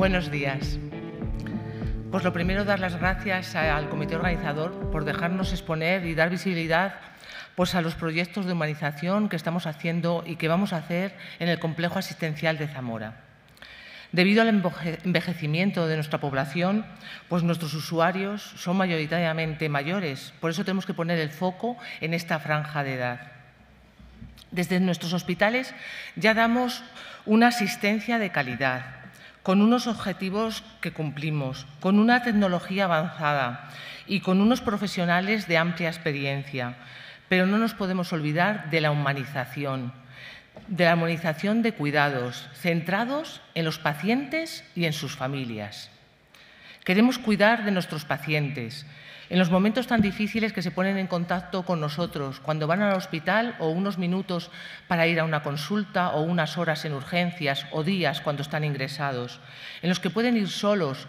Buenos días. Pues lo primero, dar las gracias al comité organizador por dejarnos exponer y dar visibilidad pues, a los proyectos de humanización que estamos haciendo y que vamos a hacer en el complejo asistencial de Zamora. Debido al envejecimiento de nuestra población, pues nuestros usuarios son mayoritariamente mayores, por eso tenemos que poner el foco en esta franja de edad. Desde nuestros hospitales ya damos una asistencia de calidad, con unos objetivos que cumplimos, con una tecnología avanzada y con unos profesionales de amplia experiencia. Pero no nos podemos olvidar de la humanización, de la humanización de cuidados, centrados en los pacientes y en sus familias. Queremos cuidar de nuestros pacientes, en los momentos tan difíciles que se ponen en contacto con nosotros, cuando van al hospital o unos minutos para ir a una consulta o unas horas en urgencias o días cuando están ingresados, en los que pueden ir solos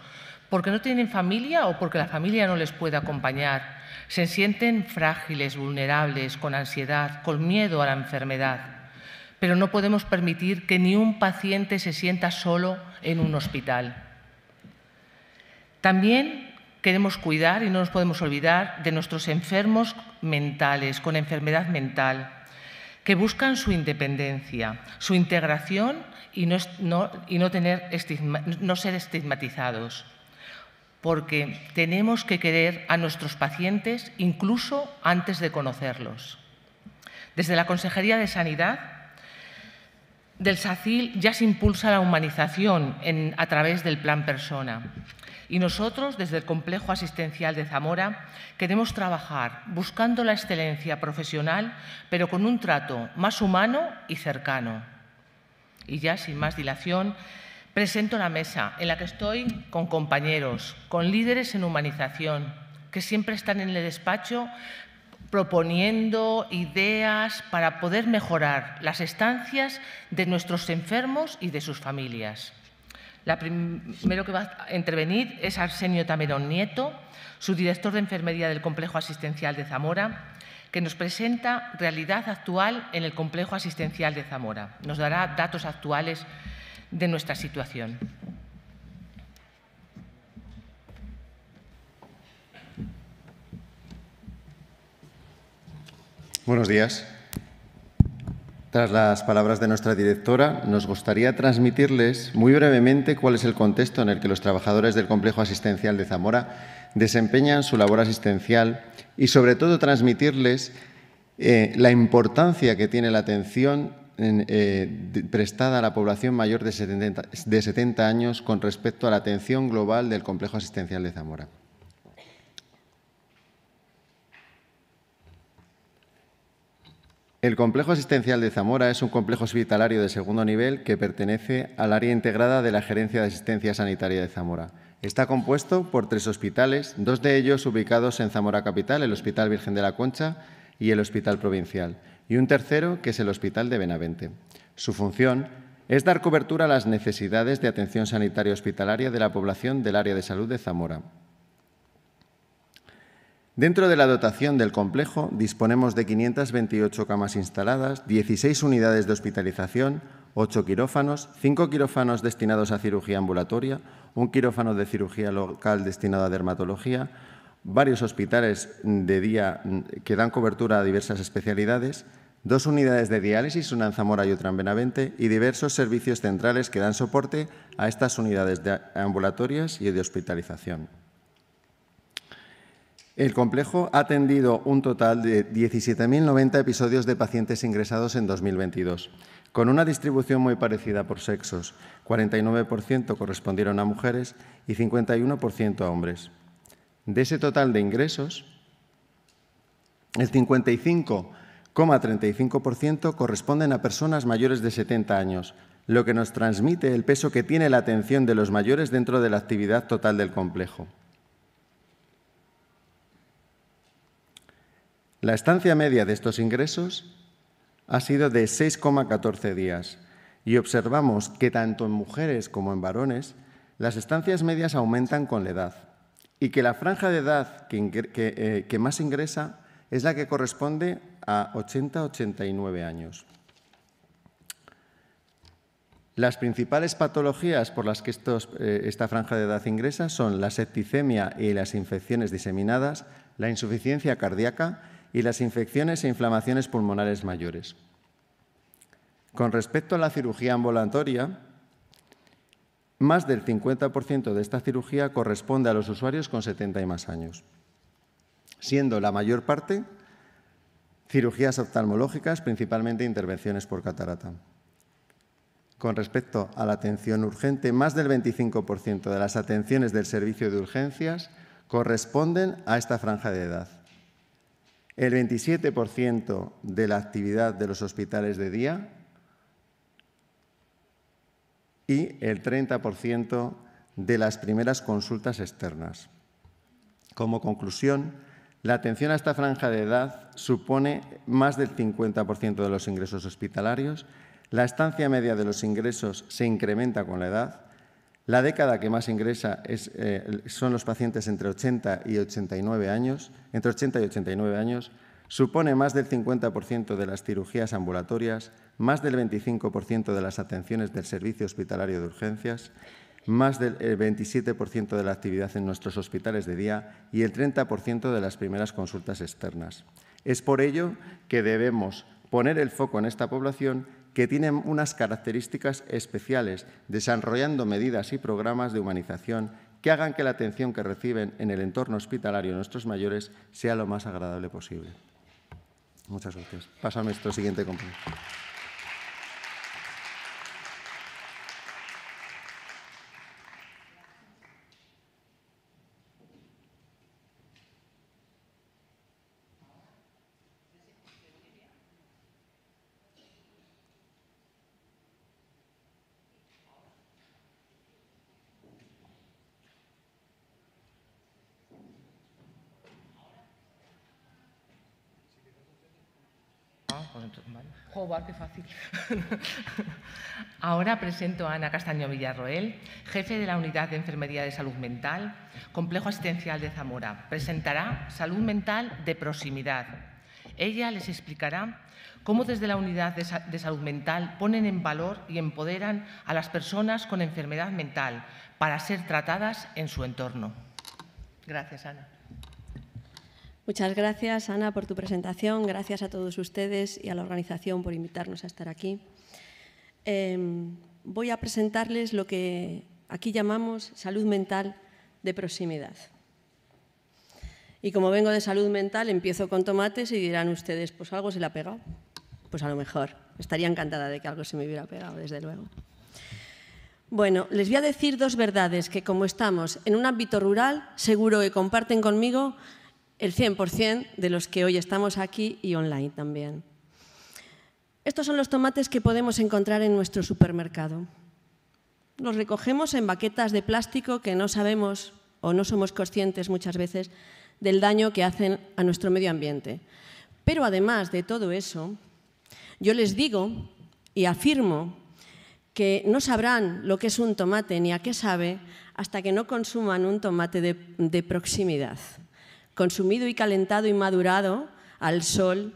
porque no tienen familia o porque la familia no les puede acompañar. Se sienten frágiles, vulnerables, con ansiedad, con miedo a la enfermedad. Pero no podemos permitir que ni un paciente se sienta solo en un hospital. También Queremos cuidar y no nos podemos olvidar de nuestros enfermos mentales, con enfermedad mental, que buscan su independencia, su integración y no, tener no ser estigmatizados. Porque tenemos que querer a nuestros pacientes incluso antes de conocerlos. Desde la Consejería de Sanidad del SACIL ya se impulsa la humanización a través del Plan Persona, y nosotros, desde el Complejo Asistencial de Zamora, queremos trabajar buscando la excelencia profesional, pero con un trato más humano y cercano. Y ya, sin más dilación, presento la mesa en la que estoy con compañeros, con líderes en humanización, que siempre están en el despacho proponiendo ideas para poder mejorar las estancias de nuestros enfermos y de sus familias. La primero que va a intervenir es Arsenio Tamerón Nieto, su director de Enfermería del Complejo Asistencial de Zamora, que nos presenta realidad actual en el Complejo Asistencial de Zamora. Nos dará datos actuales de nuestra situación. Buenos días. Tras las palabras de nuestra directora, nos gustaría transmitirles muy brevemente cuál es el contexto en el que los trabajadores del Complejo Asistencial de Zamora desempeñan su labor asistencial y, sobre todo, transmitirles eh, la importancia que tiene la atención eh, prestada a la población mayor de 70, de 70 años con respecto a la atención global del Complejo Asistencial de Zamora. El complejo asistencial de Zamora es un complejo hospitalario de segundo nivel que pertenece al área integrada de la Gerencia de Asistencia Sanitaria de Zamora. Está compuesto por tres hospitales, dos de ellos ubicados en Zamora Capital, el Hospital Virgen de la Concha y el Hospital Provincial, y un tercero que es el Hospital de Benavente. Su función es dar cobertura a las necesidades de atención sanitaria hospitalaria de la población del área de salud de Zamora. Dentro de la dotación del complejo disponemos de 528 camas instaladas, 16 unidades de hospitalización, 8 quirófanos, 5 quirófanos destinados a cirugía ambulatoria, un quirófano de cirugía local destinado a dermatología, varios hospitales de día mm, que dan cobertura a diversas especialidades, dos unidades de diálisis, una en Zamora y otra en Benavente, y diversos servicios centrales que dan soporte a estas unidades de ambulatorias y de hospitalización. El complejo ha atendido un total de 17.090 episodios de pacientes ingresados en 2022, con una distribución muy parecida por sexos. 49% correspondieron a mujeres y 51% a hombres. De ese total de ingresos, el 55,35% corresponden a personas mayores de 70 años, lo que nos transmite el peso que tiene la atención de los mayores dentro de la actividad total del complejo. La estancia media de estos ingresos ha sido de 6,14 días y observamos que tanto en mujeres como en varones las estancias medias aumentan con la edad y que la franja de edad que, eh, más ingresa es la que corresponde a 80-89 años. Las principales patologías por las que eh, esta franja de edad ingresa son la septicemia y las infecciones diseminadas, la insuficiencia cardíaca y las infecciones e inflamaciones pulmonares mayores. Con respecto a la cirugía ambulatoria, más del 50% de esta cirugía corresponde a los usuarios con 70 y más años, siendo la mayor parte cirugías oftalmológicas, principalmente intervenciones por catarata. Con respecto a la atención urgente, más del 25% de las atenciones del servicio de urgencias corresponden a esta franja de edad el 27% de la actividad de los hospitales de día y el 30% de las primeras consultas externas. Como conclusión, la atención a esta franja de edad supone más del 50% de los ingresos hospitalarios, la estancia media de los ingresos se incrementa con la edad la década que más ingresa eh, son los pacientes entre 80 y 89 años, entre 80 y 89 años, supone más del 50% de las cirugías ambulatorias, más del 25% de las atenciones del servicio hospitalario de urgencias, más del 27% eh, de la actividad en nuestros hospitales de día y el 30% de las primeras consultas externas. Es por ello que debemos poner el foco en esta población que tienen unas características especiales, desarrollando medidas y programas de humanización que hagan que la atención que reciben en el entorno hospitalario nuestros mayores sea lo más agradable posible. Muchas gracias. Pásame esto siguiente compañero. Ahora presento a Ana Castaño Villarroel, jefe de la Unidad de Enfermería de Salud Mental, Complejo Asistencial de Zamora. Presentará Salud Mental de Proximidad. Ella les explicará cómo desde la Unidad de, de Salud Mental ponen en valor y empoderan a las personas con enfermedad mental para ser tratadas en su entorno. Gracias, Ana. Muchas gracias, Ana, por tu presentación. Gracias a todos ustedes y a la organización por invitarnos a estar aquí. Em, voy a presentarles lo que aquí llamamos salud mental de proximidad. Y como vengo de salud mental, empiezo con tomates y dirán ustedes, pues algo se le ha pegado. Pues a lo mejor. Estaría encantada de que algo se me hubiera pegado, desde luego. Bueno, les voy a decir dos verdades que como estamos en un ámbito rural, seguro que comparten conmigo el 100% de los que hoy estamos aquí y online también. Estos son los tomates que podemos encontrar en nuestro supermercado. Los recogemos en baquetas de plástico que no sabemos o no somos conscientes muchas veces del daño que hacen a nuestro medio ambiente. Pero además de todo eso, yo les digo y afirmo que no sabrán lo que es un tomate ni a qué sabe hasta que no consuman un tomate de, de proximidad consumido y calentado y madurado al sol.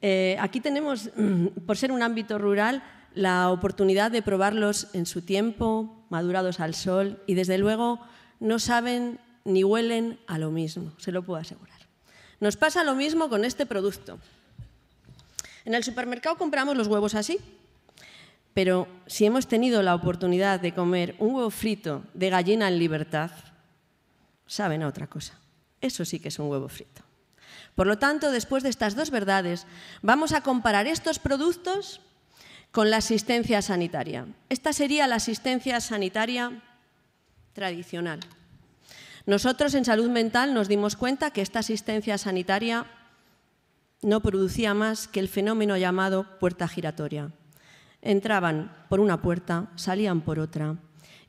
Eh, aquí tenemos, mm, por ser un ámbito rural, la oportunidad de probarlos en su tiempo, madurados al sol, y desde luego no saben ni huelen a lo mismo, se lo puedo asegurar. Nos pasa lo mismo con este producto. En el supermercado compramos los huevos así, pero si hemos tenido la oportunidad de comer un huevo frito de gallina en libertad, saben a otra cosa. Eso sí que es un huevo frito. Por lo tanto, después de estas dos verdades, vamos a comparar estos productos con la asistencia sanitaria. Esta sería la asistencia sanitaria tradicional. Nosotros en salud mental nos dimos cuenta que esta asistencia sanitaria no producía más que el fenómeno llamado puerta giratoria. Entraban por una puerta, salían por otra,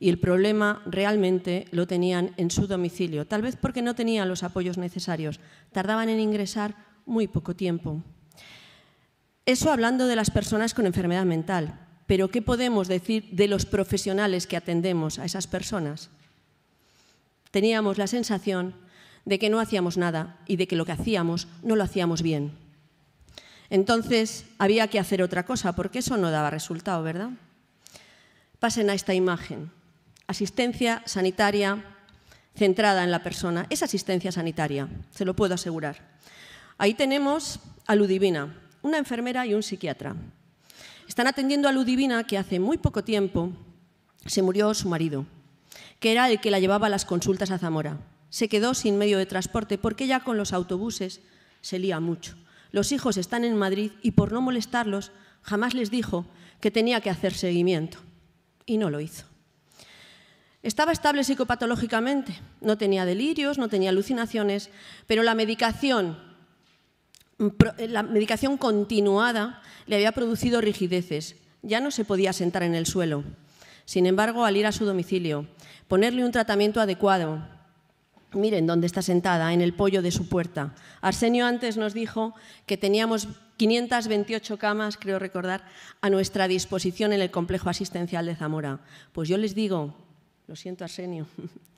y el problema realmente lo tenían en su domicilio, tal vez porque no tenían los apoyos necesarios, tardaban en ingresar muy poco tiempo. Eso hablando de las personas con enfermedad mental, pero ¿qué podemos decir de los profesionales que atendemos a esas personas? Teníamos la sensación de que no hacíamos nada y de que lo que hacíamos no lo hacíamos bien. Entonces había que hacer otra cosa, porque eso no daba resultado, ¿verdad? Pasen a esta imagen asistencia sanitaria centrada en la persona. Es asistencia sanitaria, se lo puedo asegurar. Ahí tenemos a Ludivina, una enfermera y un psiquiatra. Están atendiendo a Ludivina que hace muy poco tiempo se murió su marido, que era el que la llevaba a las consultas a Zamora. Se quedó sin medio de transporte porque ya con los autobuses se lía mucho. Los hijos están en Madrid y por no molestarlos jamás les dijo que tenía que hacer seguimiento. Y no lo hizo. Estaba estable psicopatológicamente, no tenía delirios, no tenía alucinaciones, pero la medicación, eh, la medicación continuada le había producido rigideces. Ya no se podía sentar en el suelo. Sin embargo, al ir a su domicilio, ponerle un tratamiento adecuado, miren dónde está sentada, en el pollo de su puerta. Arsenio antes nos dijo que teníamos 528 camas, creo recordar, a nuestra disposición en el complejo asistencial de Zamora. Pues yo les digo lo siento Arsenio,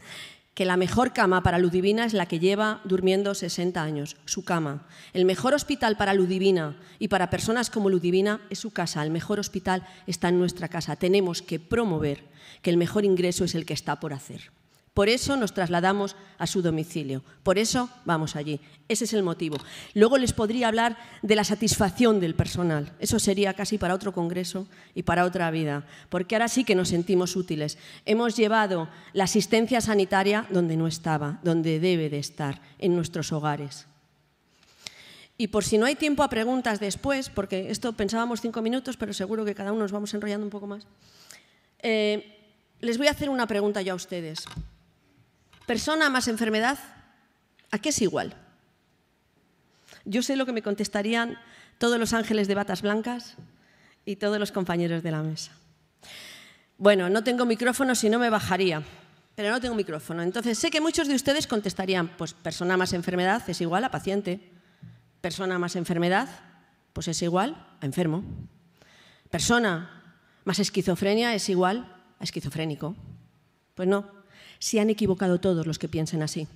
que la mejor cama para Ludivina es la que lleva durmiendo 60 años, su cama. El mejor hospital para Ludivina y para personas como Ludivina es su casa. El mejor hospital está en nuestra casa. Tenemos que promover que el mejor ingreso es el que está por hacer. Por eso nos trasladamos a su domicilio, por eso vamos allí. Ese es el motivo. Luego les podría hablar de la satisfacción del personal. Eso sería casi para otro congreso y para otra vida, porque ahora sí que nos sentimos útiles. Hemos llevado la asistencia sanitaria donde no estaba, donde debe de estar, en nuestros hogares. Y por si no hay tiempo a preguntas después, porque esto pensábamos cinco minutos, pero seguro que cada uno nos vamos enrollando un poco más, eh, les voy a hacer una pregunta ya a ustedes persona más enfermedad, ¿a qué es igual? Yo sé lo que me contestarían todos los ángeles de batas blancas y todos los compañeros de la mesa. Bueno, no tengo micrófono, si no me bajaría, pero no tengo micrófono. Entonces sé que muchos de ustedes contestarían, pues persona más enfermedad es igual a paciente, persona más enfermedad, pues es igual a enfermo, persona más esquizofrenia es igual a esquizofrénico. Pues no, se han equivocado todos los que piensen así.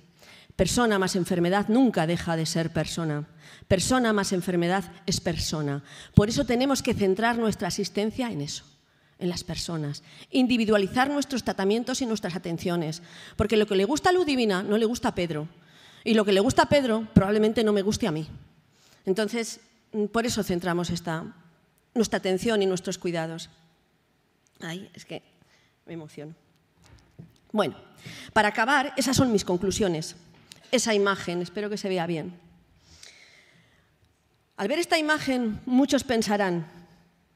Persona más enfermedad nunca deja de ser persona. Persona más enfermedad es persona. Por eso tenemos que centrar nuestra asistencia en eso, en las personas. Individualizar nuestros tratamientos y nuestras atenciones. Porque lo que le gusta a Luz Divina no le gusta a Pedro. Y lo que le gusta a Pedro probablemente no me guste a mí. Entonces, mm, por eso centramos esta, nuestra atención y nuestros cuidados. Ay, es que me emociono. Bueno, para acabar, esas son mis conclusiones. Esa imagen, espero que se vea bien. Al ver esta imagen, muchos pensarán,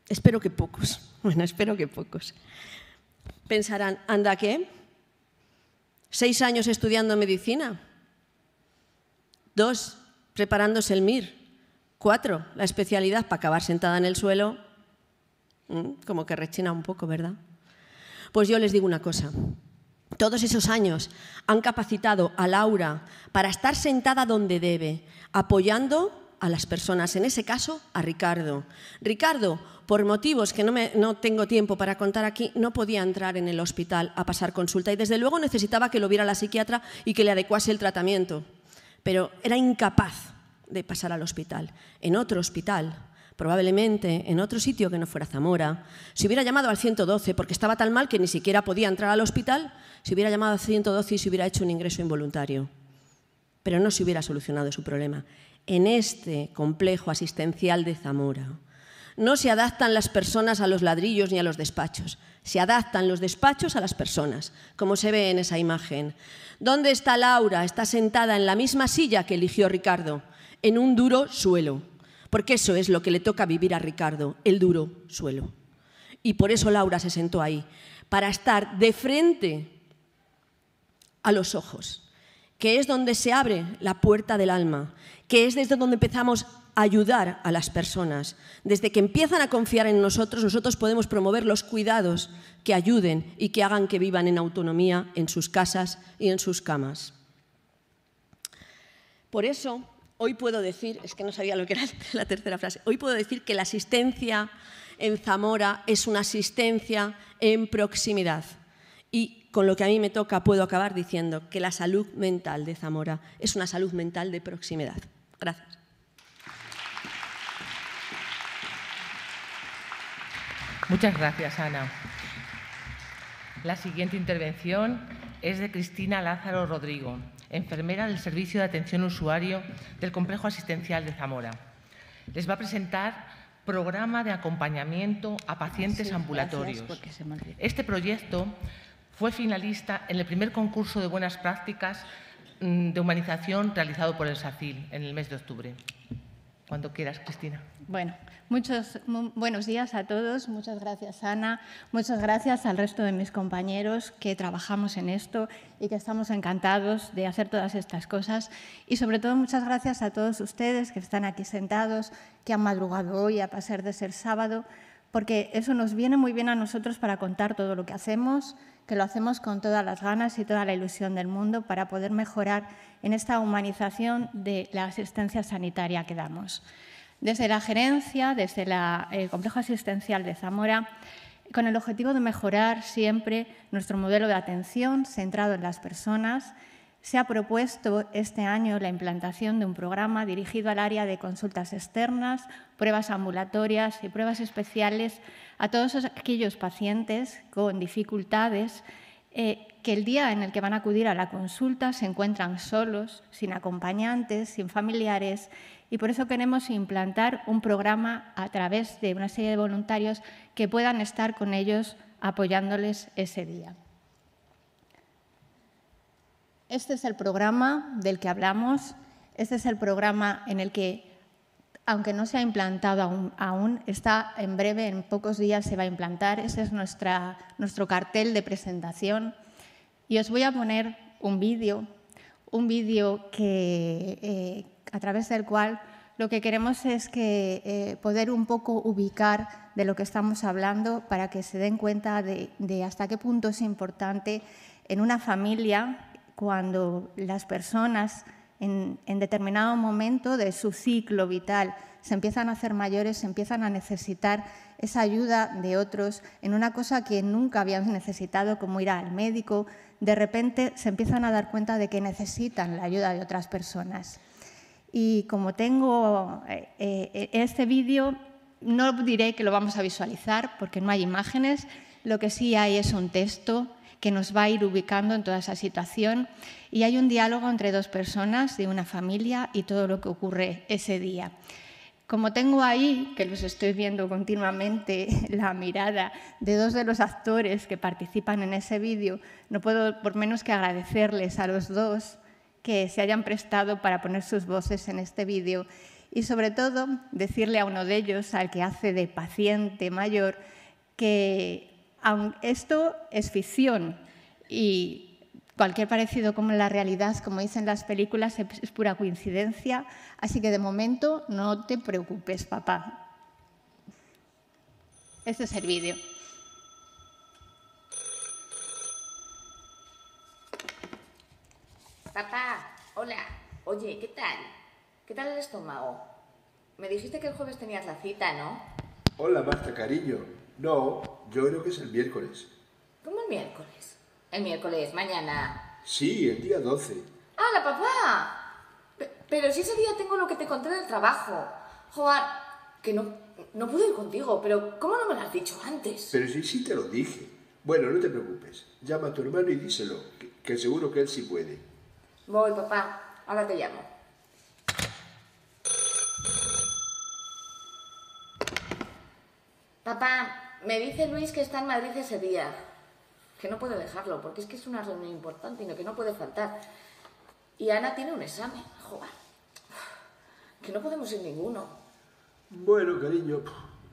espero que pocos, bueno, espero que pocos, pensarán, ¿anda qué? ¿Seis años estudiando medicina? ¿Dos preparándose el MIR? ¿Cuatro la especialidad para acabar sentada en el suelo? Mm, como que rechina un poco, ¿verdad? Pues yo les digo una cosa, todos esos años han capacitado a Laura para estar sentada donde debe, apoyando a las personas, en ese caso a Ricardo. Ricardo, por motivos que no, tengo tiempo para contar aquí, no podía entrar en el hospital a pasar consulta y desde luego necesitaba que lo viera la psiquiatra y que le adecuase el tratamiento, pero era incapaz de pasar al hospital. En otro hospital probablemente en otro sitio que no fuera Zamora, si hubiera llamado al 112 porque estaba tan mal que ni siquiera podía entrar al hospital, si hubiera llamado al 112 y se hubiera hecho un ingreso involuntario. Pero no se hubiera solucionado su problema. En este complejo asistencial de Zamora no se adaptan las personas a los ladrillos ni a los despachos, se adaptan los despachos a las personas, como se ve en esa imagen. ¿Dónde está Laura? Está sentada en la misma silla que eligió Ricardo, en un duro suelo porque eso es lo que le toca vivir a Ricardo, el duro suelo. Y por eso Laura se sentó ahí, para estar de frente a los ojos, que es donde se abre la puerta del alma, que es desde donde empezamos a ayudar a las personas. Desde que empiezan a confiar en nosotros, nosotros podemos promover los cuidados que ayuden y que hagan que vivan en autonomía en sus casas y en sus camas. Por eso, Hoy puedo decir, es que no sabía lo que era la tercera frase, hoy puedo decir que la asistencia en Zamora es una asistencia en proximidad. Y con lo que a mí me toca puedo acabar diciendo que la salud mental de Zamora es una salud mental de proximidad. Gracias. Muchas gracias, Ana. La siguiente intervención es de Cristina Lázaro Rodrigo, enfermera del Servicio de Atención Usuario del Complejo Asistencial de Zamora. Les va a presentar programa de acompañamiento a pacientes ambulatorios. Este proyecto fue finalista en el primer concurso de buenas prácticas mm, de humanización realizado por el SACIL en el mes de octubre. Cuando quieras, Cristina. Bueno, muchos buenos días a todos. Muchas gracias, Ana. Muchas gracias al resto de mis compañeros que trabajamos en esto y que estamos encantados de hacer todas estas cosas. Y sobre todo, muchas gracias a todos ustedes que están aquí sentados, que han madrugado hoy a pasar de ser sábado porque eso nos viene muy bien a nosotros para contar todo lo que hacemos, que lo hacemos con todas las ganas y toda la ilusión del mundo para poder mejorar en esta humanización de la asistencia sanitaria que damos. Desde la gerencia, desde el complejo asistencial de Zamora, con el objetivo de mejorar siempre nuestro modelo de atención centrado en las personas, se ha propuesto este año la implantación de un programa dirigido al área de consultas externas, pruebas ambulatorias y pruebas especiales a todos aquellos pacientes con dificultades eh, que el día en el que van a acudir a la consulta se encuentran solos, sin acompañantes, sin familiares, y por eso queremos implantar un programa a través de una serie de voluntarios que puedan estar con ellos apoyándoles ese día. Este es el programa del que hablamos, este es el programa en el que, aunque no se ha implantado aún, está en breve, en pocos días se va a implantar, ese es nuestro cartel de presentación. Y os voy a poner un vídeo, un vídeo que, eh, a través del cual lo que queremos es que, eh, poder un poco ubicar de lo que estamos hablando para que se den cuenta de hasta qué punto es importante en una familia cuando las personas en, determinado momento de su ciclo vital se empiezan a hacer mayores, se empiezan a necesitar esa ayuda de otros en una cosa que nunca habían necesitado, como ir al médico, de repente se empiezan a dar cuenta de que necesitan la ayuda de otras personas. Y como tengo eh, eh, este vídeo, no diré que lo vamos a visualizar porque no hay imágenes, lo que sí hay es un texto que nos va a ir ubicando en toda esa situación y hay un diálogo entre dos personas de una familia y todo lo que ocurre ese día. Como tengo ahí, que los estoy viendo continuamente, la mirada de dos de los actores que participan en ese vídeo, no puedo por menos que agradecerles a los dos que se hayan prestado para poner sus voces en este vídeo y sobre todo decirle a uno de ellos, al que hace de paciente mayor, que esto es ficción y cualquier parecido con la realidad, como dicen las películas, es pura coincidencia, así que de momento no te preocupes, papá. Este es el vídeo. Papá, hola. Oye, ¿qué tal? ¿Qué tal el estómago? Me dijiste que el jueves tenías la cita, ¿no? Hola, basta cariño. No, yo creo que es el miércoles. ¿Cómo el miércoles? El miércoles, mañana. Sí, el día 12. ¡Hala, papá! pero si ese día tengo lo que te conté del trabajo. Joder, que no, no pude ir contigo, pero ¿cómo no me lo has dicho antes? Pero sí, sí te lo dije. Bueno, no te preocupes. Llama a tu hermano y díselo, que seguro que él sí puede. Voy, papá. Ahora te llamo. Papá, me dice Luis que está en Madrid ese día, que no puede dejarlo, porque es que es una reunión importante y no, que no puede faltar. Y Ana tiene un examen, joder, que no podemos ir ninguno. Bueno, cariño,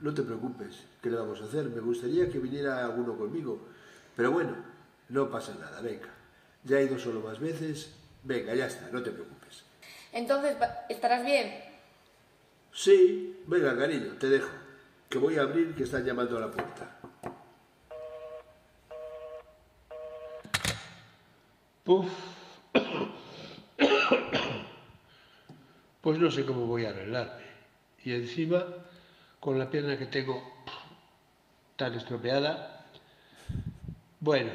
no te preocupes, ¿qué le vamos a hacer? Me gustaría que viniera alguno conmigo, pero bueno, no pasa nada, venga. Ya he ido solo más veces, venga, ya está, no te preocupes. Entonces, ¿estarás bien? Sí, venga, cariño, te dejo que voy a abrir que están llamando a la puerta. Pues no sé cómo voy a arreglarme. Y encima, con la pierna que tengo tan estropeada, bueno,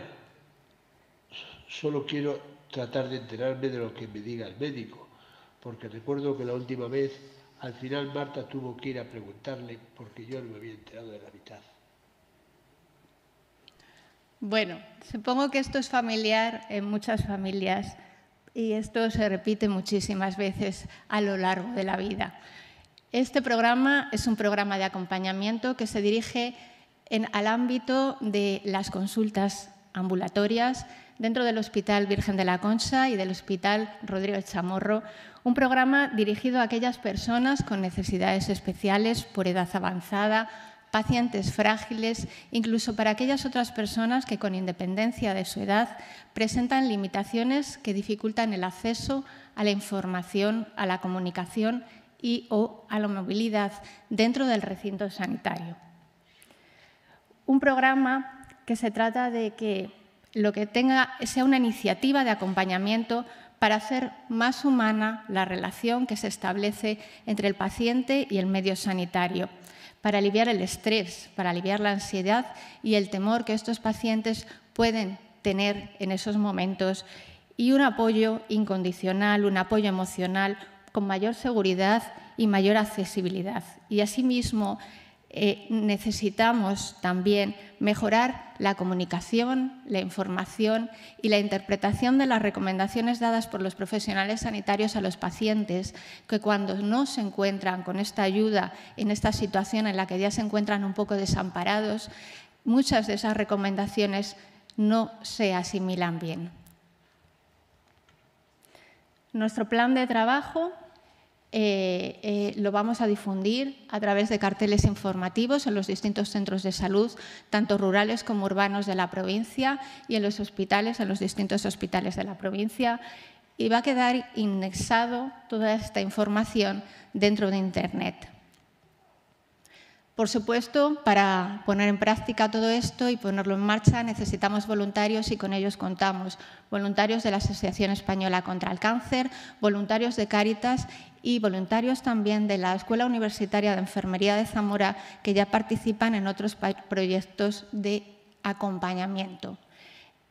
solo quiero tratar de enterarme de lo que me diga el médico, porque recuerdo que la última vez al final Marta tuvo que ir a preguntarle porque yo no me había enterado de la mitad. Bueno, supongo que esto es familiar en muchas familias y esto se repite muchísimas veces a lo largo de la vida. Este programa es un programa de acompañamiento que se dirige al ámbito de las consultas ambulatorias dentro del Hospital Virgen de la Concha y del Hospital Rodrigo Chamorro, un programa dirigido a aquellas personas con necesidades especiales por edad avanzada, pacientes frágiles, incluso para aquellas otras personas que con independencia de su edad presentan limitaciones que dificultan el acceso a la información, a la comunicación y o a la movilidad dentro del recinto sanitario. Un programa que se trata de que lo que tenga sea una iniciativa de acompañamiento para hacer más humana la relación que se establece entre el paciente y el medio sanitario, para aliviar el estrés, para aliviar la ansiedad y el temor que estos pacientes pueden tener en esos momentos y un apoyo incondicional, un apoyo emocional con mayor seguridad y mayor accesibilidad. Y asimismo, eh, necesitamos también mejorar la comunicación, la información y la interpretación de las recomendaciones dadas por los profesionales sanitarios a los pacientes que cuando no se encuentran con esta ayuda en esta situación en la que ya se encuentran un poco desamparados, muchas de esas recomendaciones no se asimilan bien. Nuestro plan de trabajo eh, eh, lo vamos a difundir a través de carteles informativos en los distintos centros de salud, tanto rurales como urbanos de la provincia y en los hospitales, en los distintos hospitales de la provincia. Y va a quedar indexado toda esta información dentro de Internet. Por supuesto, para poner en práctica todo esto y ponerlo en marcha necesitamos voluntarios y con ellos contamos. Voluntarios de la Asociación Española contra el Cáncer, voluntarios de Cáritas y voluntarios también de la Escuela Universitaria de Enfermería de Zamora que ya participan en otros proyectos de acompañamiento.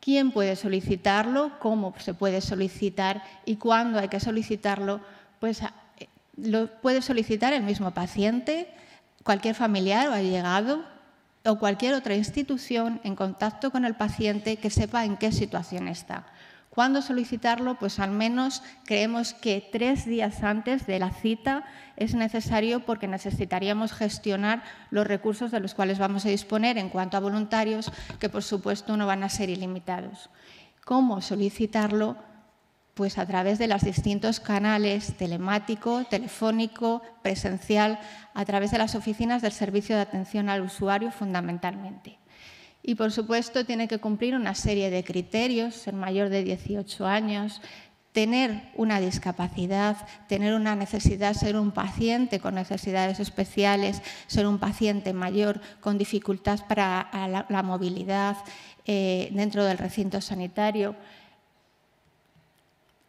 ¿Quién puede solicitarlo? ¿Cómo se puede solicitar? ¿Y cuándo hay que solicitarlo? Pues eh, lo puede solicitar el mismo paciente, cualquier familiar o allegado o cualquier otra institución en contacto con el paciente que sepa en qué situación está. ¿Cuándo solicitarlo? Pues al menos creemos que tres días antes de la cita es necesario porque necesitaríamos gestionar los recursos de los cuales vamos a disponer en cuanto a voluntarios, que por supuesto no van a ser ilimitados. ¿Cómo solicitarlo? Pues a través de los distintos canales telemático, telefónico, presencial, a través de las oficinas del Servicio de Atención al Usuario fundamentalmente. Y por supuesto tiene que cumplir una serie de criterios, ser mayor de 18 años, tener una discapacidad, tener una necesidad, ser un paciente con necesidades especiales, ser un paciente mayor con dificultad para la, movilidad eh, dentro del recinto sanitario.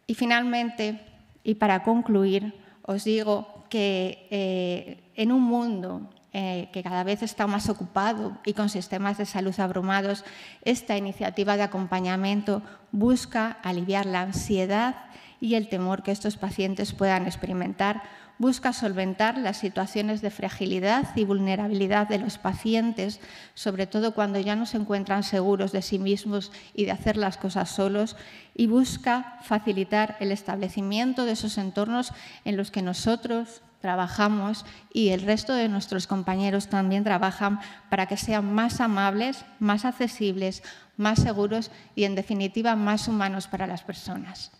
Y finalmente, y para concluir, os digo que eh, en un mundo eh, que cada vez está más ocupado y con sistemas de salud abrumados, esta iniciativa de acompañamiento busca aliviar la ansiedad y el temor que estos pacientes puedan experimentar busca solventar las situaciones de fragilidad y vulnerabilidad de los pacientes, sobre todo cuando ya no se encuentran seguros de sí mismos y de hacer las cosas solos, y busca facilitar el establecimiento de esos entornos en los que nosotros trabajamos y el resto de nuestros compañeros también trabajan para que sean más amables, más accesibles, más seguros y, en definitiva, más humanos para las personas.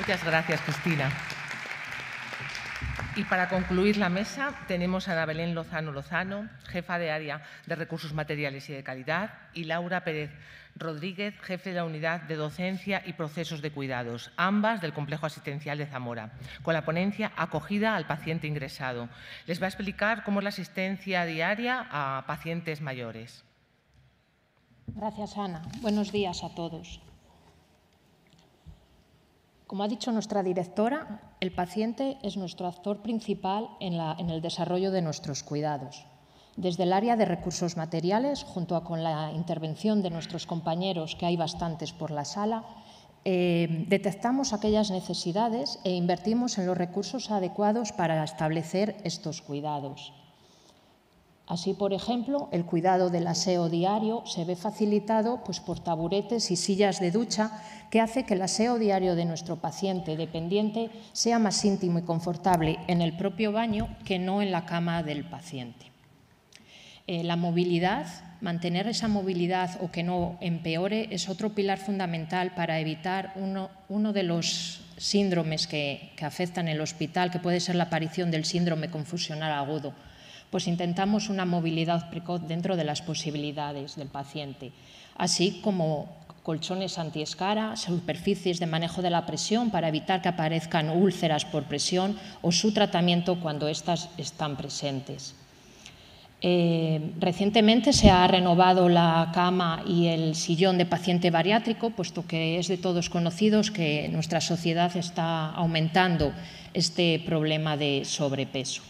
Muchas gracias, Cristina. Y para concluir la mesa tenemos a Ana Belén Lozano Lozano, jefa de área de recursos materiales y de calidad, y Laura Pérez Rodríguez, jefe de la unidad de docencia y procesos de cuidados, ambas del complejo asistencial de Zamora, con la ponencia acogida al paciente ingresado. Les va a explicar cómo es la asistencia diaria a pacientes mayores. Gracias, Ana. Buenos días a todos. Como ha dicho nuestra directora, el paciente es nuestro actor principal en, el desarrollo de nuestros cuidados. Desde el área de recursos materiales, junto a con la intervención de nuestros compañeros, que hay bastantes por la sala, eh, detectamos aquellas necesidades e invertimos en los recursos adecuados para establecer estos cuidados. Así, por ejemplo, el cuidado del aseo diario se ve facilitado pues, por taburetes y sillas de ducha que hace que el aseo diario de nuestro paciente dependiente sea más íntimo y confortable en el propio baño que no en la cama del paciente. Eh, la movilidad, mantener esa movilidad o que no empeore es otro pilar fundamental para evitar uno, de los síndromes que, que afectan el hospital, que puede ser la aparición del síndrome confusional agudo pues intentamos una movilidad precoz dentro de las posibilidades del paciente, así como colchones antiescara, superficies de manejo de la presión para evitar que aparezcan úlceras por presión o su tratamiento cuando éstas están presentes. Eh, recientemente se ha renovado la cama y el sillón de paciente bariátrico, puesto que es de todos conocidos que nuestra sociedad está aumentando este problema de sobrepeso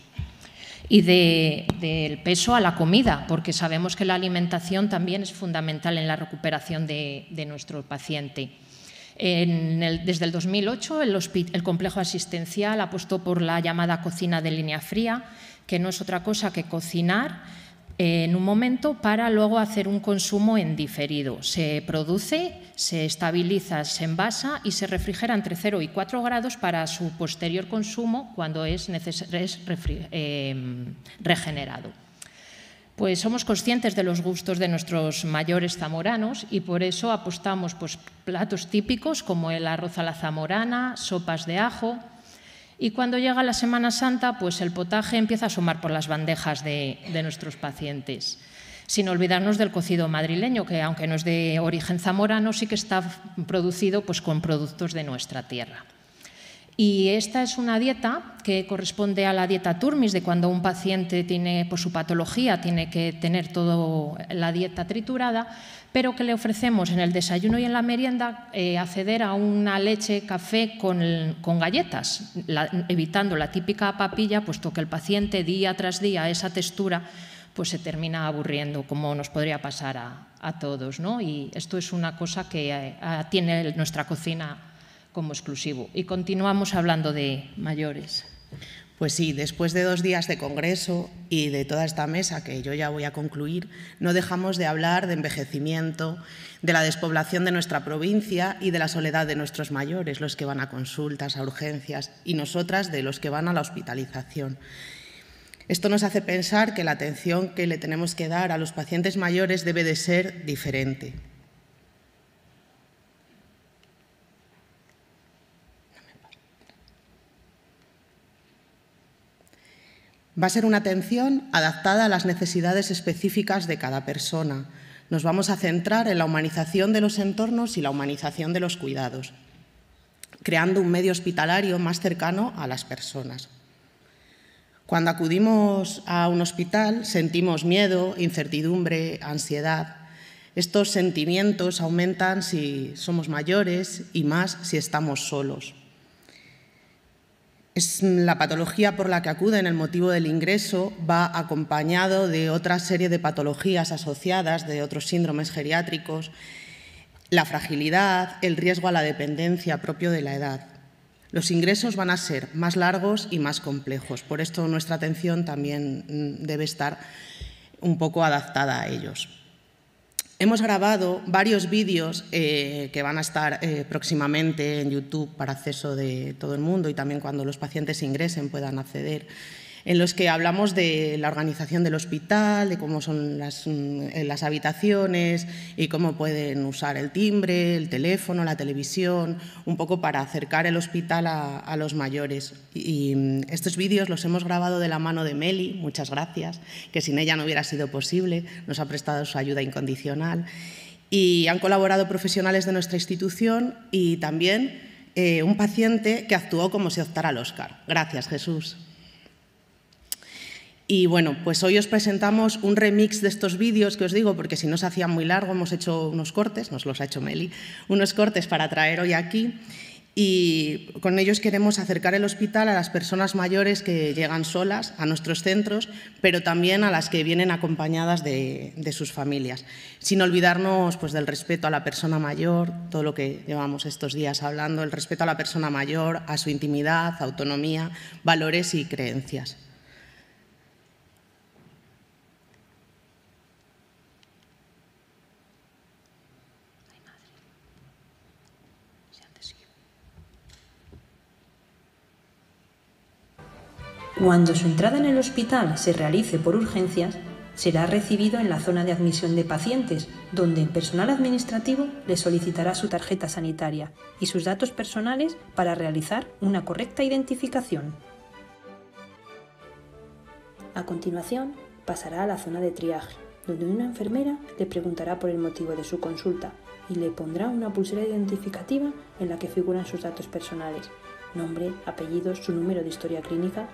y de, del peso a la comida, porque sabemos que la alimentación también es fundamental en la recuperación de, nuestro paciente. desde el 2008, el, el complejo asistencial apostó por la llamada cocina de línea fría, que no es otra cosa que cocinar en un momento para luego hacer un consumo en diferido. Se produce, se estabiliza, se envasa y se refrigera entre 0 y 4 grados para su posterior consumo cuando es, em, regenerado. Pues somos conscientes de los gustos de nuestros mayores zamoranos y por eso apostamos pues, platos típicos como el arroz a la zamorana, sopas de ajo, y cuando llega la Semana Santa, pues el potaje empieza a asomar por las bandejas de, nuestros pacientes. Sin olvidarnos del cocido madrileño, que aunque no es de origen zamorano, sí que está producido pues, con productos de nuestra tierra. Y esta es una dieta que corresponde a la dieta Turmis, de cuando un paciente tiene por pues, su patología, tiene que tener toda la dieta triturada, pero que le ofrecemos en el desayuno y en la merienda eh, acceder a una leche, café con, galletas, evitando la típica papilla, puesto que el paciente día tras día esa textura pues se termina aburriendo, como nos podría pasar a, todos. ¿no? Y esto es una cosa que eh, tiene nuestra cocina como exclusivo. Y continuamos hablando de mayores. Pues sí, después de dos días de congreso y de toda esta mesa, que yo ya voy a concluir, no dejamos de hablar de envejecimiento, de la despoblación de nuestra provincia y de la soledad de nuestros mayores, los que van a consultas, a urgencias, y nosotras de los que van a la hospitalización. Esto nos hace pensar que la atención que le tenemos que dar a los pacientes mayores debe de ser diferente. Va a ser una atención adaptada a las necesidades específicas de cada persona. Nos vamos a centrar en la humanización de los entornos y la humanización de los cuidados, creando un medio hospitalario más cercano a las personas. Cuando acudimos a un hospital sentimos miedo, incertidumbre, ansiedad. Estos sentimientos aumentan si somos mayores y más si estamos solos la patología por la que acuden, el motivo del ingreso, va acompañado de otra serie de patologías asociadas, de otros síndromes geriátricos, la fragilidad, el riesgo a la dependencia propio de la edad. Los ingresos van a ser más largos y más complejos, por esto nuestra atención también mm, debe estar un poco adaptada a ellos. Hemos grabado varios vídeos eh, que van a estar eh, próximamente en YouTube para acceso de todo el mundo y también cuando los pacientes ingresen puedan acceder en los que hablamos de la organización del hospital, de cómo son mm, las, habitaciones y cómo pueden usar el timbre, el teléfono, la televisión, un poco para acercar el hospital a, los mayores. Y mm, estos vídeos los hemos grabado de la mano de Meli, muchas gracias, que sin ella no hubiera sido posible, nos ha prestado su ayuda incondicional. Y han colaborado profesionales de nuestra institución y también eh, un paciente que actuó como si optara al Oscar. Gracias, Jesús. Y bueno, pues hoy os presentamos un remix de estos vídeos que os digo, porque si no se hacían muy largo, hemos hecho unos cortes, nos los ha hecho Meli, unos cortes para traer hoy aquí. Y con ellos queremos acercar el hospital a las personas mayores que llegan solas a nuestros centros, pero también a las que vienen acompañadas de, sus familias, sin olvidarnos pues, del respeto a la persona mayor, todo lo que llevamos estos días hablando, el respeto a la persona mayor, a su intimidad, autonomía, valores y creencias. Cuando su entrada en el hospital se realice por urgencias, será recibido en la zona de admisión de pacientes, donde el personal administrativo le solicitará su tarjeta sanitaria y sus datos personales para realizar una correcta identificación. A continuación, pasará a la zona de triaje, donde una enfermera le preguntará por el motivo de su consulta y le pondrá una pulsera identificativa en la que figuran sus datos personales, nombre, apellidos, su número de historia clínica,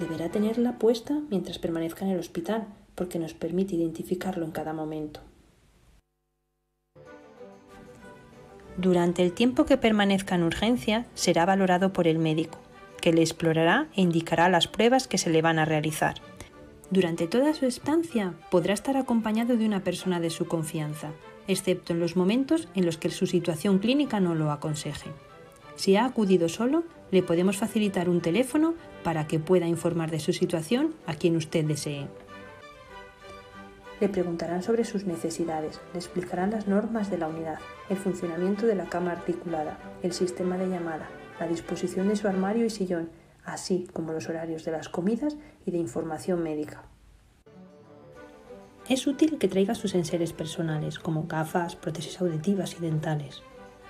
deberá tenerla puesta mientras permanezca en el hospital, porque nos permite identificarlo en cada momento. Durante el tiempo que permanezca en urgencia, será valorado por el médico, que le explorará e indicará las pruebas que se le van a realizar. Durante toda su estancia podrá estar acompañado de una persona de su confianza, excepto en los momentos en los que su situación clínica no lo aconseje. Si ha acudido solo, le podemos facilitar un teléfono para que pueda informar de su situación a quien usted desee. Le preguntarán sobre sus necesidades, le explicarán las normas de la unidad, el funcionamiento de la cama articulada, el sistema de llamada, la disposición de su armario y sillón, así como los horarios de las comidas y de información médica. Es útil que traiga sus enseres personales, como gafas, prótesis auditivas y dentales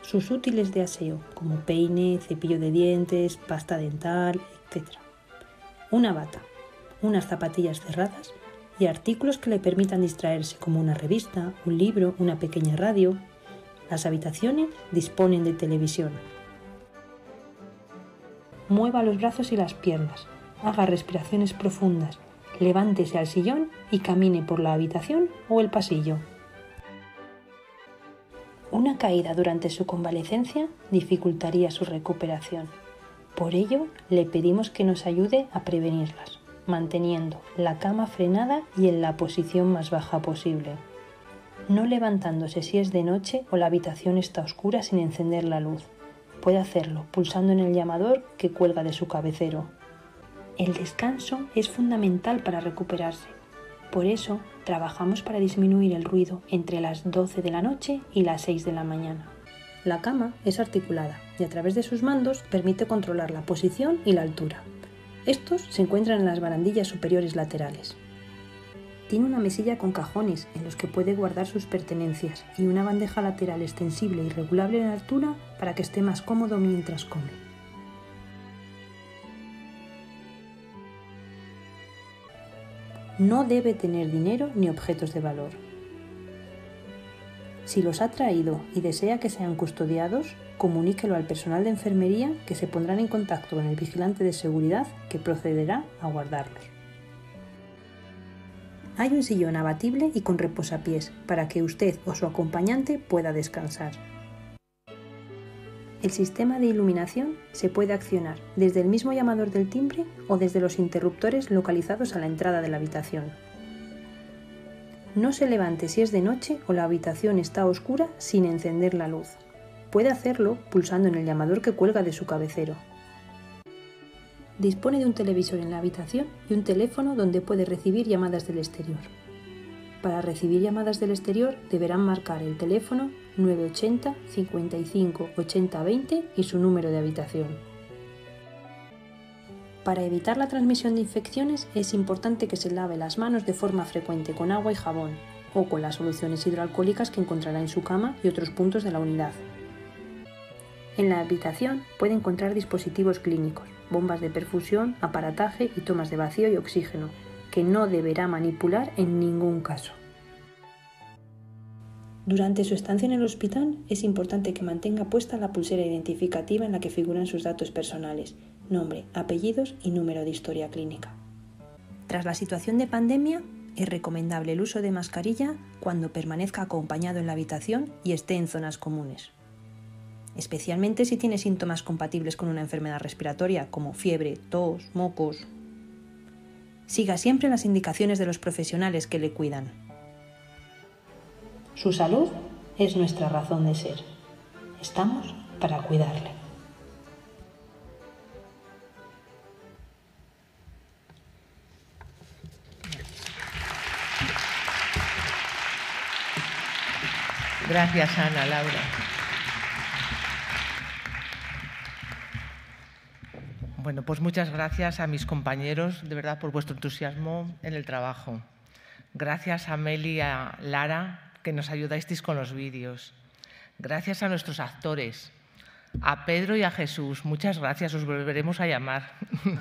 sus útiles de aseo, como peine, cepillo de dientes, pasta dental, etc. Una bata, unas zapatillas cerradas y artículos que le permitan distraerse como una revista, un libro, una pequeña radio. Las habitaciones disponen de televisión. Mueva los brazos y las piernas, haga respiraciones profundas, levántese al sillón y camine por la habitación o el pasillo. Una caída durante su convalecencia dificultaría su recuperación. Por ello, le pedimos que nos ayude a prevenirlas, manteniendo la cama frenada y en la posición más baja posible. No levantándose si es de noche o la habitación está oscura sin encender la luz. Puede hacerlo pulsando en el llamador que cuelga de su cabecero. El descanso es fundamental para recuperarse por eso, trabajamos para disminuir el ruido entre las 12 de la noche y las 6 de la mañana. La cama es articulada y a través de sus mandos permite controlar la posición y la altura. Estos se encuentran en las barandillas superiores laterales. Tiene una mesilla con cajones en los que puede guardar sus pertenencias y una bandeja lateral extensible y regulable en altura para que esté más cómodo mientras come. no debe tener dinero ni objetos de valor. Si los ha traído y desea que sean custodiados, comuníquelo al personal de enfermería que se pondrán en contacto con el vigilante de seguridad que procederá a guardarlos. Hay un sillón abatible y con reposapiés para que usted o su acompañante pueda descansar. El sistema de iluminación se puede accionar desde el mismo llamador del timbre o desde los interruptores localizados a la entrada de la habitación. No se levante si es de noche o la habitación está oscura sin encender la luz. Puede hacerlo pulsando en el llamador que cuelga de su cabecero. Dispone de un televisor en la habitación y un teléfono donde puede recibir llamadas del exterior. Para recibir llamadas del exterior deberán marcar el teléfono 980 55 80 20 y su número de habitación. Para evitar la transmisión de infecciones es importante que se lave las manos de forma frecuente con agua y jabón o con las soluciones hidroalcohólicas que encontrará en su cama y otros puntos de la unidad. En la habitación puede encontrar dispositivos clínicos, bombas de perfusión, aparataje y tomas de vacío y oxígeno, que no deberá manipular en ningún caso. Durante su estancia en el hospital es importante que mantenga puesta la pulsera identificativa en la que figuran sus datos personales, nombre, apellidos y número de historia clínica. Tras la situación de pandemia, es recomendable el uso de mascarilla cuando permanezca acompañado en la habitación y esté en zonas comunes, especialmente si tiene síntomas compatibles con una enfermedad respiratoria como fiebre, tos, mocos. Siga siempre las indicaciones de los profesionales que le cuidan. Su salud es nuestra razón de ser. Estamos para cuidarle. Gracias, Ana Laura. Bueno, pues muchas gracias a mis compañeros, de verdad, por vuestro entusiasmo en el trabajo. Gracias a Meli, a Lara, que nos ayudasteis con los vídeos. Gracias a nuestros actores, a Pedro y a Jesús. Muchas gracias, os volveremos a llamar.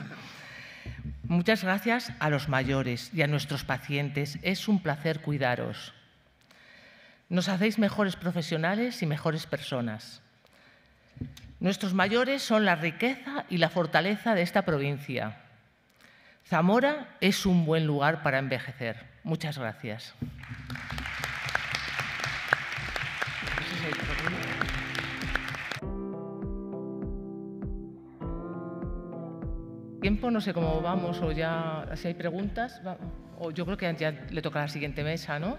Muchas gracias a los mayores y a nuestros pacientes. Es un placer cuidaros. Nos hacéis mejores profesionales y mejores personas. Nuestros mayores son la riqueza y la fortaleza de esta provincia. Zamora es un buen lugar para envejecer. Muchas gracias. Tiempo, no sé cómo vamos, o ya, si hay preguntas, o yo creo que ya le toca a la siguiente mesa, ¿no?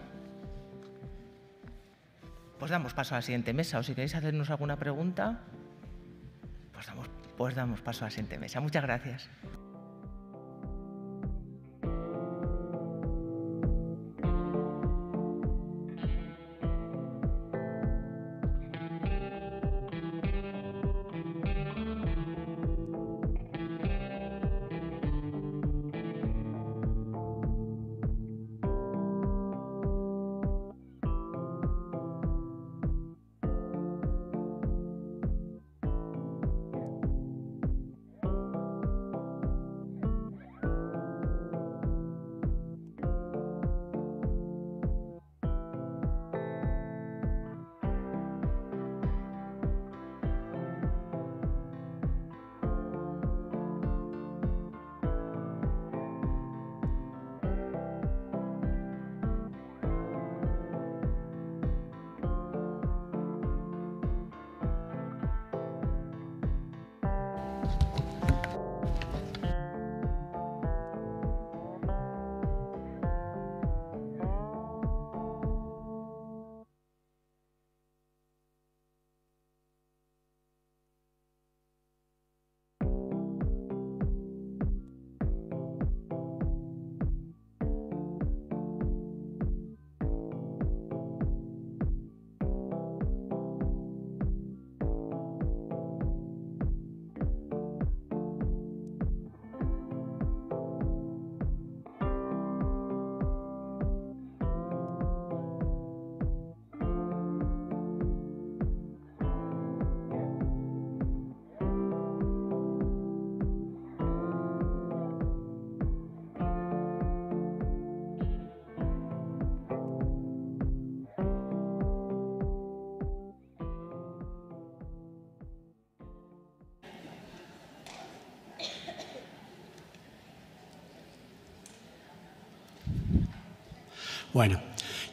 Pues damos paso a la siguiente mesa, o si queréis hacernos alguna pregunta, pues damos, pues damos paso a la siguiente mesa. Muchas gracias.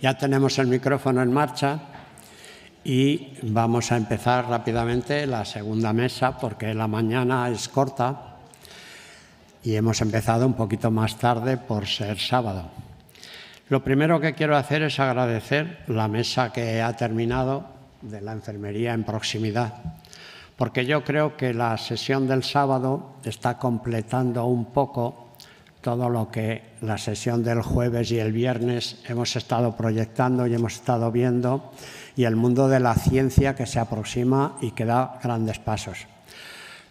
Ya tenemos el micrófono en marcha y vamos a empezar rápidamente la segunda mesa porque la mañana es corta y hemos empezado un poquito más tarde por ser sábado. Lo primero que quiero hacer es agradecer la mesa que ha terminado de la enfermería en proximidad, porque yo creo que la sesión del sábado está completando un poco todo lo que la sesión del jueves y el viernes hemos estado proyectando y hemos estado viendo y el mundo de la ciencia que se aproxima y que da grandes pasos.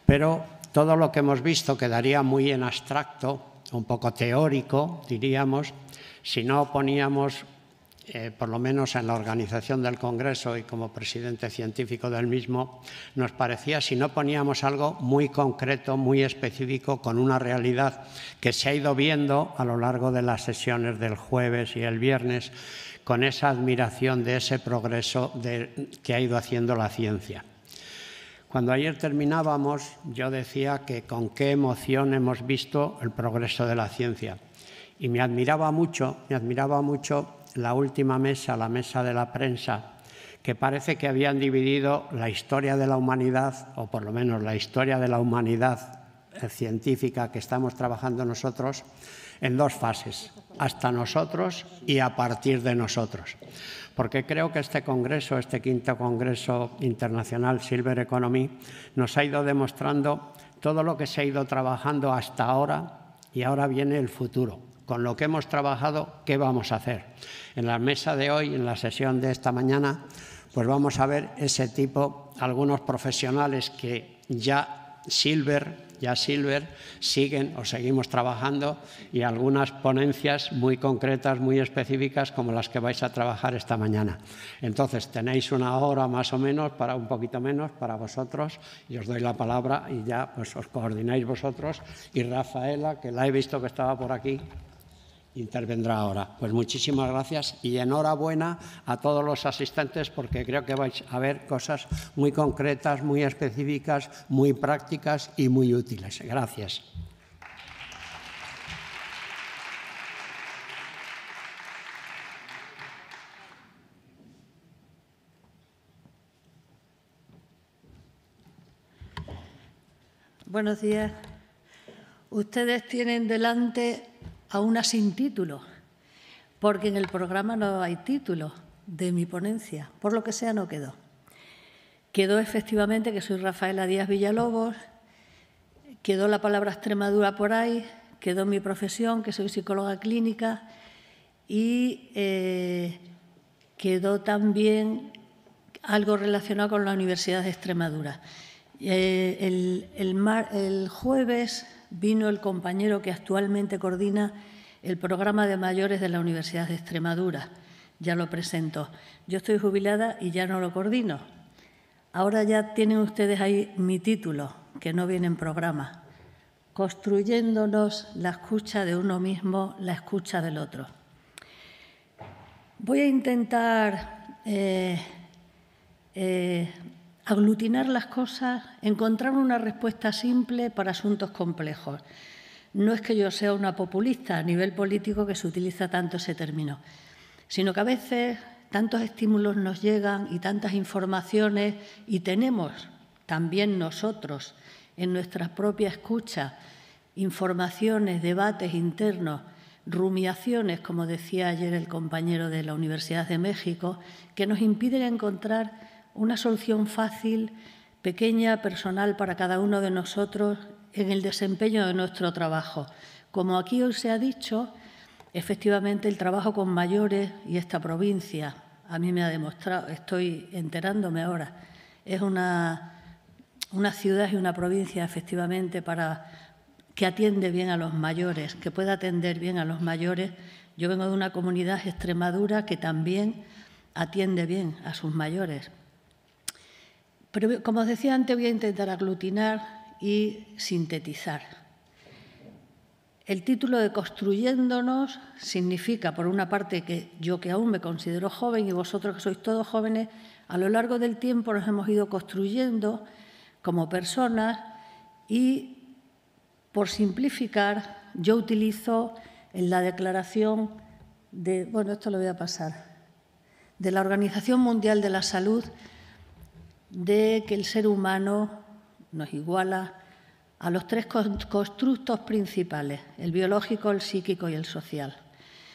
Pero todo lo que hemos visto quedaría muy en abstracto, un poco teórico, diríamos, si no poníamos eh, por lo menos en la organización del Congreso y como presidente científico del mismo, nos parecía si no poníamos algo muy concreto, muy específico, con una realidad que se ha ido viendo a lo largo de las sesiones del jueves y el viernes, con esa admiración de ese progreso que ha ido haciendo la ciencia. Cuando ayer terminábamos, yo decía que con qué emoción hemos visto el progreso de la ciencia. Y me admiraba mucho, me admiraba mucho la última mesa, la mesa de la prensa, que parece que habían dividido la historia de la humanidad, o por lo menos la historia de la humanidad eh, científica que estamos trabajando nosotros, en dos fases, hasta nosotros y a partir de nosotros. Porque creo que este Congreso, este quinto Congreso Internacional Silver Economy, nos ha ido demostrando todo lo que se ha ido trabajando hasta ahora y ahora viene el futuro con lo que hemos trabajado, ¿qué vamos a hacer? En la mesa de hoy, en la sesión de esta mañana, pues vamos a ver ese tipo, algunos profesionales que ya Silver, ya Silver, siguen o seguimos trabajando y algunas ponencias muy concretas, muy específicas, como las que vais a trabajar esta mañana. Entonces, tenéis una hora más o menos, para un poquito menos, para vosotros, y os doy la palabra y ya pues, os coordináis vosotros. Y Rafaela, que la he visto que estaba por aquí, intervendrá ahora. Pues muchísimas gracias y enhorabuena a todos los asistentes porque creo que vais a ver cosas muy concretas, muy específicas, muy prácticas y muy útiles. Gracias. Buenos días. Ustedes tienen delante Aún sin título, porque en el programa no hay título de mi ponencia, por lo que sea no quedó. Quedó efectivamente que soy Rafaela Díaz Villalobos, quedó la palabra Extremadura por ahí, quedó mi profesión, que soy psicóloga clínica, y eh, quedó también algo relacionado con la Universidad de Extremadura. Eh, el jueves vino el compañero que actualmente coordina el programa de mayores de la Universidad de Extremadura. Ya lo presento. Yo estoy jubilada y ya no lo coordino. Ahora ya tienen ustedes ahí mi título, que no viene en programa. Construyéndonos la escucha de uno mismo, la escucha del otro. Voy a intentar eh, eh, aglutinar las cosas, encontrar una respuesta simple para asuntos complejos. No es que yo sea una populista a nivel político que se utiliza tanto ese término, sino que a veces tantos estímulos nos llegan y tantas informaciones y tenemos también nosotros en nuestra propia escucha informaciones, debates internos, rumiaciones, como decía ayer el compañero de la Universidad de México, que nos impiden encontrar una solución fácil, pequeña, personal para cada uno de nosotros en el desempeño de nuestro trabajo. Como aquí hoy se ha dicho, efectivamente el trabajo con mayores y esta provincia, a mí me ha demostrado, estoy enterándome ahora, es una, una ciudad y una provincia efectivamente para que atiende bien a los mayores, que pueda atender bien a los mayores. Yo vengo de una comunidad, Extremadura, que también atiende bien a sus mayores. Pero como os decía antes, voy a intentar aglutinar y sintetizar. El título de Construyéndonos significa, por una parte, que yo que aún me considero joven y vosotros que sois todos jóvenes, a lo largo del tiempo nos hemos ido construyendo como personas y, por simplificar, yo utilizo en la declaración de, bueno, esto lo voy a pasar, de la Organización Mundial de la Salud, de que el ser humano nos iguala a los tres constructos principales, el biológico, el psíquico y el social.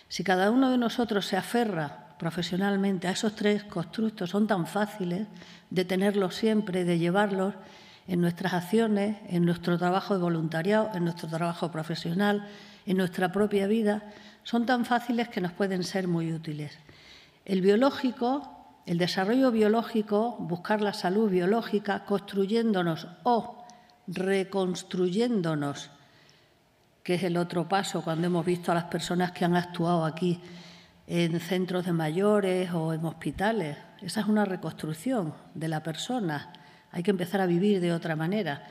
Si cada uno de nosotros se aferra profesionalmente a esos tres constructos, son tan fáciles de tenerlos siempre, de llevarlos en nuestras acciones, en nuestro trabajo de voluntariado, en nuestro trabajo profesional, en nuestra propia vida, son tan fáciles que nos pueden ser muy útiles. El biológico el desarrollo biológico, buscar la salud biológica, construyéndonos o reconstruyéndonos, que es el otro paso cuando hemos visto a las personas que han actuado aquí en centros de mayores o en hospitales. Esa es una reconstrucción de la persona. Hay que empezar a vivir de otra manera.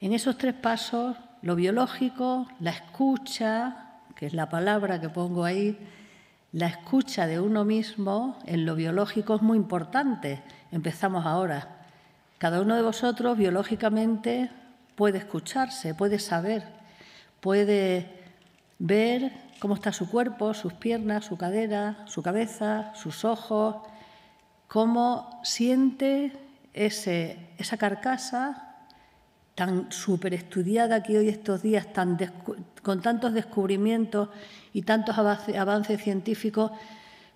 En esos tres pasos, lo biológico, la escucha, que es la palabra que pongo ahí, la escucha de uno mismo en lo biológico es muy importante. Empezamos ahora. Cada uno de vosotros biológicamente puede escucharse, puede saber, puede ver cómo está su cuerpo, sus piernas, su cadera, su cabeza, sus ojos, cómo siente ese, esa carcasa tan superestudiada que hoy estos días, tan, con tantos descubrimientos y tantos avances, científicos,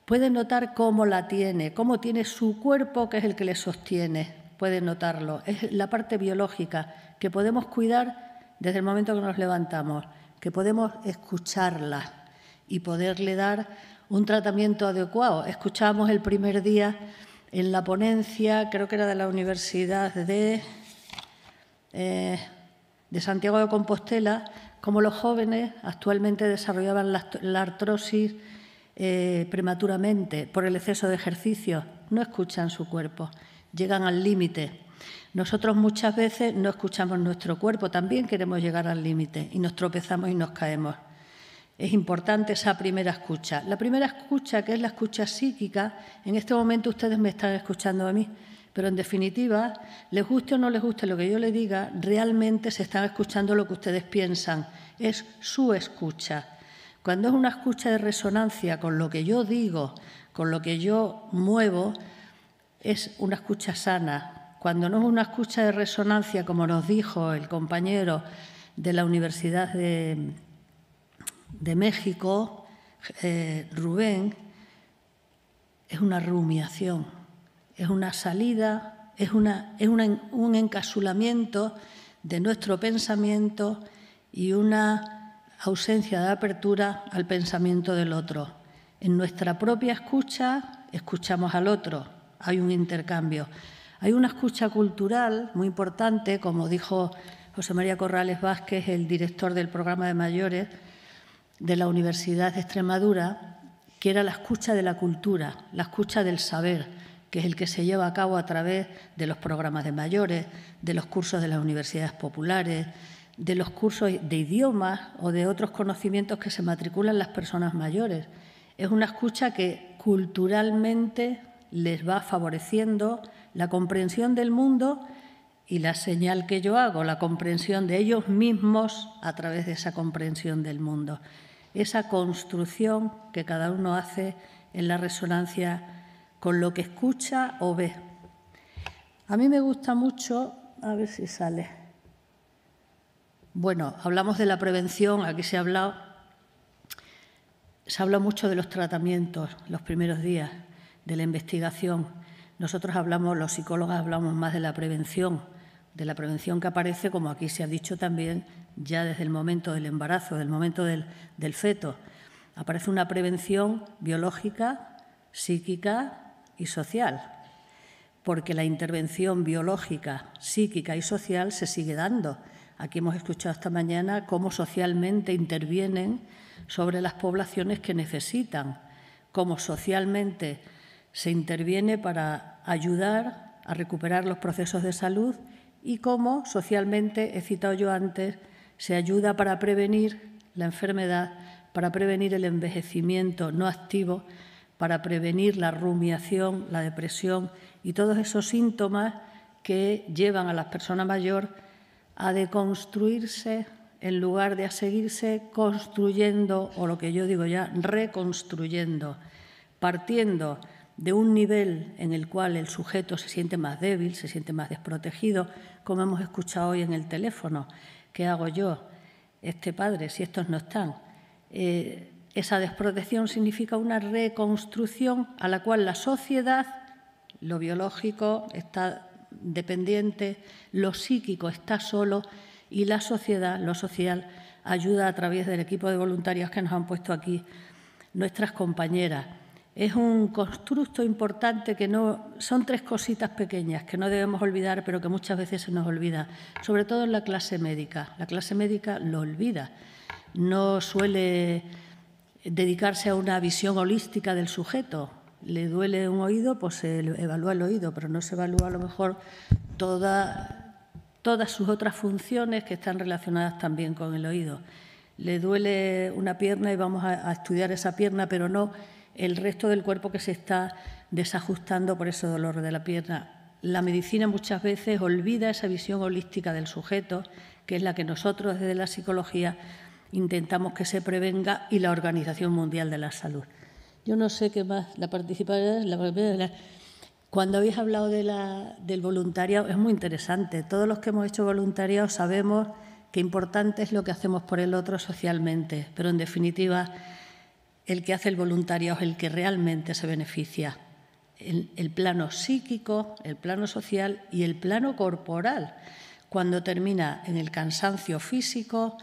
pueden notar cómo la tiene, cómo tiene su cuerpo, que es el que le sostiene, pueden notarlo. Es la parte biológica que podemos cuidar desde el momento que nos levantamos, que podemos escucharla y poderle dar un tratamiento adecuado. Escuchamos el primer día en la ponencia, creo que era de la Universidad de, eh, de Santiago de Compostela, como los jóvenes actualmente desarrollaban la, artrosis eh, prematuramente por el exceso de ejercicio, no escuchan su cuerpo, llegan al límite. Nosotros muchas veces no escuchamos nuestro cuerpo, también queremos llegar al límite y nos tropezamos y nos caemos. Es importante esa primera escucha. La primera escucha, que es la escucha psíquica, en este momento ustedes me están escuchando a mí, pero en definitiva, les guste o no les guste lo que yo le diga, realmente se están escuchando lo que ustedes piensan. Es su escucha. Cuando es una escucha de resonancia con lo que yo digo, con lo que yo muevo, es una escucha sana. Cuando no es una escucha de resonancia, como nos dijo el compañero de la Universidad de, México, eh, Rubén, es una rumiación es una salida, es, un encasulamiento de nuestro pensamiento y una ausencia de apertura al pensamiento del otro. En nuestra propia escucha escuchamos al otro, hay un intercambio. Hay una escucha cultural muy importante, como dijo José María Corrales Vázquez, el director del programa de mayores de la Universidad de Extremadura, que era la escucha de la cultura, la escucha del saber que es el que se lleva a cabo a través de los programas de mayores, de los cursos de las universidades populares, de los cursos de idiomas o de otros conocimientos que se matriculan las personas mayores. Es una escucha que culturalmente les va favoreciendo la comprensión del mundo y la señal que yo hago, la comprensión de ellos mismos a través de esa comprensión del mundo, esa construcción que cada uno hace en la resonancia con lo que escucha o ve. A mí me gusta mucho, a ver si sale. Bueno, hablamos de la prevención, aquí se ha hablado, se habla mucho de los tratamientos, los primeros días, de la investigación. Nosotros hablamos, los psicólogos hablamos más de la prevención, de la prevención que aparece, como aquí se ha dicho también, ya desde el momento del embarazo, del momento del, del feto. Aparece una prevención biológica, psíquica, y social, porque la intervención biológica, psíquica y social se sigue dando. Aquí hemos escuchado esta mañana cómo socialmente intervienen sobre las poblaciones que necesitan, cómo socialmente se interviene para ayudar a recuperar los procesos de salud y cómo socialmente, he citado yo antes, se ayuda para prevenir la enfermedad, para prevenir el envejecimiento no activo para prevenir la rumiación, la depresión y todos esos síntomas que llevan a las personas mayores a deconstruirse en lugar de a seguirse construyendo, o lo que yo digo ya, reconstruyendo, partiendo de un nivel en el cual el sujeto se siente más débil, se siente más desprotegido, como hemos escuchado hoy en el teléfono. ¿Qué hago yo? Este padre, si estos no están. Eh, esa desprotección significa una reconstrucción a la cual la sociedad, lo biológico está dependiente, lo psíquico está solo y la sociedad, lo social, ayuda a través del equipo de voluntarios que nos han puesto aquí nuestras compañeras. Es un constructo importante que no son tres cositas pequeñas que no debemos olvidar, pero que muchas veces se nos olvida, sobre todo en la clase médica. La clase médica lo olvida. No suele dedicarse a una visión holística del sujeto. Le duele un oído, pues se evalúa el oído, pero no se evalúa a lo mejor toda, todas sus otras funciones que están relacionadas también con el oído. Le duele una pierna y vamos a, a estudiar esa pierna, pero no el resto del cuerpo que se está desajustando por ese dolor de la pierna. La medicina muchas veces olvida esa visión holística del sujeto, que es la que nosotros desde la psicología intentamos que se prevenga y la Organización Mundial de la Salud. Yo no sé qué más, la participación, cuando habéis hablado del voluntariado es muy interesante. Todos los que hemos hecho voluntariado sabemos que importante es lo que hacemos por el otro socialmente, pero en definitiva el que hace el voluntariado es el que realmente se beneficia. el plano psíquico, el plano social y el plano corporal, cuando termina en el cansancio físico,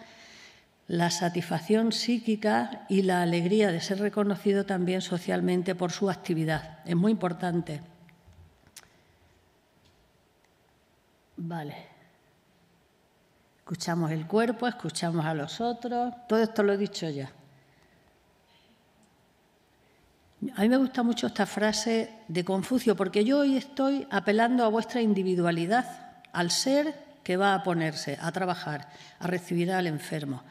la satisfacción psíquica y la alegría de ser reconocido también socialmente por su actividad. Es muy importante. Vale. Escuchamos el cuerpo, escuchamos a los otros. Todo esto lo he dicho ya. A mí me gusta mucho esta frase de Confucio porque yo hoy estoy apelando a vuestra individualidad, al ser que va a ponerse, a trabajar, a recibir al enfermo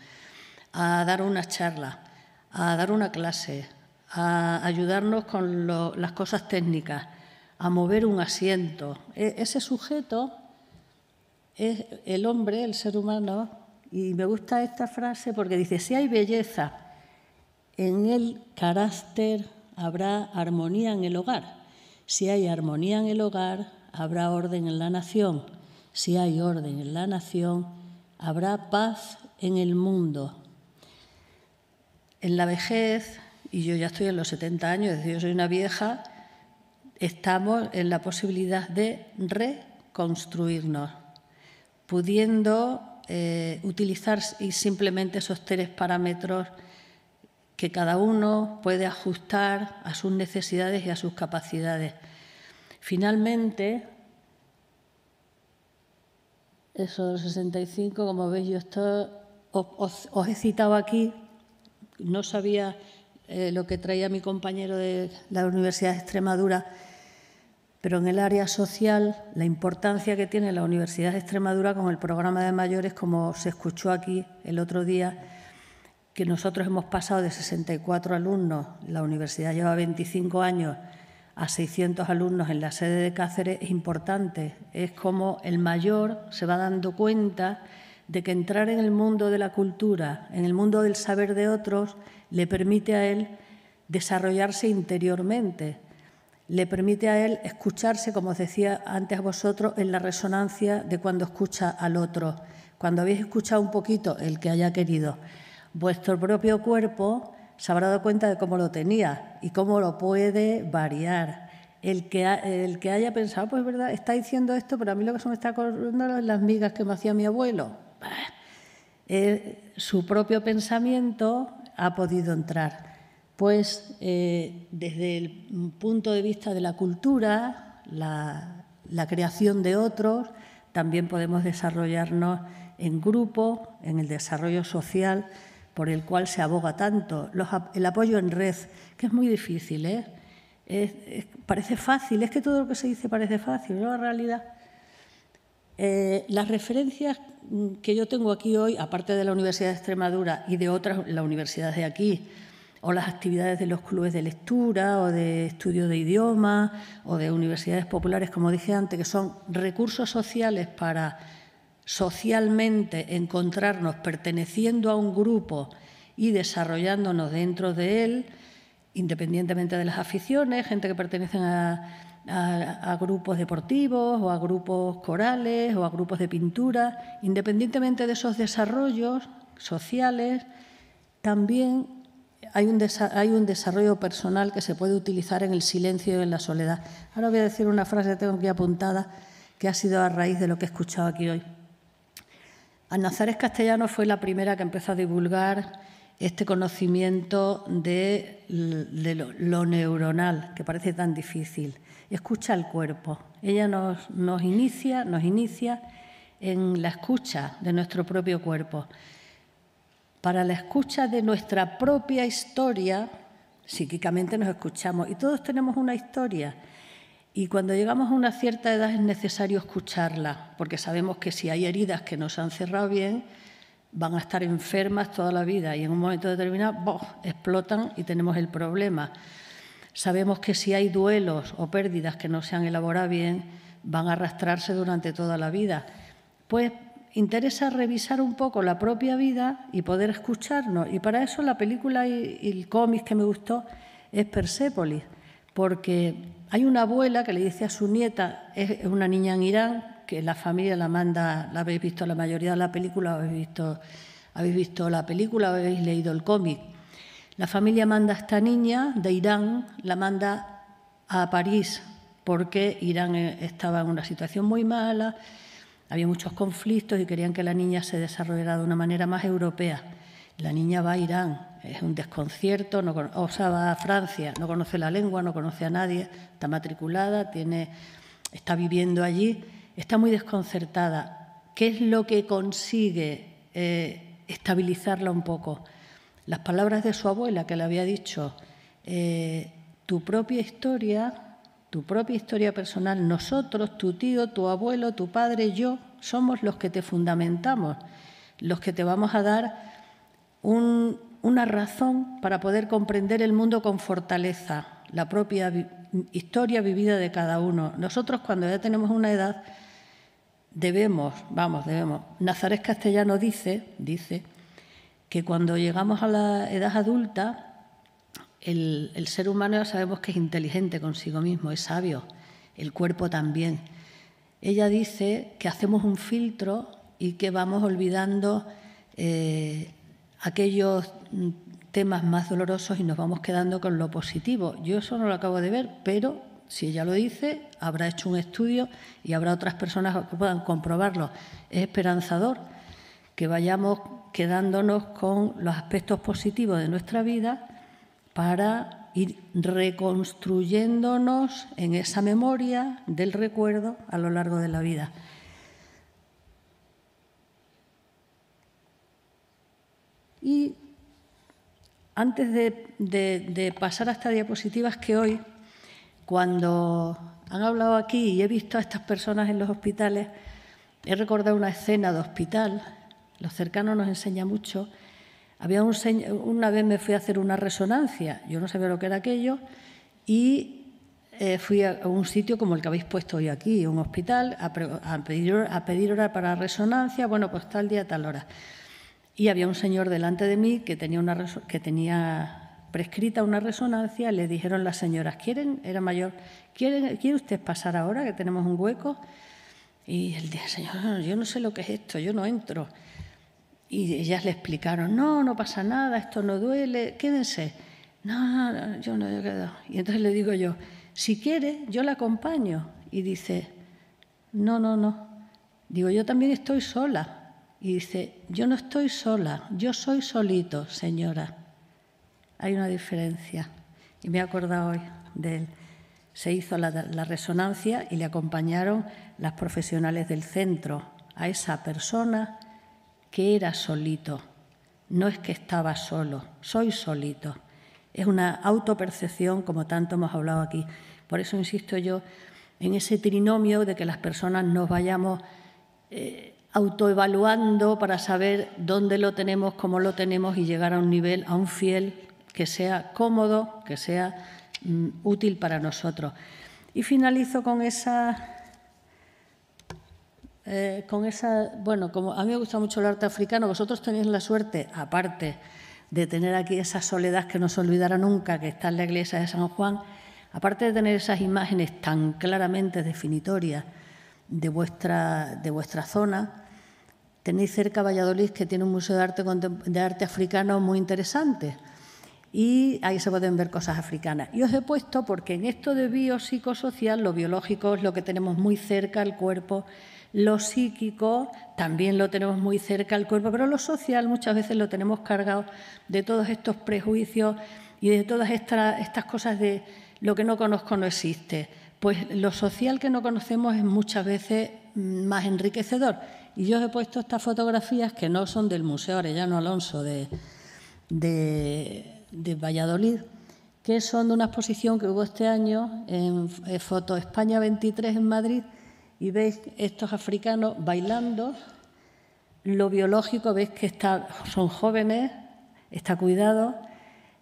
a dar una charla, a dar una clase, a ayudarnos con las cosas técnicas, a mover un asiento. E, ese sujeto es el hombre, el ser humano, y me gusta esta frase porque dice, si hay belleza en el carácter, habrá armonía en el hogar. Si hay armonía en el hogar, habrá orden en la nación. Si hay orden en la nación, habrá paz en el mundo en la vejez, y yo ya estoy en los 70 años, es decir, yo soy una vieja, estamos en la posibilidad de reconstruirnos, pudiendo eh, utilizar simplemente esos tres parámetros que cada uno puede ajustar a sus necesidades y a sus capacidades. Finalmente, esos 65, como veis, yo os he citado aquí no sabía eh, lo que traía mi compañero de la Universidad de Extremadura, pero en el área social, la importancia que tiene la Universidad de Extremadura con el programa de mayores, como se escuchó aquí el otro día, que nosotros hemos pasado de 64 alumnos, la universidad lleva 25 años, a 600 alumnos en la sede de Cáceres, es importante. Es como el mayor se va dando cuenta de que entrar en el mundo de la cultura, en el mundo del saber de otros, le permite a él desarrollarse interiormente, le permite a él escucharse, como os decía antes a vosotros, en la resonancia de cuando escucha al otro. Cuando habéis escuchado un poquito el que haya querido, vuestro propio cuerpo se habrá dado cuenta de cómo lo tenía y cómo lo puede variar. El que, el que haya pensado, pues verdad, está diciendo esto, pero a mí lo que se me está acordando es las migas que me hacía mi abuelo. Eh, su propio pensamiento ha podido entrar. Pues eh, desde el punto de vista de la cultura, la, creación de otros, también podemos desarrollarnos en grupo, en el desarrollo social por el cual se aboga tanto, el apoyo en red, que es muy difícil, ¿eh? parece fácil, es que todo lo que se dice parece fácil, ¿no? La realidad. las referencias que yo tengo aquí hoy, aparte de la Universidad de Extremadura y de otras, las universidades de aquí, o las actividades de los clubes de lectura o de estudio de idioma, o de universidades populares, como dije antes, que son recursos sociales para socialmente encontrarnos perteneciendo a un grupo y desarrollándonos dentro de él, independientemente de las aficiones, gente que pertenece a a, grupos deportivos o a grupos corales o a grupos de pintura. Independientemente de esos desarrollos sociales, también hay un, desarrollo personal que se puede utilizar en el silencio y en la soledad. Ahora voy a decir una frase que tengo aquí apuntada que ha sido a raíz de lo que he escuchado aquí hoy. Anazares Castellano fue la primera que empezó a divulgar este conocimiento de, lo, neuronal, que parece tan difícil escucha al cuerpo. Ella nos, nos inicia, nos inicia en la escucha de nuestro propio cuerpo. Para la escucha de nuestra propia historia, psíquicamente nos escuchamos y todos tenemos una historia. Y cuando llegamos a una cierta edad es necesario escucharla, porque sabemos que si hay heridas que no se han cerrado bien, van a estar enfermas toda la vida y en un momento determinado explotan y tenemos el problema. Sabemos que si hay duelos o pérdidas que no se han elaborado bien, van a arrastrarse durante toda la vida. Pues interesa revisar un poco la propia vida y poder escucharnos. Y para eso la película y, el cómic que me gustó es Persepolis, porque hay una abuela que le dice a su nieta, es una niña en Irán, que la familia la manda, la habéis visto la mayoría de la película, habéis visto, habéis visto la película, habéis leído el cómic la familia manda a esta niña de Irán, la manda a París, porque Irán eh, estaba en una situación muy mala, había muchos conflictos y querían que la niña se desarrollara de una manera más europea. La niña va a Irán, es un desconcierto, no, o sea, va a Francia, no conoce la lengua, no conoce a nadie, está matriculada, tiene, está viviendo allí, está muy desconcertada. ¿Qué es lo que consigue eh, estabilizarla un poco? las palabras de su abuela que le había dicho, eh, tu propia historia, tu propia historia personal, nosotros, tu tío, tu abuelo, tu padre, yo, somos los que te fundamentamos, los que te vamos a dar una razón para poder comprender el mundo con fortaleza, la propia historia vivida de cada uno. Nosotros cuando ya tenemos una edad debemos, vamos, debemos. Nazaret Castellano dice, dice, que cuando llegamos a la edad adulta, el, ser humano ya sabemos que es inteligente consigo mismo, es sabio, el cuerpo también. Ella dice que hacemos un filtro y que vamos olvidando eh, aquellos temas más dolorosos y nos vamos quedando con lo positivo. Yo eso no lo acabo de ver, pero si ella lo dice, habrá hecho un estudio y habrá otras personas que puedan comprobarlo. Es esperanzador que vayamos quedándonos con los aspectos positivos de nuestra vida para ir reconstruyéndonos en esa memoria del recuerdo a lo largo de la vida. Y antes de, pasar a estas diapositivas que hoy, cuando han hablado aquí y he visto a estas personas en los hospitales, he recordado una escena de hospital lo cercanos nos enseña mucho. Había un una vez me fui a hacer una resonancia, yo no sabía lo que era aquello, y eh, fui a un sitio como el que habéis puesto hoy aquí, un hospital, a, pedir, hora para resonancia, bueno, pues tal día, tal hora. Y había un señor delante de mí que tenía, una, que tenía prescrita una resonancia, le dijeron las señoras, ¿quieren? Era mayor, ¿quieren, ¿quiere usted pasar ahora que tenemos un hueco? Y el dijo, señor, yo no sé lo que es esto, yo no entro. Y ellas le explicaron, no, no pasa nada, esto no duele, quédense. No, no yo no, he quedado. Y entonces le digo yo, si quiere, yo la acompaño. Y dice, no, no, no. Digo, yo también estoy sola. Y dice, yo no estoy sola, yo soy solito, señora. Hay una diferencia. Y me he acordado hoy de él. Se hizo la resonancia y le acompañaron las profesionales del centro a esa persona que era solito. No es que estaba solo, soy solito. Es una autopercepción, como tanto hemos hablado aquí. Por eso insisto yo en ese trinomio de que las personas nos vayamos eh, autoevaluando para saber dónde lo tenemos, cómo lo tenemos y llegar a un nivel, a un fiel que sea cómodo, que sea mm, útil para nosotros. Y finalizo con esa eh, con esa, bueno, como a mí me gusta mucho el arte africano, vosotros tenéis la suerte, aparte de tener aquí esa soledad que no se olvidará nunca, que está en la iglesia de San Juan, aparte de tener esas imágenes tan claramente definitorias de vuestra, de vuestra zona, tenéis cerca Valladolid, que tiene un museo de arte, de arte africano muy interesante. Y ahí se pueden ver cosas africanas. Y os he puesto, porque en esto de biopsicosocial, lo biológico es lo que tenemos muy cerca al cuerpo lo psíquico también lo tenemos muy cerca al cuerpo, pero lo social muchas veces lo tenemos cargado de todos estos prejuicios y de todas estas, estas cosas de lo que no conozco no existe. Pues lo social que no conocemos es muchas veces más enriquecedor. Y yo os he puesto estas fotografías que no son del Museo Arellano Alonso de, de Valladolid, que son de una exposición que hubo este año en Foto España 23 en Madrid, y veis estos africanos bailando, lo biológico veis que está, son jóvenes, está cuidado,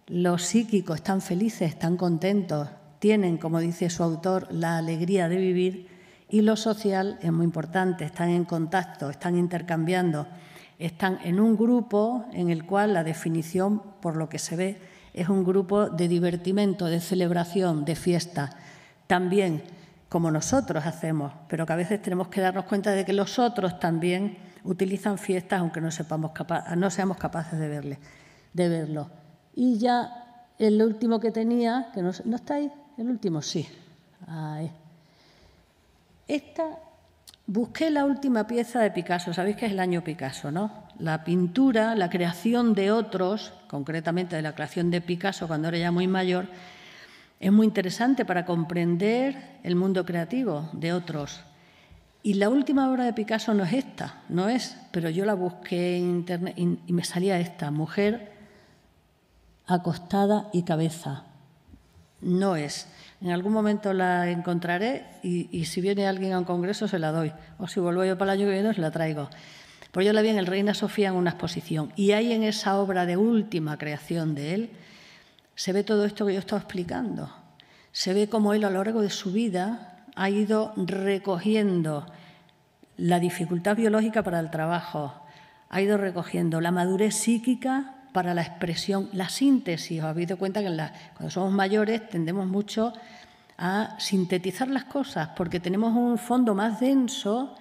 los psíquicos están felices, están contentos, tienen, como dice su autor, la alegría de vivir y lo social es muy importante, están en contacto, están intercambiando, están en un grupo en el cual la definición, por lo que se ve, es un grupo de divertimento, de celebración, de fiesta. También como nosotros hacemos, pero que a veces tenemos que darnos cuenta de que los otros también utilizan fiestas aunque no, sepamos no seamos capaces de, verlo. Y ya el último que tenía, que no, está ahí, el último sí. Ahí. Esta, busqué la última pieza de Picasso, sabéis que es el año Picasso, ¿no? La pintura, la creación de otros, concretamente de la creación de Picasso cuando era ya muy mayor, es muy interesante para comprender el mundo creativo de otros. Y la última obra de Picasso no es esta, no es, pero yo la busqué en internet y me salía esta, mujer acostada y cabeza. No es. En algún momento la encontraré y, si viene alguien a un congreso se la doy. O si vuelvo yo para el año que se la traigo. Pero yo la vi en el Reina Sofía en una exposición. Y hay en esa obra de última creación de él se ve todo esto que yo estaba explicando. Se ve cómo él a lo largo de su vida ha ido recogiendo la dificultad biológica para el trabajo, ha ido recogiendo la madurez psíquica para la expresión, la síntesis. Os habéis dado cuenta que cuando somos mayores tendemos mucho a sintetizar las cosas porque tenemos un fondo más denso,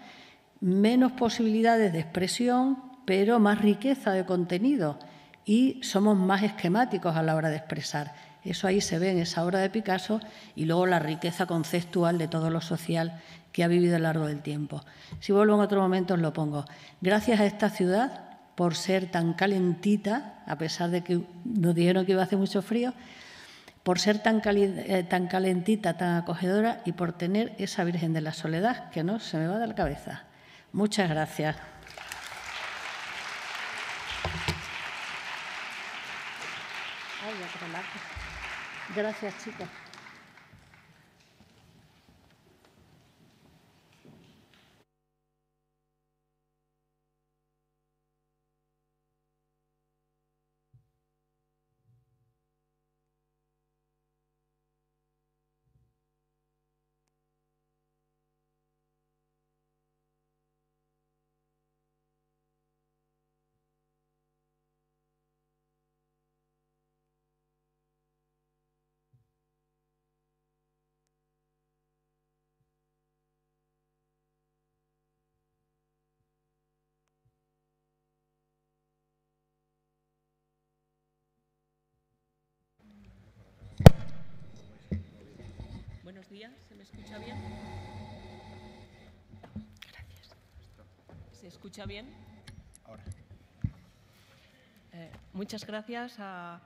menos posibilidades de expresión, pero más riqueza de contenido y somos más esquemáticos a la hora de expresar. Eso ahí se ve en esa obra de Picasso y luego la riqueza conceptual de todo lo social que ha vivido a lo largo del tiempo. Si vuelvo en otro momento os lo pongo. Gracias a esta ciudad, por ser tan calentita, a pesar de que nos dijeron que iba a hacer mucho frío, por ser tan, eh, tan calentita, tan acogedora y por tener esa Virgen de la Soledad que no se me va de la cabeza. Muchas gracias. Gracias, chicos. ¿se me escucha bien? Gracias. ¿Se escucha bien? Ahora. Eh, muchas gracias a,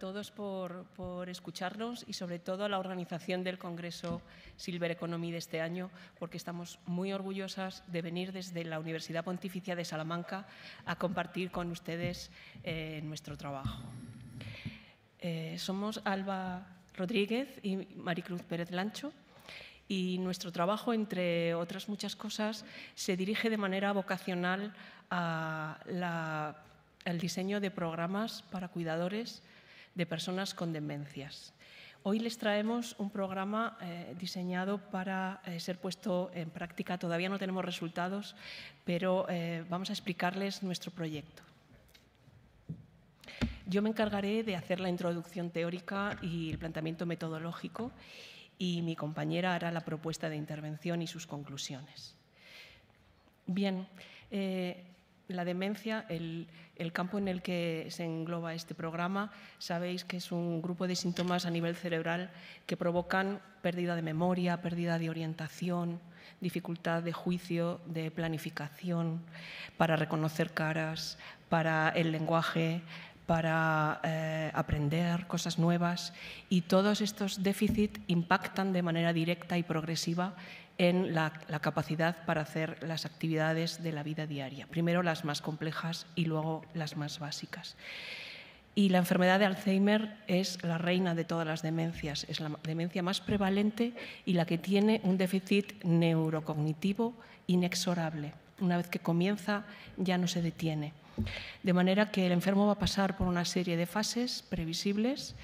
todos por, por, escucharnos y sobre todo a la organización del Congreso Silver Economy de este año, porque estamos muy orgullosas de venir desde la Universidad Pontificia de Salamanca a compartir con ustedes eh, nuestro trabajo. Eh, somos Alba Rodríguez y Maricruz Pérez Lancho. Y nuestro trabajo, entre otras muchas cosas, se dirige de manera vocacional al diseño de programas para cuidadores de personas con demencias. Hoy les traemos un programa eh, diseñado para eh, ser puesto en práctica. Todavía no tenemos resultados, pero eh, vamos a explicarles nuestro proyecto. Yo me encargaré de hacer la introducción teórica y el planteamiento metodológico y mi compañera hará la propuesta de intervención y sus conclusiones. Bien, eh, la demencia, el, el, campo en el que se engloba este programa, sabéis que es un grupo de síntomas a nivel cerebral que provocan pérdida de memoria, pérdida de orientación, dificultad de juicio, de planificación, para reconocer caras, para el lenguaje, para eh, aprender cosas nuevas y todos estos déficits impactan de manera directa y progresiva en la, capacidad para hacer las actividades de la vida diaria, primero las más complejas y luego las más básicas. Y la enfermedad de Alzheimer es la reina de todas las demencias, es la demencia más prevalente y la que tiene un déficit neurocognitivo inexorable. Una vez que comienza ya no se detiene. De manera que el enfermo va a pasar por una serie de fases previsibles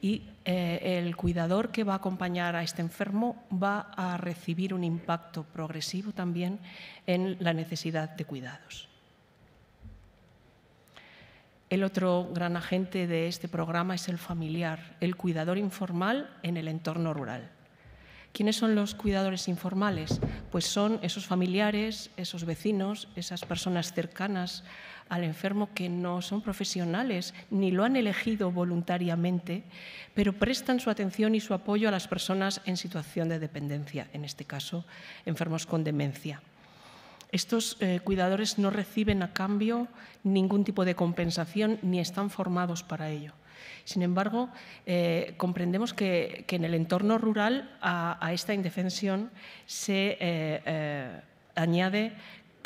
y eh, el cuidador que va a acompañar a este enfermo va a recibir un impacto progresivo también en la necesidad de cuidados. El otro gran agente de este programa es el familiar, el cuidador informal en el entorno rural. ¿Quiénes son los cuidadores informales? Pues son esos familiares, esos vecinos, esas personas cercanas al enfermo que no son profesionales ni lo han elegido voluntariamente, pero prestan su atención y su apoyo a las personas en situación de dependencia, en este caso enfermos con demencia. Estos eh, cuidadores no reciben a cambio ningún tipo de compensación ni están formados para ello. Sin embargo, eh, comprendemos que, en el entorno rural a, esta indefensión se eh, añade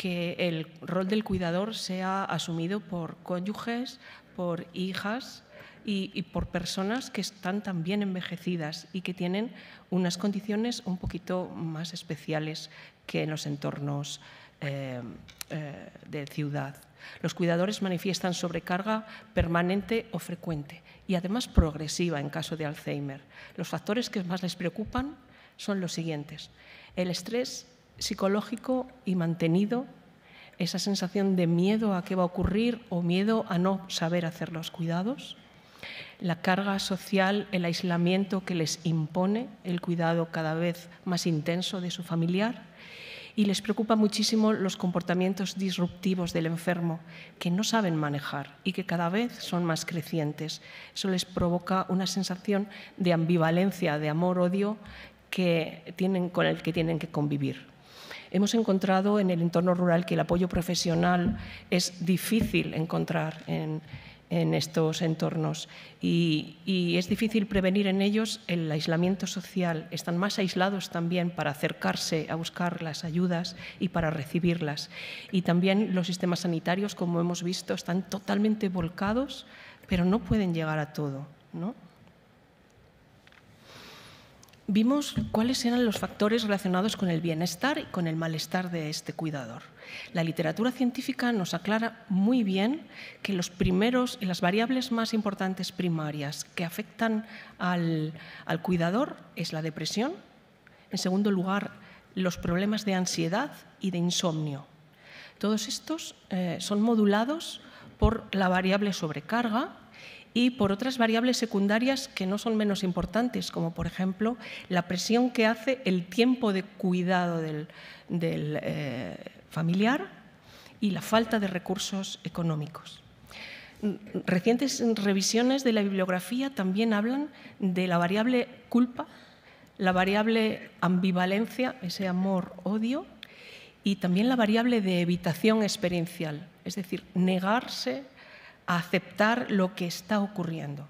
que el rol del cuidador sea asumido por cónyuges, por hijas y, por personas que están también envejecidas y que tienen unas condiciones un poquito más especiales que en los entornos eh, eh, de ciudad. Los cuidadores manifiestan sobrecarga permanente o frecuente y además progresiva en caso de Alzheimer. Los factores que más les preocupan son los siguientes. El estrés psicológico y mantenido esa sensación de miedo a qué va a ocurrir o miedo a no saber hacer los cuidados, la carga social, el aislamiento que les impone el cuidado cada vez más intenso de su familiar y les preocupa muchísimo los comportamientos disruptivos del enfermo que no saben manejar y que cada vez son más crecientes. Eso les provoca una sensación de ambivalencia, de amor-odio que tienen con el que tienen que convivir hemos encontrado en el entorno rural que el apoyo profesional es difícil encontrar en, estos entornos y, es difícil prevenir en ellos el aislamiento social. Están más aislados también para acercarse a buscar las ayudas y para recibirlas. Y también los sistemas sanitarios, como hemos visto, están totalmente volcados, pero no pueden llegar a todo. ¿no? vimos cuáles eran los factores relacionados con el bienestar y con el malestar de este cuidador. La literatura científica nos aclara muy bien que los primeros y las variables más importantes primarias que afectan al, cuidador es la depresión, en segundo lugar los problemas de ansiedad y de insomnio. Todos estos eh, son modulados por la variable sobrecarga, y por otras variables secundarias que no son menos importantes, como por ejemplo la presión que hace el tiempo de cuidado del, eh, familiar y la falta de recursos económicos. Recientes revisiones de la bibliografía también hablan de la variable culpa, la variable ambivalencia, ese amor-odio, y también la variable de evitación experiencial, es decir, negarse aceptar lo que está ocurriendo.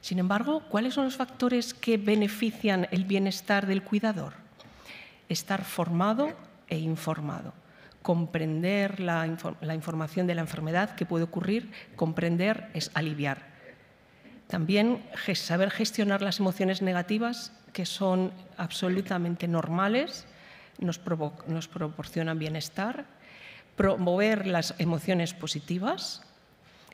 Sin embargo, ¿cuáles son los factores que benefician el bienestar del cuidador? Estar formado e informado, comprender la, información de la enfermedad que puede ocurrir, comprender es aliviar. También saber gestionar las emociones negativas que son absolutamente normales, nos proporcionan bienestar, promover las emociones positivas,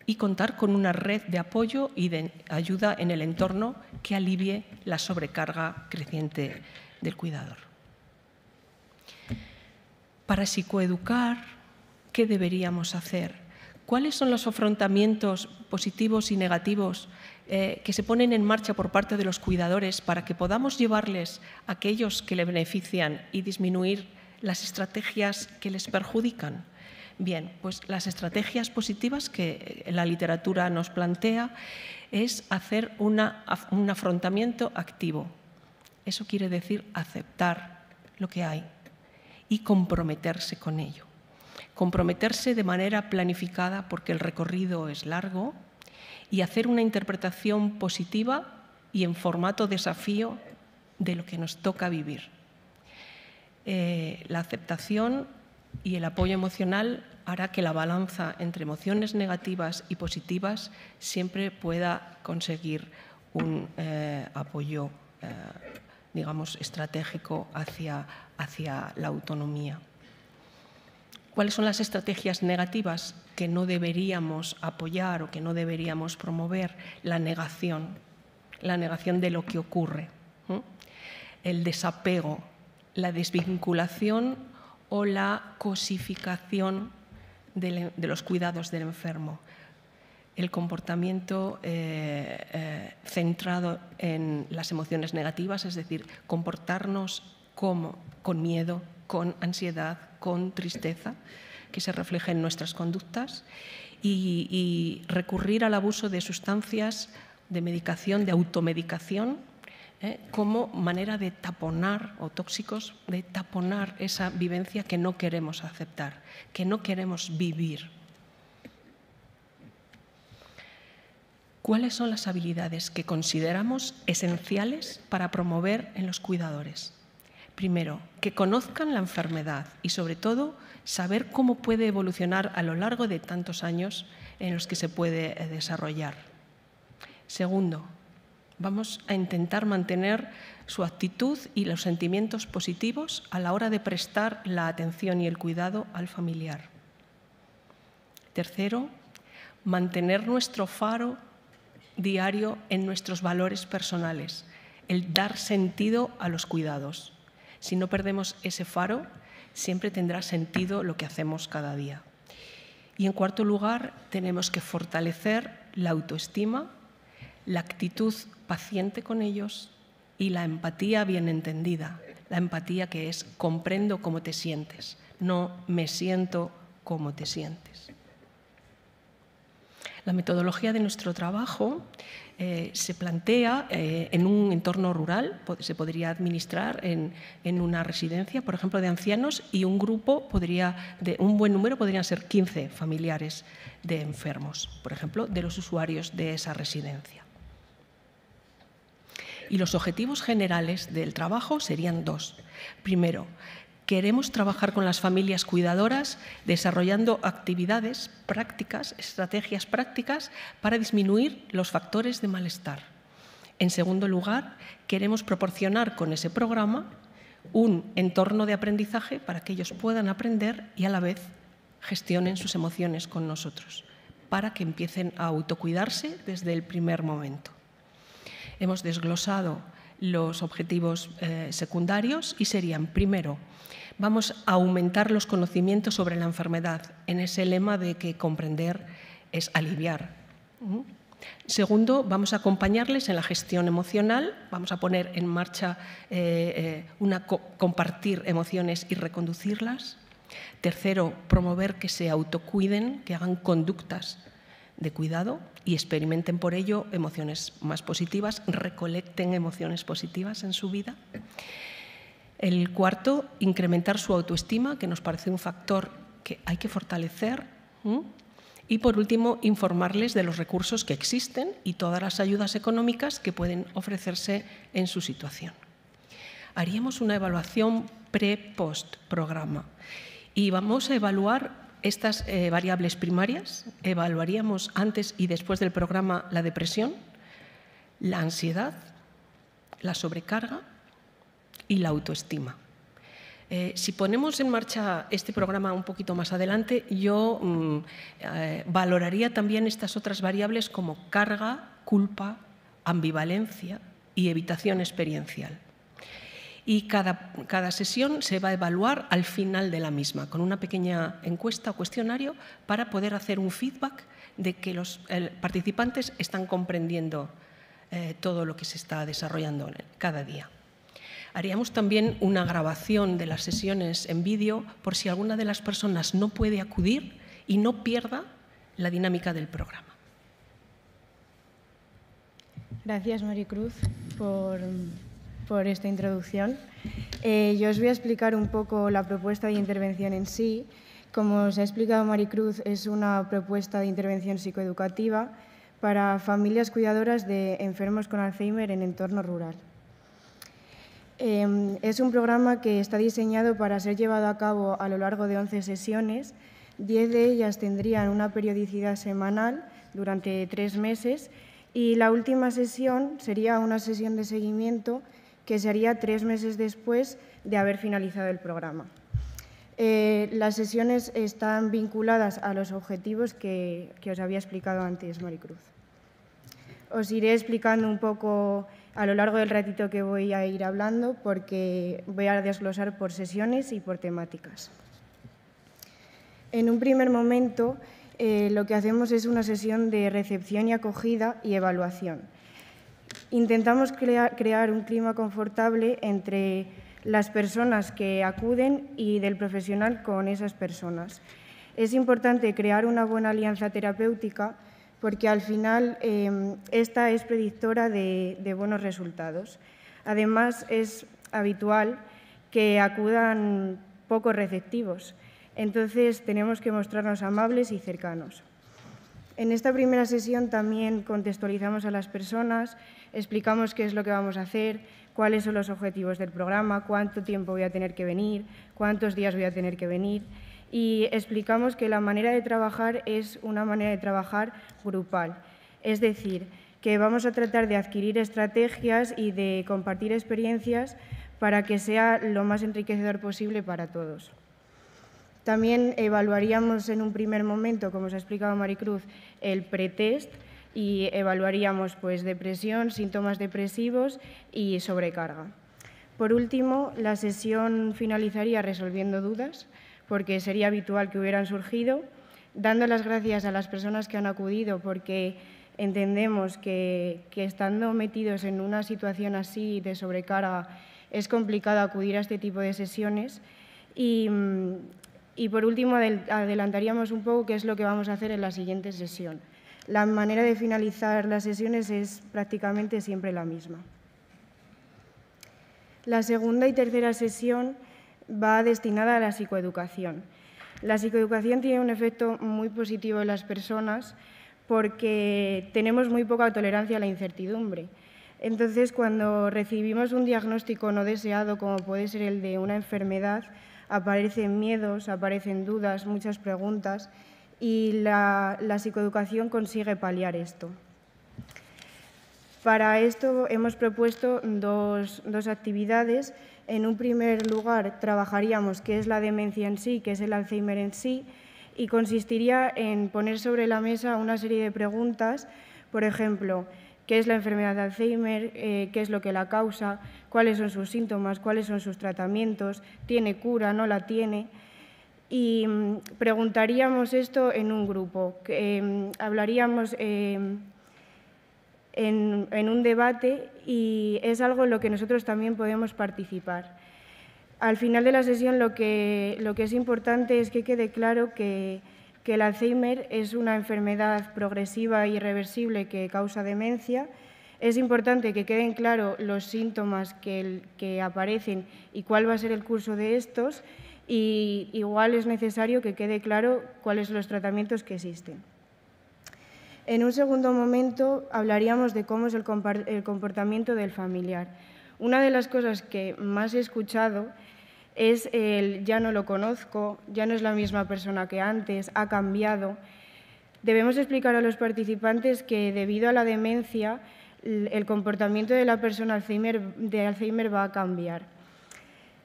y contar con una red de apoyo y de ayuda en el entorno que alivie la sobrecarga creciente del cuidador. Para psicoeducar, ¿qué deberíamos hacer? ¿Cuáles son los afrontamientos positivos y negativos eh, que se ponen en marcha por parte de los cuidadores para que podamos llevarles a aquellos que le benefician y disminuir las estrategias que les perjudican? Bien, pues las estrategias positivas que la literatura nos plantea es hacer un afrontamiento activo. Eso quiere decir aceptar lo que hay y comprometerse con ello. Comprometerse de manera planificada porque el recorrido es largo y hacer una interpretación positiva y en formato desafío de lo que nos toca vivir. Eh, la aceptación y el apoyo emocional hará que la balanza entre emociones negativas y positivas siempre pueda conseguir un eh, apoyo, eh, digamos, estratégico hacia, hacia la autonomía. ¿Cuáles son las estrategias negativas que no deberíamos apoyar o que no deberíamos promover? La negación, la negación de lo que ocurre, el desapego, la desvinculación o la cosificación de, los cuidados del enfermo, el comportamiento eh, eh, centrado en las emociones negativas, es decir, comportarnos como, con miedo, con ansiedad, con tristeza, que se refleja en nuestras conductas, y recurrir al abuso de sustancias, de medicación, de automedicación ¿eh? como manera de taponar, o tóxicos, de taponar esa vivencia que no queremos aceptar, que no queremos vivir. ¿Cuáles son las habilidades que consideramos esenciales para promover en los cuidadores? Primero, que conozcan la enfermedad y sobre todo saber cómo puede evolucionar a lo largo de tantos años en los que se puede eh, desarrollar. Segundo, Vamos a intentar mantener su actitud y los sentimientos positivos a la hora de prestar la atención y el cuidado al familiar. Tercero, mantener nuestro faro diario en nuestros valores personales, el dar sentido a los cuidados. Si no perdemos ese faro, siempre tendrá sentido lo que hacemos cada día. Y en cuarto lugar, tenemos que fortalecer la autoestima la actitud paciente con ellos y la empatía bien entendida. La empatía que es comprendo cómo te sientes, no me siento como te sientes. La metodología de nuestro trabajo eh, se plantea eh, en un entorno rural, se podría administrar en, en, una residencia, por ejemplo, de ancianos y un grupo podría, de un buen número podrían ser 15 familiares de enfermos, por ejemplo, de los usuarios de esa residencia. Y los objetivos generales del trabajo serían dos. Primero, queremos trabajar con las familias cuidadoras desarrollando actividades prácticas, estrategias prácticas para disminuir los factores de malestar. En segundo lugar, queremos proporcionar con ese programa un entorno de aprendizaje para que ellos puedan aprender y a la vez gestionen sus emociones con nosotros, para que empiecen a autocuidarse desde el primer momento. Hemos desglosado los objetivos eh, secundarios y serían, primero, vamos a aumentar los conocimientos sobre la enfermedad, en ese lema de que comprender es aliviar. Segundo, vamos a acompañarles en la gestión emocional, vamos a poner en marcha eh, eh, una compartir emociones y reconducirlas. Tercero, promover que se autocuiden, que hagan conductas de cuidado y experimenten por ello emociones más positivas, recolecten emociones positivas en su vida. El cuarto, incrementar su autoestima, que nos parece un factor que hay que fortalecer. Y por último, informarles de los recursos que existen y todas las ayudas económicas que pueden ofrecerse en su situación. Haríamos una evaluación pre-post programa y vamos a evaluar estas eh, variables primarias, evaluaríamos antes y después del programa la depresión, la ansiedad, la sobrecarga y la autoestima. Eh, si ponemos en marcha este programa un poquito más adelante, yo mm, eh, valoraría también estas otras variables como carga, culpa, ambivalencia y evitación experiencial y cada, sesión se va a evaluar al final de la misma, con una pequeña encuesta o cuestionario para poder hacer un feedback de que los participantes están comprendiendo eh, todo lo que se está desarrollando cada día. Haríamos también una grabación de las sesiones en vídeo por si alguna de las personas no puede acudir y no pierda la dinámica del programa. Gracias, Maricruz, por por esta introducción. Eh, yo os voy a explicar un poco la propuesta de intervención en sí. Como os ha explicado Maricruz, es una propuesta de intervención psicoeducativa para familias cuidadoras de enfermos con Alzheimer en entorno rural. Eh, es un programa que está diseñado para ser llevado a cabo a lo largo de 11 sesiones. Diez de ellas tendrían una periodicidad semanal durante tres meses y la última sesión sería una sesión de seguimiento que sería tres meses después de haber finalizado el programa. Eh, las sesiones están vinculadas a los objetivos que, os había explicado antes, Maricruz. Os iré explicando un poco a lo largo del ratito que voy a ir hablando porque voy a desglosar por sesiones y por temáticas. En un primer momento, eh, lo que hacemos es una sesión de recepción y acogida y evaluación intentamos crear un clima confortable entre las personas que acuden y del profesional con esas personas. Es importante crear una buena alianza terapéutica porque al final em, esta es predictora de, de buenos resultados. Además, es habitual que acudan poco receptivos. Entonces, tenemos que mostrarnos amables y cercanos. En esta primera sesión también contextualizamos a las personas, explicamos qué es lo que vamos a hacer, cuáles son los objetivos del programa, cuánto tiempo voy a tener que venir, cuántos días voy a tener que venir y explicamos que la manera de trabajar es una manera de trabajar grupal. Es decir, que vamos a tratar de adquirir estrategias y de compartir experiencias para que sea lo más enriquecedor posible para todos. También evaluaríamos en un primer momento, como os ha explicado Maricruz, el pretest y evaluaríamos pues, depresión, síntomas depresivos y sobrecarga. Por último, la sesión finalizaría resolviendo dudas, porque sería habitual que hubieran surgido, dando las gracias a las personas que han acudido, porque entendemos que, que estando metidos en una situación así de sobrecarga es complicado acudir a este tipo de sesiones y mm, y por último, adelantaríamos un poco qué es lo que vamos a hacer en la siguiente sesión. La manera de finalizar las sesiones es prácticamente siempre la misma. La segunda y tercera sesión va destinada a la psicoeducación. La psicoeducación tiene un efecto muy positivo en las personas porque tenemos muy poca tolerancia a la incertidumbre. Entonces, cuando recibimos un diagnóstico no deseado, como puede ser el de una enfermedad, aparecen miedos, aparecen dudas, muchas preguntas y la, psicoeducación consigue paliar esto. Para esto hemos propuesto dos, actividades. En un primer lugar trabajaríamos qué es la demencia en sí, qué es el Alzheimer en sí, y consistiría en poner sobre la mesa una serie de preguntas, por ejemplo, qué es la enfermedad de Alzheimer, eh, qué es lo que la causa, cuáles son sus síntomas, cuáles son sus tratamientos, tiene cura, no la tiene. Y mm, preguntaríamos esto en un grupo, em, hablaríamos em, en, un debate y es algo en lo que nosotros también podemos participar. Al final de la sesión lo que, es importante es que quede claro que, el Alzheimer es una enfermedad progresiva e irreversible que causa demencia es importante que queden claros los síntomas que, que, aparecen y cuál va a ser el curso de estos y igual es necesario que quede claro cuáles son los tratamientos que existen. En un segundo momento hablaríamos de cómo es el comportamiento del familiar. Una de las cosas que más he escuchado es el ya no lo conozco, ya no es la misma persona que antes, ha cambiado. Debemos explicar a los participantes que debido a la demencia el comportamiento de la persona Alzheimer, de Alzheimer va a cambiar.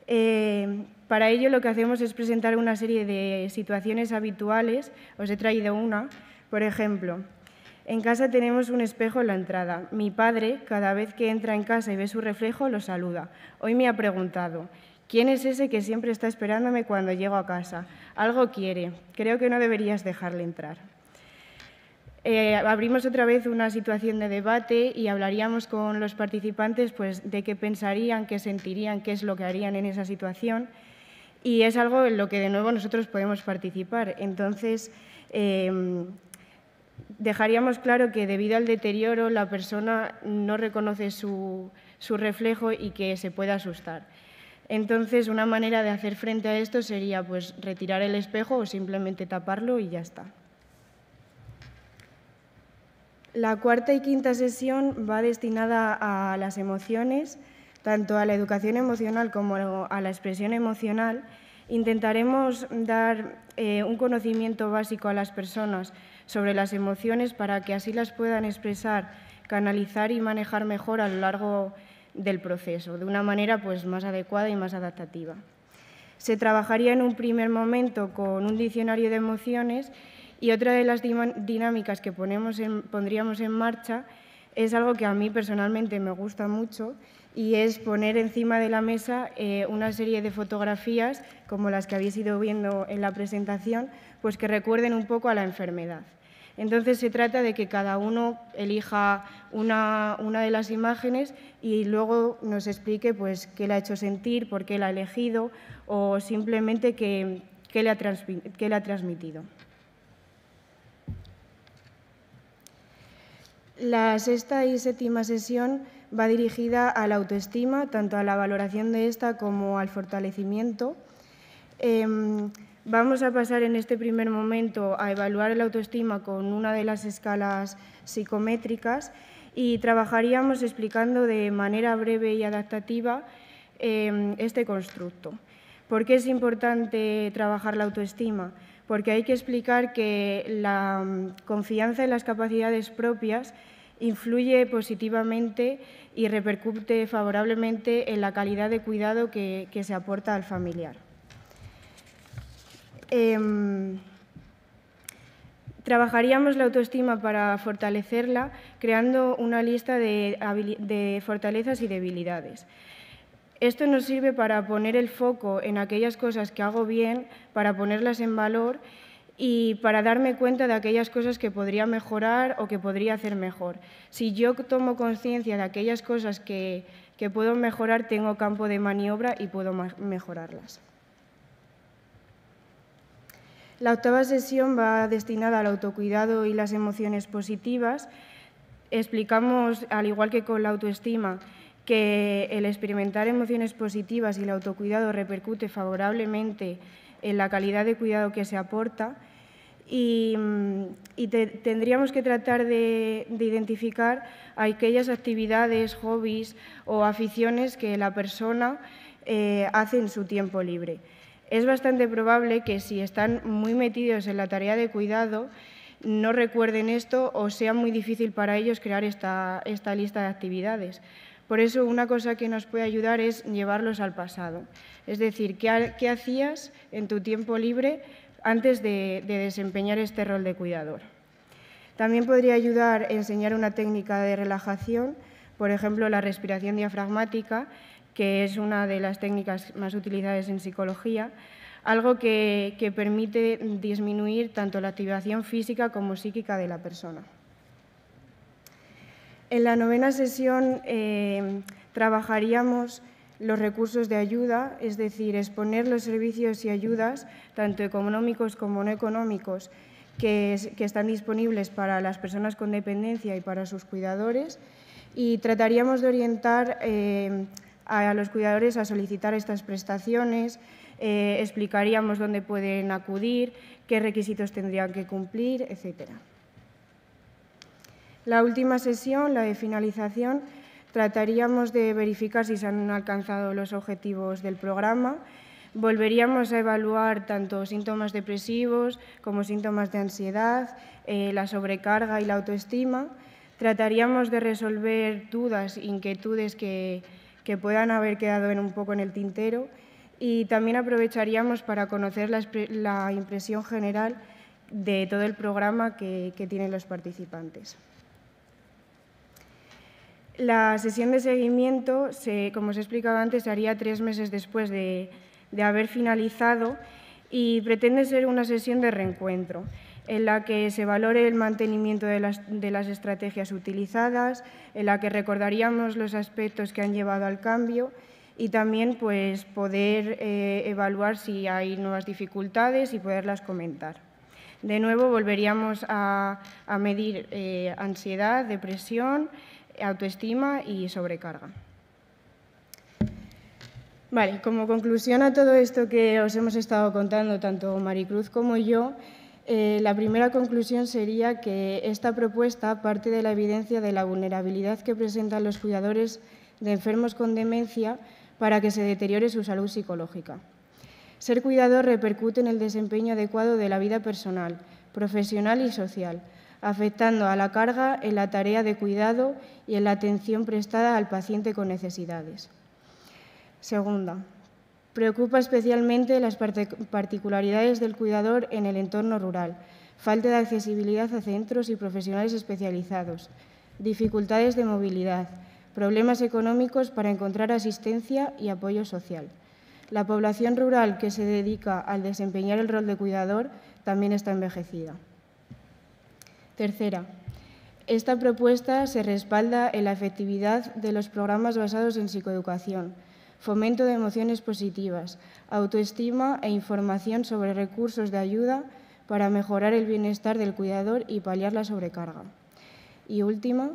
Eh, para ello lo que hacemos es presentar una serie de situaciones habituales. Os he traído una. Por ejemplo, en casa tenemos un espejo en la entrada. Mi padre, cada vez que entra en casa y ve su reflejo, lo saluda. Hoy me ha preguntado, ¿quién es ese que siempre está esperándome cuando llego a casa? Algo quiere. Creo que no deberías dejarle entrar. Eh, abrimos otra vez una situación de debate y hablaríamos con los participantes pues, de qué pensarían, qué sentirían, qué es lo que harían en esa situación. Y es algo en lo que de nuevo nosotros podemos participar. Entonces, em, dejaríamos claro que debido al deterioro la persona no reconoce su, reflejo y que se puede asustar. Entonces, una manera de hacer frente a esto sería pues, retirar el espejo o simplemente taparlo y ya está. La cuarta y quinta sesión va destinada a las emociones, tanto a la educación emocional como a la expresión emocional. Intentaremos dar eh, un conocimiento básico a las personas sobre las emociones para que así las puedan expresar, canalizar y manejar mejor a lo largo del proceso, de una manera pues, más adecuada y más adaptativa. Se trabajaría en un primer momento con un diccionario de emociones y otra de las dinámicas que pondríamos en marcha es algo que a mí personalmente me gusta mucho y es poner encima de la mesa eh, una serie de fotografías, como las que habéis ido viendo en la presentación, pues que recuerden un poco a la enfermedad. Entonces se trata de que cada uno elija una, de las imágenes y luego nos explique pues, qué le ha hecho sentir, por qué la ha elegido o simplemente qué, qué, qué le ha transmitido. La sexta y séptima sesión va dirigida a la autoestima, tanto a la valoración de esta como al fortalecimiento. Em, vamos a pasar en este primer momento a evaluar la autoestima con una de las escalas psicométricas y trabajaríamos explicando de manera breve y adaptativa em, este constructo. ¿Por qué es importante trabajar la autoestima? porque hay que explicar que la mm, confianza en las capacidades propias influye positivamente y repercute favorablemente en la calidad de cuidado que, se aporta al familiar. Em, trabajaríamos la autoestima para fortalecerla creando una lista de fortalezas y debilidades. Esto nos sirve para poner el foco en aquellas cosas que hago bien, para ponerlas en valor y para darme cuenta de aquellas cosas que podría mejorar o que podría hacer mejor. Si yo tomo conciencia de aquellas cosas que, que, puedo mejorar, tengo campo de maniobra y puedo mejorarlas. La octava sesión va destinada al autocuidado y las emociones positivas. Explicamos, al igual que con la autoestima, que el experimentar emociones positivas y el autocuidado repercute favorablemente en la calidad de cuidado que se aporta y, mm, tendríamos que tratar de, identificar aquellas actividades, hobbies o aficiones que la persona eh, hace en su tiempo libre. Es bastante probable que si están muy metidos en la tarea de cuidado, no recuerden esto o sea muy difícil para ellos crear esta lista de actividades. Por eso una cosa que nos puede ayudar es llevarlos al pasado. Es decir, ¿qué, hacías en tu tiempo libre antes de, desempeñar este rol de cuidador? También podría ayudar a enseñar una técnica de relajación, por ejemplo, la respiración diafragmática, que es una de las técnicas más utilizadas en psicología, algo que permite disminuir tanto la activación física como psíquica de la persona. En la novena sesión eh, trabajaríamos los recursos de ayuda, es decir, exponer los servicios y ayudas, tanto económicos como no económicos, que, están disponibles para las personas con dependencia y para sus cuidadores. Y trataríamos de orientar eh, a, los cuidadores a solicitar estas prestaciones, eh, explicaríamos dónde pueden acudir, qué requisitos tendrían que cumplir, etcétera. La última sesión, la de finalización, trataríamos de verificar si se han alcanzado los objetivos del programa. Volveríamos a evaluar tanto síntomas depresivos como síntomas de ansiedad, eh, la sobrecarga y la autoestima. Trataríamos de resolver dudas, e inquietudes que, puedan haber quedado en un poco en el tintero y también aprovecharíamos para conocer la, impresión general de todo el programa que tienen los participantes. La sesión de seguimiento, como os he explicado antes, se haría tres meses después de, haber finalizado y pretende ser una sesión de reencuentro en la que se valore el mantenimiento de las, estrategias utilizadas, en la que recordaríamos los aspectos que han llevado al cambio y también pues, poder eh, evaluar si hay nuevas dificultades y poderlas comentar. De nuevo, volveríamos a, medir eh, ansiedad, depresión, autoestima y sobrecarga. Vale, como conclusión a todo esto que os hemos estado contando, tanto Maricruz como yo, eh, la primera conclusión sería que esta propuesta parte de la evidencia de la vulnerabilidad que presentan los cuidadores de enfermos con demencia para que se deteriore su salud psicológica. Ser cuidador repercute en el desempeño adecuado de la vida personal, profesional y social, afectando a la carga en la tarea de cuidado y en la atención prestada al paciente con necesidades. Segunda, preocupa especialmente las particularidades del cuidador en el entorno rural, falta de accesibilidad a centros y profesionales especializados, dificultades de movilidad, problemas económicos para encontrar asistencia y apoyo social. La población rural que se dedica al desempeñar el rol de cuidador también está envejecida. Tercera, esta propuesta se respalda en la efectividad de los programas basados en psicoeducación, fomento de emociones positivas, autoestima e información sobre recursos de ayuda para mejorar el bienestar del cuidador y paliar la sobrecarga. Y última,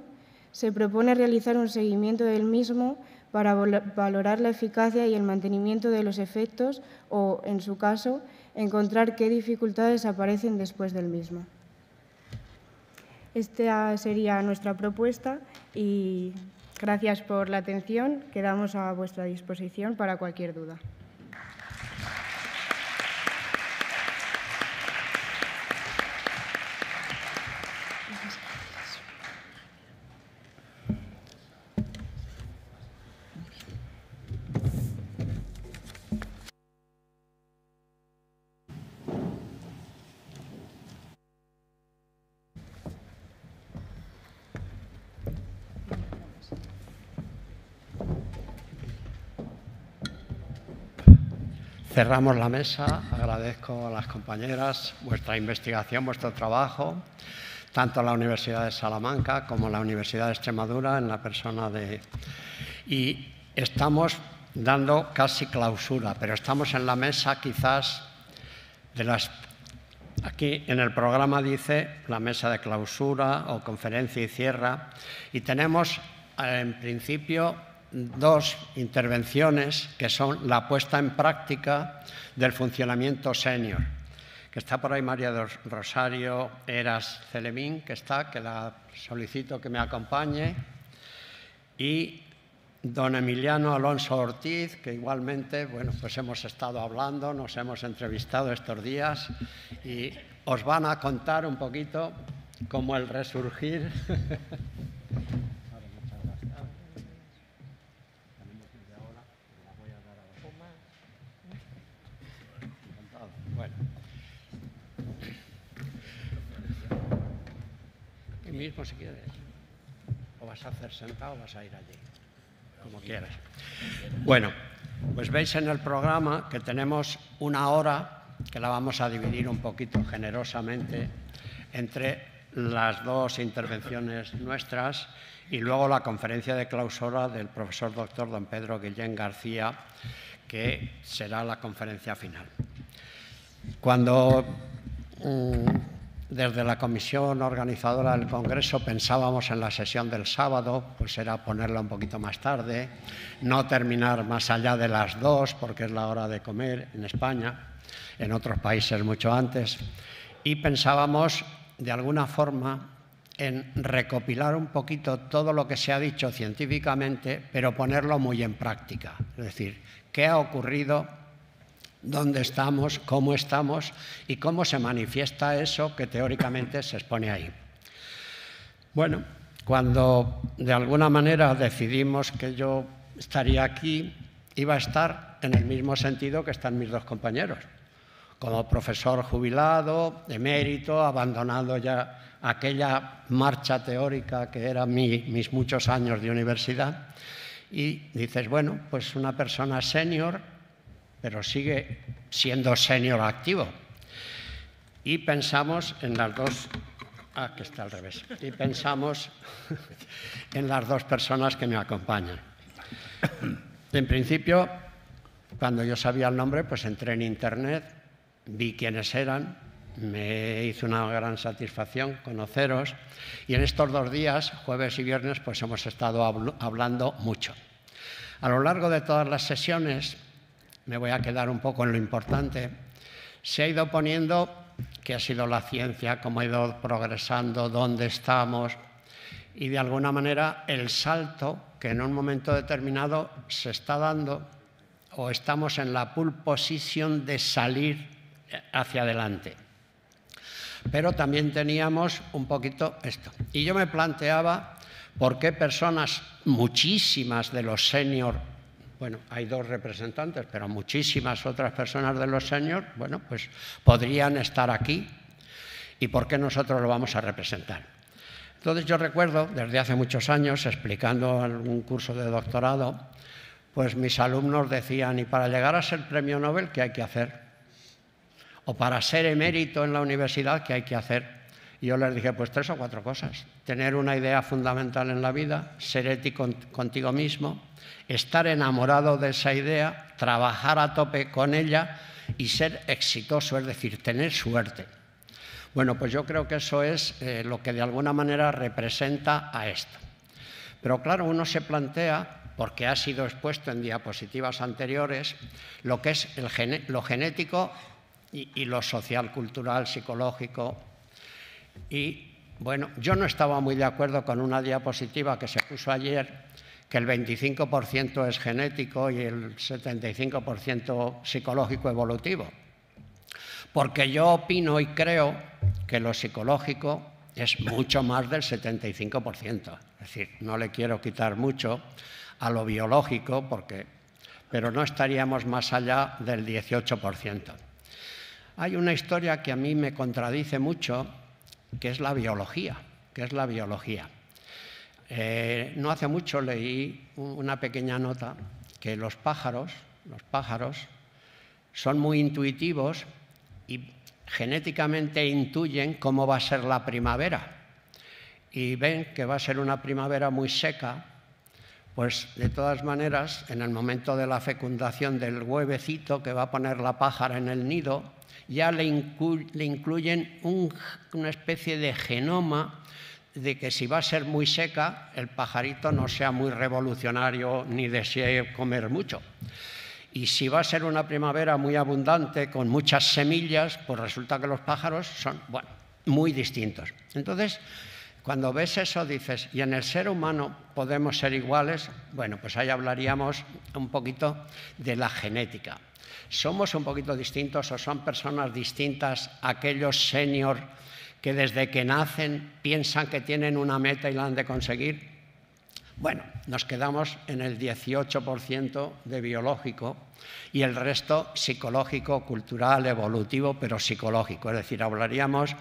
se propone realizar un seguimiento del mismo para valorar la eficacia y el mantenimiento de los efectos o, en su caso, encontrar qué dificultades aparecen después del mismo. Esta sería nuestra propuesta y gracias por la atención. Quedamos a vuestra disposición para cualquier duda. Cerramos la mesa. Agradezco a las compañeras vuestra investigación, vuestro trabajo, tanto a la Universidad de Salamanca como a la Universidad de Extremadura en la persona de... Y estamos dando casi clausura, pero estamos en la mesa quizás de las... Aquí en el programa dice la mesa de clausura o conferencia y cierra y tenemos eh, en principio dos intervenciones que son la puesta en práctica del funcionamiento senior, que está por ahí María Rosario Eras Celemín, que está, que la solicito que me acompañe, y don Emiliano Alonso Ortiz, que igualmente, bueno, pues hemos estado hablando, nos hemos entrevistado estos días y os van a contar un poquito cómo el resurgir mismo si quieres. O vas a hacer sentado o vas a ir allí, como quieras. Bueno, pues veis en el programa que tenemos una hora que la vamos a dividir un poquito generosamente entre las dos intervenciones nuestras y luego la conferencia de clausura del profesor doctor don Pedro Guillén García, que será la conferencia final. Cuando mm, desde la comisión organizadora del Congreso pensábamos en la sesión del sábado, pues era ponerla un poquito más tarde, no terminar más allá de las dos, porque es la hora de comer en España, en otros países mucho antes, y pensábamos de alguna forma en recopilar un poquito todo lo que se ha dicho científicamente, pero ponerlo muy en práctica, es decir, qué ha ocurrido dónde estamos, cómo estamos y cómo se manifiesta eso que teóricamente se expone ahí. Bueno, cuando de alguna manera decidimos que yo estaría aquí, iba a estar en el mismo sentido que están mis dos compañeros, como profesor jubilado, emérito, abandonando ya aquella marcha teórica que eran mis muchos años de universidad. Y dices, bueno, pues una persona senior pero sigue siendo senior activo. Y pensamos en las dos... Ah, que está al revés. Y pensamos en las dos personas que me acompañan. En principio, cuando yo sabía el nombre, pues entré en Internet, vi quiénes eran, me hizo una gran satisfacción conoceros y en estos dos días, jueves y viernes, pues hemos estado hablando mucho. A lo largo de todas las sesiones me voy a quedar un poco en lo importante, se ha ido poniendo que ha sido la ciencia, cómo ha ido progresando, dónde estamos y de alguna manera el salto que en un momento determinado se está dando o estamos en la pull position de salir hacia adelante. Pero también teníamos un poquito esto. Y yo me planteaba por qué personas, muchísimas de los senior bueno, hay dos representantes, pero muchísimas otras personas de los señores, bueno, pues podrían estar aquí y por qué nosotros lo vamos a representar. Entonces yo recuerdo, desde hace muchos años, explicando algún curso de doctorado, pues mis alumnos decían, y para llegar a ser premio Nobel, ¿qué hay que hacer? O para ser emérito en la universidad, ¿qué hay que hacer? Y yo les dije, pues tres o cuatro cosas. Tener una idea fundamental en la vida, ser ético contigo mismo, estar enamorado de esa idea, trabajar a tope con ella y ser exitoso, es decir, tener suerte. Bueno, pues yo creo que eso es eh, lo que de alguna manera representa a esto. Pero claro, uno se plantea porque ha sido expuesto en diapositivas anteriores, lo que es lo genético y, lo social, cultural, psicológico, y bueno, yo no estaba muy de acuerdo con una diapositiva que se puso ayer, que el 25% es genético y el 75% psicológico evolutivo. Porque yo opino y creo que lo psicológico es mucho más del 75%. Es decir, no le quiero quitar mucho a lo biológico, porque, pero no estaríamos más allá del 18%. Hay una historia que a mí me contradice mucho que es la biología, que es la biología. Eh, no hace mucho leí una pequeña nota que los pájaros, los pájaros son muy intuitivos y genéticamente intuyen cómo va a ser la primavera. Y ven que va a ser una primavera muy seca, pues de todas maneras, en el momento de la fecundación del huevecito que va a poner la pájara en el nido, ya le, incluyen una especie de genoma de que si va a ser muy seca, el pajarito no sea muy revolucionario ni desee comer mucho. Y si va a ser una primavera muy abundante, con muchas semillas, pues resulta que los pájaros son muy distintos. Entonces, cuando ves eso dices, ¿y en el ser humano podemos ser iguales? Bueno, pues ahí hablaríamos un poquito de la genética somos un poquito distintos o son personas distintas aquellos senior que desde que nacen piensan que tienen una meta y la han de conseguir? Bueno, nos quedamos en el 18% de biológico y el resto psicológico, cultural, evolutivo, pero psicológico. Es decir, hablaríamos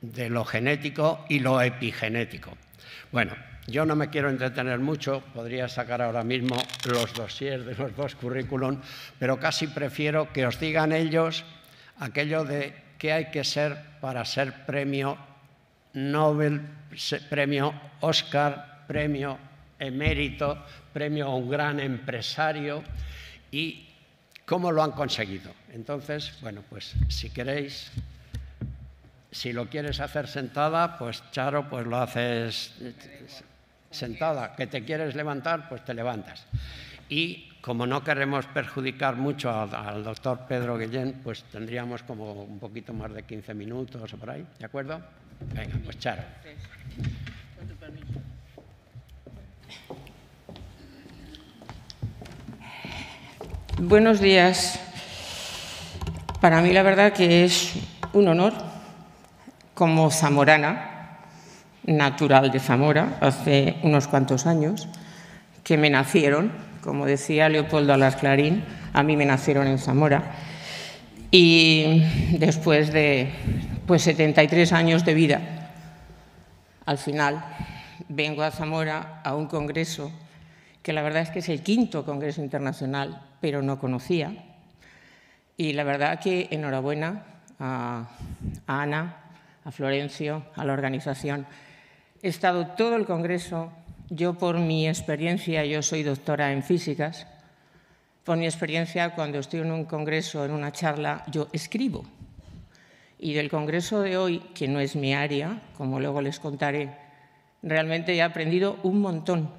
de lo genético y lo epigenético. Bueno, yo no me quiero entretener mucho, podría sacar ahora mismo los dosieres de los dos currículum, pero casi prefiero que os digan ellos aquello de qué hay que ser para ser premio Nobel, premio Oscar, premio emérito, premio a un gran empresario y cómo lo han conseguido. Entonces, bueno, pues si queréis, si lo quieres hacer sentada, pues Charo, pues lo haces sentada, que te quieres levantar, pues te levantas. Y como no queremos perjudicar mucho al, doctor Pedro Guillén, pues tendríamos como un poquito más de 15 minutos o por ahí, ¿de acuerdo? Venga, pues Charo. Buenos días. Para mí la verdad que es un honor como zamorana natural de Zamora hace unos cuantos años, que me nacieron, como decía Leopoldo Alas Clarín, a mí me nacieron en Zamora. Y después de pues, 73 años de vida, al final vengo a Zamora a un congreso que la verdad es que es el quinto congreso internacional, pero no conocía. Y la verdad que enhorabuena a Ana, a Florencio, a la organización He estado todo el Congreso, yo por mi experiencia, yo soy doctora en físicas, por mi experiencia cuando estoy en un Congreso, en una charla, yo escribo. Y del Congreso de hoy, que no es mi área, como luego les contaré, realmente he aprendido un montón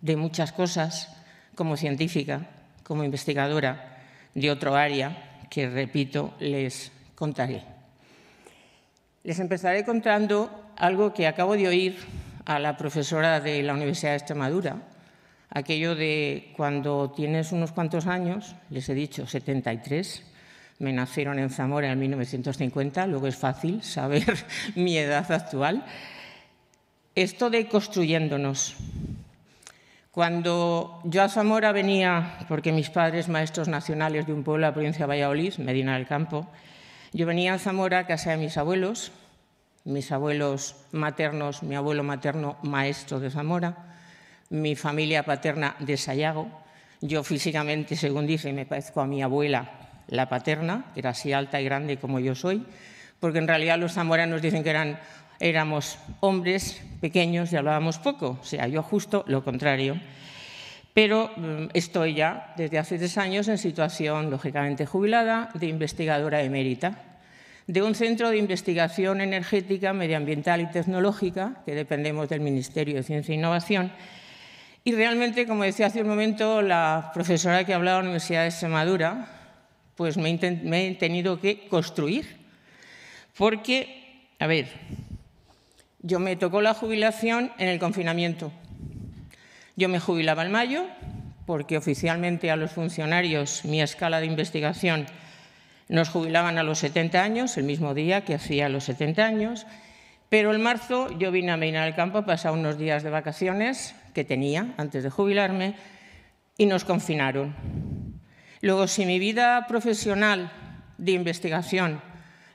de muchas cosas como científica, como investigadora de otro área que, repito, les contaré. Les empezaré contando algo que acabo de oír a la profesora de la Universidad de Extremadura, aquello de cuando tienes unos cuantos años, les he dicho 73, me nacieron en Zamora en 1950, luego es fácil saber mi edad actual, esto de construyéndonos. Cuando yo a Zamora venía, porque mis padres maestros nacionales de un pueblo, la provincia de Valladolid, Medina del Campo, yo venía a Zamora a casa de mis abuelos, mis abuelos maternos, mi abuelo materno maestro de Zamora, mi familia paterna de Sayago. Yo físicamente, según dice, me parezco a mi abuela, la paterna, que era así alta y grande como yo soy, porque en realidad los zamoranos dicen que eran, éramos hombres pequeños y hablábamos poco, o sea, yo justo lo contrario. Pero mm, estoy ya desde hace tres años en situación, lógicamente jubilada, de investigadora emérita de un centro de investigación energética, medioambiental y tecnológica, que dependemos del Ministerio de Ciencia e Innovación. Y realmente, como decía hace un momento, la profesora que hablaba de la Universidad de Extremadura, pues me, he tenido que construir. Porque, a ver, yo me tocó la jubilación en el confinamiento. Yo me jubilaba en mayo, porque oficialmente a los funcionarios mi escala de investigación nos jubilaban a los 70 años, el mismo día que hacía los 70 años, pero en marzo yo vine a Medina del Campo a pasar unos días de vacaciones que tenía antes de jubilarme y nos confinaron. Luego, si mi vida profesional de investigación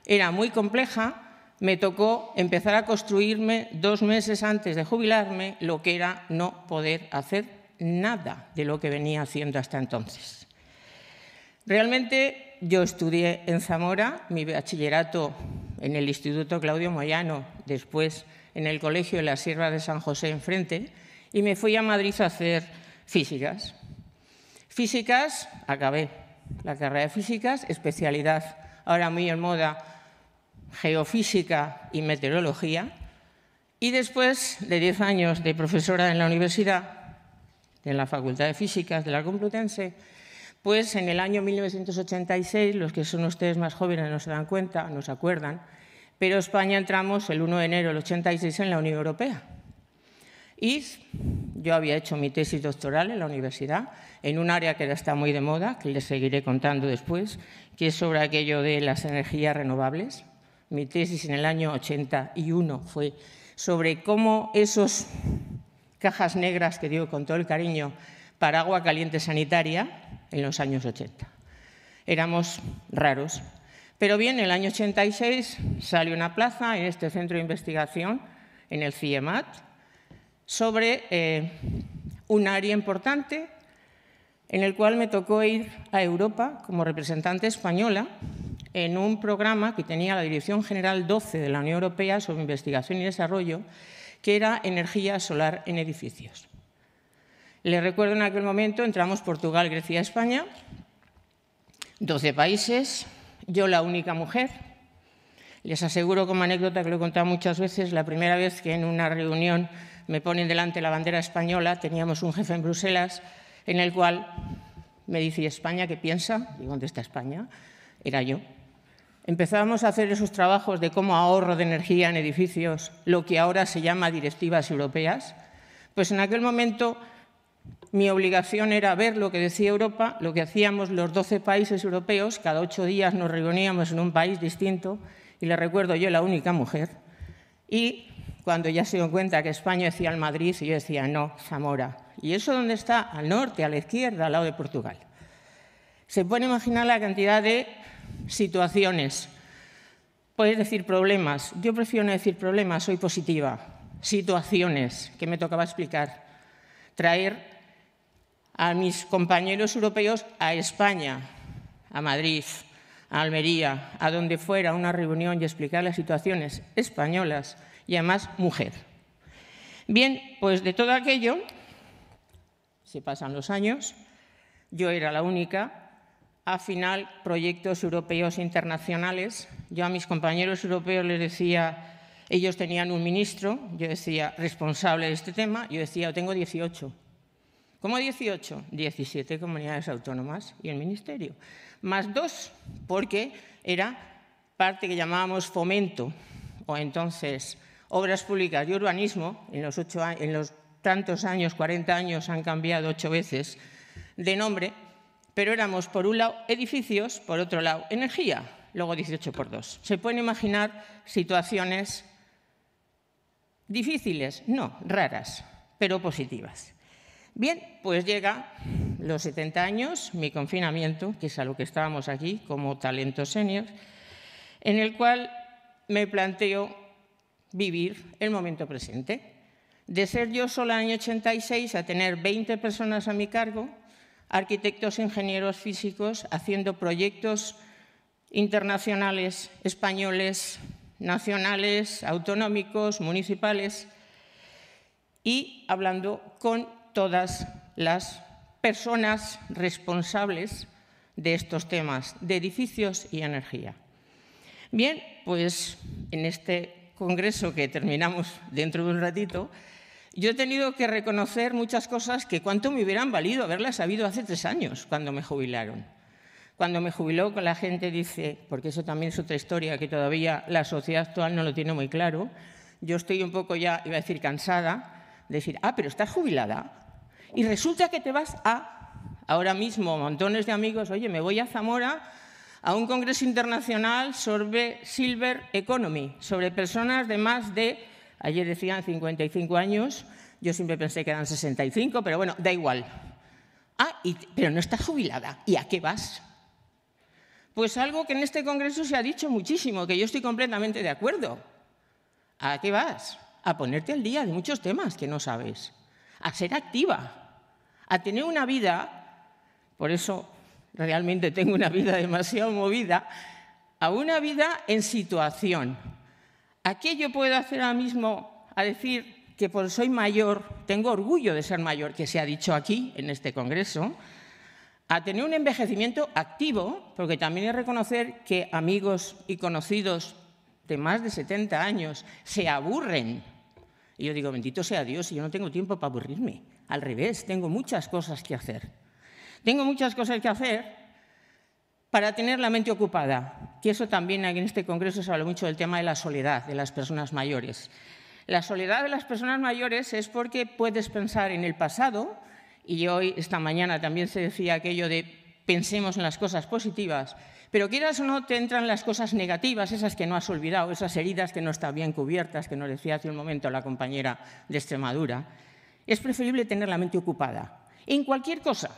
era muy compleja, me tocó empezar a construirme dos meses antes de jubilarme lo que era no poder hacer nada de lo que venía haciendo hasta entonces. Realmente yo estudié en Zamora mi bachillerato en el Instituto Claudio Moyano, después en el Colegio de la Sierra de San José enfrente, y me fui a Madrid a hacer físicas. Físicas, acabé la carrera de físicas, especialidad ahora muy en moda, geofísica y meteorología. Y después de 10 años de profesora en la universidad, en la Facultad de Físicas de la Complutense, pues en el año 1986, los que son ustedes más jóvenes no se dan cuenta, no se acuerdan, pero España entramos el 1 de enero del 86 en la Unión Europea. Y yo había hecho mi tesis doctoral en la universidad, en un área que ya está muy de moda, que les seguiré contando después, que es sobre aquello de las energías renovables. Mi tesis en el año 81 fue sobre cómo esos cajas negras, que digo con todo el cariño, para agua caliente sanitaria, en los años 80. Éramos raros. Pero bien, en el año 86 salió una plaza en este centro de investigación, en el CIEMAT, sobre eh, un área importante en el cual me tocó ir a Europa como representante española en un programa que tenía la Dirección General 12 de la Unión Europea sobre investigación y desarrollo, que era energía solar en edificios. Les recuerdo en aquel momento entramos Portugal, Grecia, España, 12 países, yo la única mujer. Les aseguro como anécdota que lo he contado muchas veces, la primera vez que en una reunión me ponen delante la bandera española, teníamos un jefe en Bruselas en el cual me dice, España qué piensa? y ¿dónde está España? Era yo. Empezábamos a hacer esos trabajos de cómo ahorro de energía en edificios, lo que ahora se llama directivas europeas. Pues en aquel momento mi obligación era ver lo que decía Europa, lo que hacíamos los 12 países europeos, cada ocho días nos reuníamos en un país distinto, y le recuerdo yo la única mujer, y cuando ya se dio cuenta que España decía el Madrid, y yo decía, no, Zamora. ¿Y eso dónde está? Al norte, a la izquierda, al lado de Portugal. Se puede imaginar la cantidad de situaciones. Puedes decir problemas. Yo prefiero no decir problemas, soy positiva. Situaciones que me tocaba explicar. Traer a mis compañeros europeos a España, a Madrid, a Almería, a donde fuera, una reunión y explicar las situaciones españolas y además mujer. Bien, pues de todo aquello, se pasan los años, yo era la única, a final proyectos europeos internacionales, yo a mis compañeros europeos les decía, ellos tenían un ministro, yo decía responsable de este tema, yo decía, yo tengo 18 como 18, 17 comunidades autónomas y el Ministerio, más dos porque era parte que llamábamos fomento o entonces obras públicas y urbanismo, en los, ocho, en los tantos años, 40 años, han cambiado ocho veces de nombre, pero éramos por un lado edificios, por otro lado energía, luego 18 por 2. ¿Se pueden imaginar situaciones difíciles? No, raras, pero positivas. Bien, pues llega los 70 años, mi confinamiento, que es a lo que estábamos aquí como talentos senior, en el cual me planteo vivir el momento presente. De ser yo sola en año 86 a tener 20 personas a mi cargo, arquitectos, ingenieros físicos, haciendo proyectos internacionales, españoles, nacionales, autonómicos, municipales y hablando con todas las personas responsables de estos temas, de edificios y energía. Bien, pues en este congreso que terminamos dentro de un ratito, yo he tenido que reconocer muchas cosas que cuánto me hubieran valido haberlas sabido hace tres años, cuando me jubilaron. Cuando me jubiló, la gente dice, porque eso también es otra historia que todavía la sociedad actual no lo tiene muy claro, yo estoy un poco ya, iba a decir, cansada, de decir, ah, pero estás jubilada. Y resulta que te vas a, ahora mismo, montones de amigos, oye, me voy a Zamora a un congreso internacional sobre Silver Economy, sobre personas de más de, ayer decían 55 años, yo siempre pensé que eran 65, pero bueno, da igual. Ah, pero no estás jubilada, ¿y a qué vas? Pues algo que en este congreso se ha dicho muchísimo, que yo estoy completamente de acuerdo. ¿A qué vas? A ponerte al día de muchos temas que no sabes, a ser activa, a tener una vida, por eso realmente tengo una vida demasiado movida, a una vida en situación. ¿A qué yo puedo hacer ahora mismo a decir que por soy mayor, tengo orgullo de ser mayor, que se ha dicho aquí en este Congreso, a tener un envejecimiento activo, porque también es reconocer que amigos y conocidos de más de 70 años se aburren. Y yo digo, bendito sea Dios, y yo no tengo tiempo para aburrirme. Al revés, tengo muchas cosas que hacer. Tengo muchas cosas que hacer para tener la mente ocupada, que eso también aquí en este Congreso se habla mucho del tema de la soledad de las personas mayores. La soledad de las personas mayores es porque puedes pensar en el pasado, y hoy, esta mañana, también se decía aquello de pensemos en las cosas positivas, pero quieras o no, te entran las cosas negativas, esas que no has olvidado, esas heridas que no están bien cubiertas, que nos decía hace un momento la compañera de Extremadura. Es preferible tener la mente ocupada en cualquier cosa,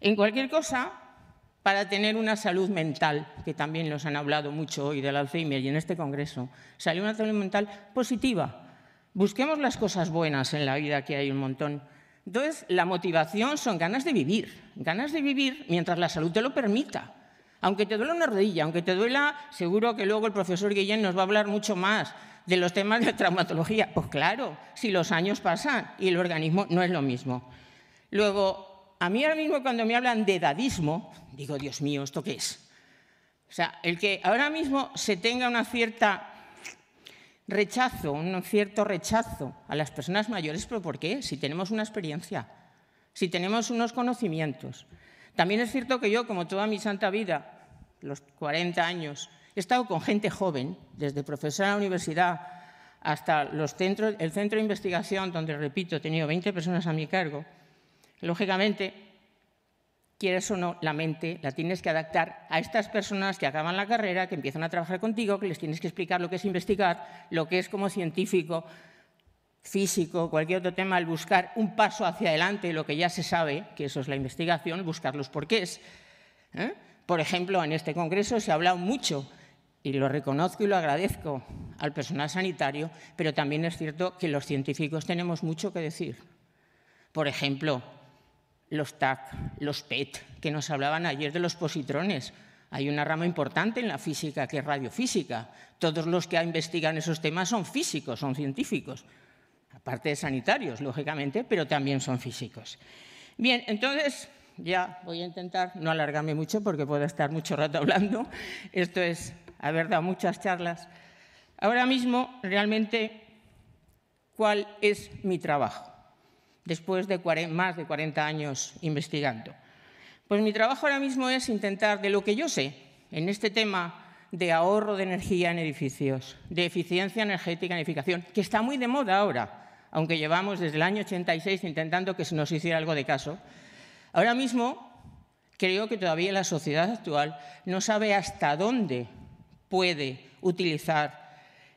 en cualquier cosa para tener una salud mental, que también nos han hablado mucho hoy del Alzheimer y en este congreso. Salió una salud mental positiva. Busquemos las cosas buenas en la vida, que hay un montón. Entonces, la motivación son ganas de vivir, ganas de vivir mientras la salud te lo permita. Aunque te duela una rodilla, aunque te duela, seguro que luego el profesor Guillén nos va a hablar mucho más de los temas de traumatología. Pues claro, si los años pasan y el organismo no es lo mismo. Luego, a mí ahora mismo cuando me hablan de edadismo, digo, Dios mío, ¿esto qué es? O sea, el que ahora mismo se tenga una cierta rechazo, un cierto rechazo a las personas mayores, pero ¿por qué? Si tenemos una experiencia, si tenemos unos conocimientos. También es cierto que yo, como toda mi santa vida, los 40 años, he estado con gente joven, desde profesora de la universidad hasta el centro de investigación, donde, repito, he tenido 20 personas a mi cargo. Lógicamente, quieres o no, la mente la tienes que adaptar a estas personas que acaban la carrera, que empiezan a trabajar contigo, que les tienes que explicar lo que es investigar, lo que es como científico, físico, cualquier otro tema, al buscar un paso hacia adelante lo que ya se sabe, que eso es la investigación, buscar los porqués. ¿Eh? Por ejemplo, en este Congreso se ha hablado mucho, y lo reconozco y lo agradezco al personal sanitario, pero también es cierto que los científicos tenemos mucho que decir. Por ejemplo, los TAC, los PET, que nos hablaban ayer de los positrones. Hay una rama importante en la física que es radiofísica. Todos los que investigan esos temas son físicos, son científicos parte de sanitarios, lógicamente, pero también son físicos. Bien, entonces ya voy a intentar no alargarme mucho porque puedo estar mucho rato hablando. Esto es haber dado muchas charlas. Ahora mismo, realmente, ¿cuál es mi trabajo? Después de más de 40 años investigando. Pues mi trabajo ahora mismo es intentar, de lo que yo sé, en este tema de ahorro de energía en edificios, de eficiencia energética en edificación, que está muy de moda ahora aunque llevamos desde el año 86 intentando que se nos hiciera algo de caso. Ahora mismo creo que todavía la sociedad actual no sabe hasta dónde puede utilizar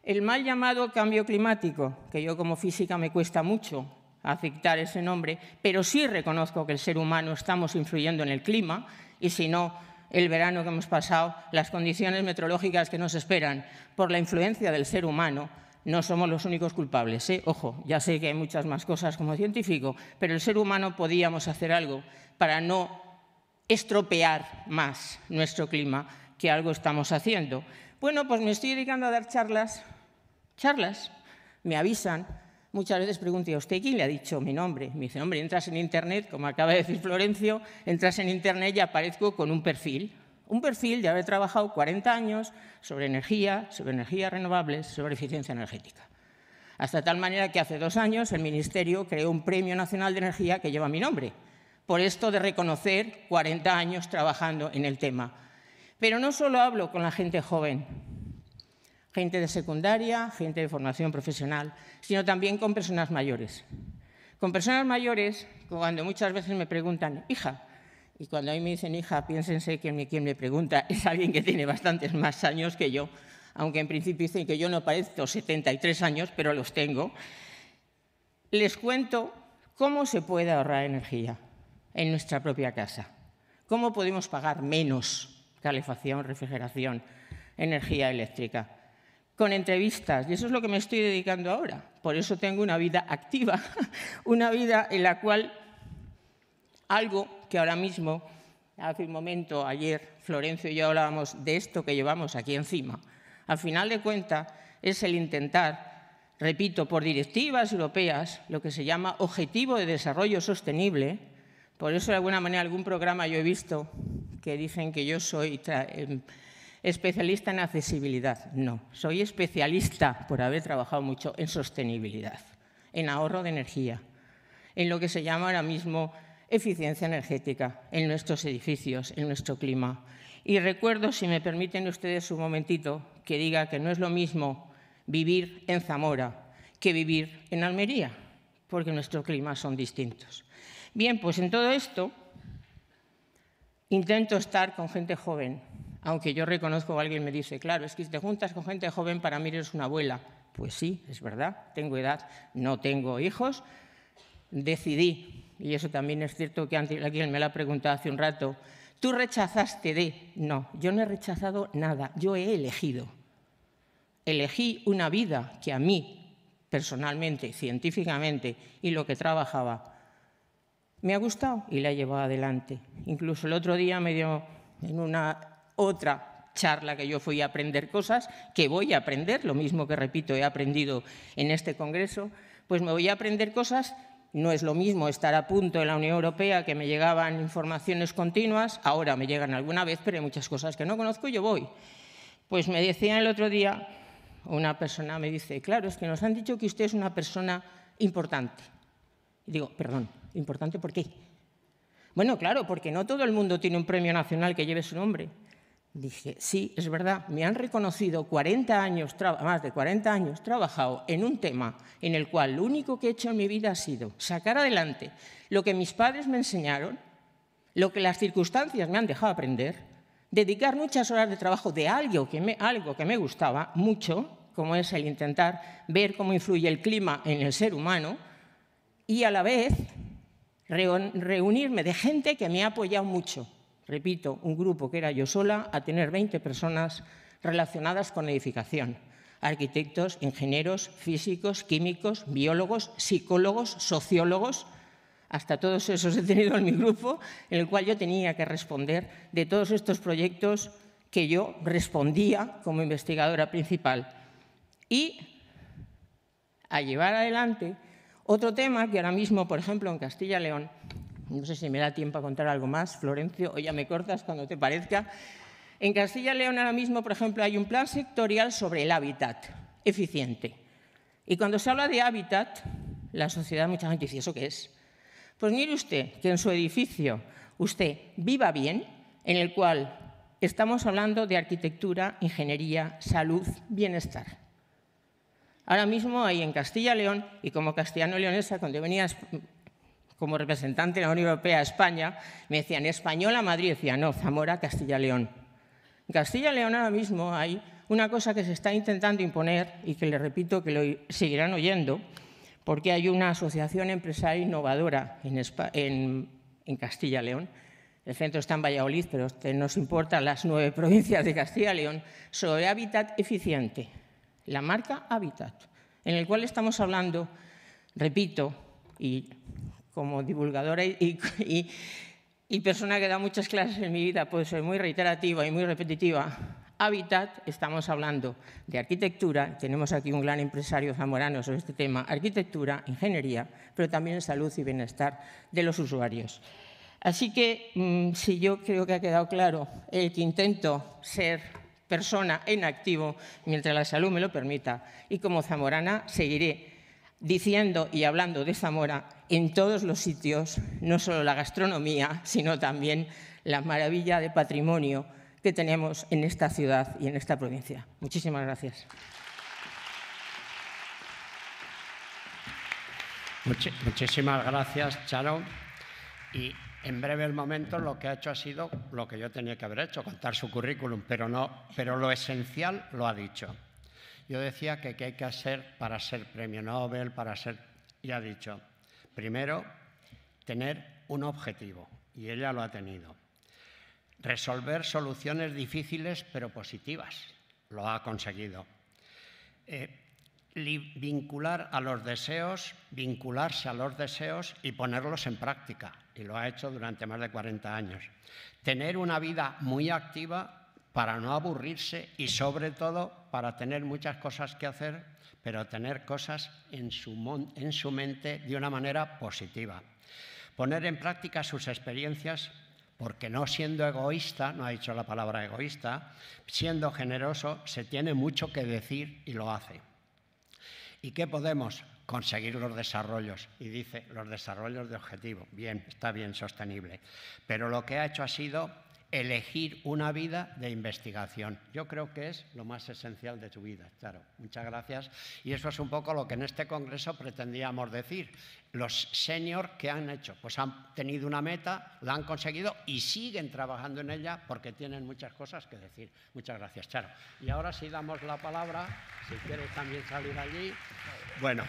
el mal llamado cambio climático, que yo como física me cuesta mucho aceptar ese nombre, pero sí reconozco que el ser humano estamos influyendo en el clima y si no, el verano que hemos pasado, las condiciones meteorológicas que nos esperan por la influencia del ser humano no somos los únicos culpables. ¿eh? Ojo, ya sé que hay muchas más cosas como científico, pero el ser humano podíamos hacer algo para no estropear más nuestro clima, que algo estamos haciendo. Bueno, pues me estoy dedicando a dar charlas, charlas, me avisan, muchas veces pregunto a usted quién le ha dicho mi nombre. Me dice, hombre, entras en Internet, como acaba de decir Florencio, entras en Internet y aparezco con un perfil. Un perfil de haber trabajado 40 años sobre energía, sobre energías renovables, sobre eficiencia energética. Hasta tal manera que hace dos años el Ministerio creó un Premio Nacional de Energía que lleva mi nombre, por esto de reconocer 40 años trabajando en el tema. Pero no solo hablo con la gente joven, gente de secundaria, gente de formación profesional, sino también con personas mayores. Con personas mayores, cuando muchas veces me preguntan, hija, y cuando a mí me dicen, hija, piénsense que quien me pregunta es alguien que tiene bastantes más años que yo, aunque en principio dicen que yo no parezco 73 años, pero los tengo. Les cuento cómo se puede ahorrar energía en nuestra propia casa. ¿Cómo podemos pagar menos calefacción, refrigeración, energía eléctrica? Con entrevistas, y eso es lo que me estoy dedicando ahora. Por eso tengo una vida activa, una vida en la cual algo que ahora mismo, hace un momento, ayer, Florencio y yo hablábamos de esto que llevamos aquí encima. Al final de cuentas, es el intentar, repito, por directivas europeas, lo que se llama objetivo de desarrollo sostenible. Por eso, de alguna manera, algún programa yo he visto que dicen que yo soy em, especialista en accesibilidad. No, soy especialista, por haber trabajado mucho, en sostenibilidad, en ahorro de energía, en lo que se llama ahora mismo eficiencia energética en nuestros edificios, en nuestro clima. Y recuerdo, si me permiten ustedes un momentito, que diga que no es lo mismo vivir en Zamora que vivir en Almería, porque nuestros climas son distintos. Bien, pues en todo esto intento estar con gente joven, aunque yo reconozco, que alguien me dice, claro, es que te juntas con gente joven, para mí eres una abuela. Pues sí, es verdad, tengo edad, no tengo hijos, decidí y eso también es cierto que alguien me lo ha preguntado hace un rato, tú rechazaste de... No, yo no he rechazado nada, yo he elegido. Elegí una vida que a mí, personalmente, científicamente, y lo que trabajaba, me ha gustado y la he llevado adelante. Incluso el otro día me dio en una otra charla que yo fui a aprender cosas que voy a aprender, lo mismo que repito, he aprendido en este congreso, pues me voy a aprender cosas no es lo mismo estar a punto en la Unión Europea que me llegaban informaciones continuas, ahora me llegan alguna vez, pero hay muchas cosas que no conozco y yo voy. Pues me decía el otro día, una persona me dice, claro, es que nos han dicho que usted es una persona importante. Y digo, perdón, ¿importante por qué? Bueno, claro, porque no todo el mundo tiene un premio nacional que lleve su nombre. Dije, sí, es verdad, me han reconocido 40 años, más de 40 años trabajado en un tema en el cual lo único que he hecho en mi vida ha sido sacar adelante lo que mis padres me enseñaron, lo que las circunstancias me han dejado aprender, dedicar muchas horas de trabajo de algo que algo que me gustaba mucho, como es el intentar ver cómo influye el clima en el ser humano, y a la vez reunirme de gente que me ha apoyado mucho repito, un grupo que era yo sola, a tener 20 personas relacionadas con edificación. Arquitectos, ingenieros, físicos, químicos, biólogos, psicólogos, sociólogos. Hasta todos esos he tenido en mi grupo, en el cual yo tenía que responder de todos estos proyectos que yo respondía como investigadora principal. Y a llevar adelante otro tema que ahora mismo, por ejemplo, en Castilla y León no sé si me da tiempo a contar algo más, Florencio, o ya me cortas cuando te parezca. En Castilla León ahora mismo, por ejemplo, hay un plan sectorial sobre el hábitat eficiente. Y cuando se habla de hábitat, la sociedad mucha gente dice, ¿eso qué es? Pues mire usted que en su edificio usted viva bien, en el cual estamos hablando de arquitectura, ingeniería, salud, bienestar. Ahora mismo hay en Castilla León, y como castellano-leonesa, cuando venía como representante de la Unión Europea a España, me decían española Madrid, decía no, Zamora, Castilla León. En Castilla León ahora mismo hay una cosa que se está intentando imponer y que le repito que lo seguirán oyendo, porque hay una asociación empresarial innovadora en, Castilla León. El centro está en Valladolid, pero nos importan las nueve provincias de Castilla León, sobre hábitat eficiente, la marca Hábitat, en el cual estamos hablando, repito, y como divulgadora y, persona que da muchas clases en mi vida, pues soy muy reiterativa y muy repetitiva. Hábitat, estamos hablando de arquitectura, tenemos aquí un gran empresario zamorano sobre este tema, arquitectura, ingeniería, pero también salud y bienestar de los usuarios. Así que, mm, si yo creo que ha quedado claro el que intento ser persona en activo mientras la salud me lo permita, y como zamorana seguiré diciendo y hablando de Zamora en todos los sitios, no solo la gastronomía, sino también la maravilla de patrimonio que tenemos en esta ciudad y en esta provincia. Muchísimas gracias. muchísimas gracias, Charo. Y en breve el momento lo que ha hecho ha sido lo que yo tenía que haber hecho, contar su currículum, pero, no, pero lo esencial lo ha dicho. Yo decía que qué hay que hacer para ser premio Nobel, para ser, ya ha dicho, primero, tener un objetivo, y ella lo ha tenido. Resolver soluciones difíciles pero positivas, lo ha conseguido. Eh, vincular a los deseos, vincularse a los deseos y ponerlos en práctica, y lo ha hecho durante más de 40 años. Tener una vida muy activa para no aburrirse y sobre todo para tener muchas cosas que hacer, pero tener cosas en su, mente de una manera positiva. Poner en práctica sus experiencias porque no siendo egoísta, no ha dicho la palabra egoísta, siendo generoso se tiene mucho que decir y lo hace. ¿Y qué podemos? Conseguir los desarrollos. Y dice, los desarrollos de objetivo. Bien, está bien sostenible. Pero lo que ha hecho ha sido elegir una vida de investigación. Yo creo que es lo más esencial de tu vida, claro. Muchas gracias. Y eso es un poco lo que en este Congreso pretendíamos decir. Los seniors, que han hecho? Pues han tenido una meta, la han conseguido y siguen trabajando en ella porque tienen muchas cosas que decir. Muchas gracias, Charo. Y ahora sí damos la palabra, si quieres también salir allí. Bueno,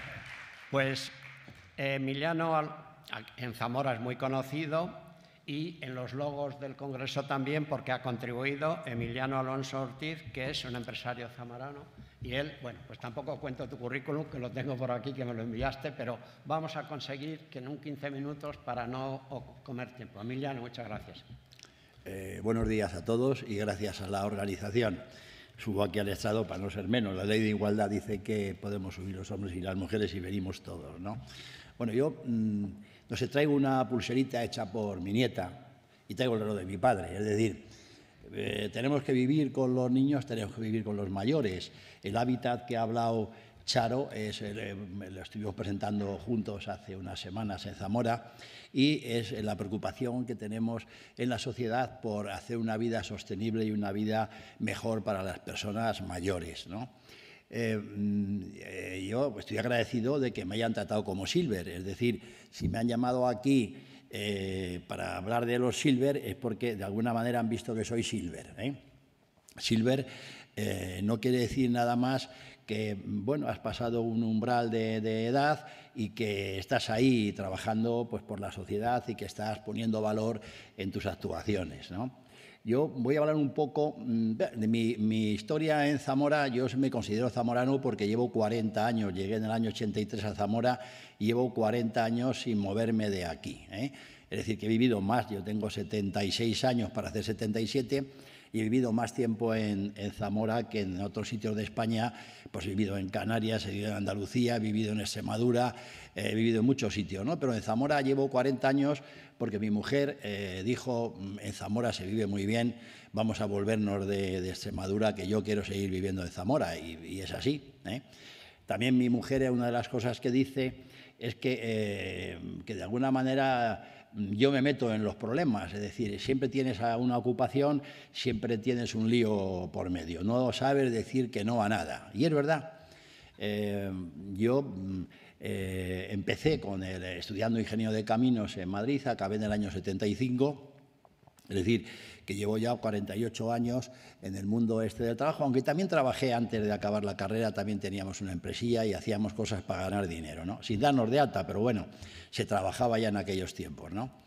pues eh, Emiliano en Zamora es muy conocido, y en los logos del Congreso también porque ha contribuido Emiliano Alonso Ortiz, que es un empresario zamarano. Y él, bueno, pues tampoco cuento tu currículum, que lo tengo por aquí, que me lo enviaste, pero vamos a conseguir que en un 15 minutos para no comer tiempo. Emiliano, muchas gracias. Eh, buenos días a todos y gracias a la organización. Subo aquí al Estado para no ser menos. La ley de igualdad dice que podemos subir los hombres y las mujeres y venimos todos, ¿no? Bueno, yo... Mm, se traigo una pulserita hecha por mi nieta y traigo el reloj de mi padre. Es decir, eh, tenemos que vivir con los niños, tenemos que vivir con los mayores. El hábitat que ha hablado Charo, eh, lo estuvimos presentando juntos hace unas semanas en Zamora, y es la preocupación que tenemos en la sociedad por hacer una vida sostenible y una vida mejor para las personas mayores. ¿no? Eh, mm, eh, yo estoy agradecido de que me hayan tratado como Silver. Es decir, si me han llamado aquí eh, para hablar de los Silver es porque de alguna manera han visto que soy Silver. Silver no quiere decir nada más que bueno, has pasado un umbral de, edad y que estás ahí trabajando pues, por la sociedad y que estás poniendo valor en tus actuaciones. ¿no? Yo voy a hablar un poco mm, de mi, historia en Zamora. Yo me considero zamorano porque llevo 40 años, llegué en el año 83 a Zamora y llevo 40 años sin moverme de aquí. ¿eh? Es decir, que he vivido más, yo tengo 76 años para hacer 77 y he vivido más tiempo en, Zamora que en otros sitios de España. Pues he vivido en Canarias, he vivido en Andalucía, he vivido en Extremadura, he vivido en muchos sitios, ¿no? Pero en Zamora llevo 40 años porque mi mujer eh, dijo, mm, en Zamora se vive muy bien, vamos a volvernos de, Extremadura, que yo quiero seguir viviendo en Zamora, y, es así. ¿eh? También mi mujer, eh, una de las cosas que dice es que, de alguna manera mm, yo me meto en los problemas, es decir, siempre tienes una ocupación, siempre tienes un lío por medio, no sabes decir que no a nada. Y es verdad. yo mm, eh, empecé con el, estudiando ingeniero de caminos en Madrid, acabé en el año 75, es decir, que llevo ya 48 años en el mundo este del trabajo, aunque también trabajé antes de acabar la carrera, también teníamos una empresilla y hacíamos cosas para ganar dinero, ¿no? Sin darnos de alta, pero bueno, se trabajaba ya en aquellos tiempos, ¿no?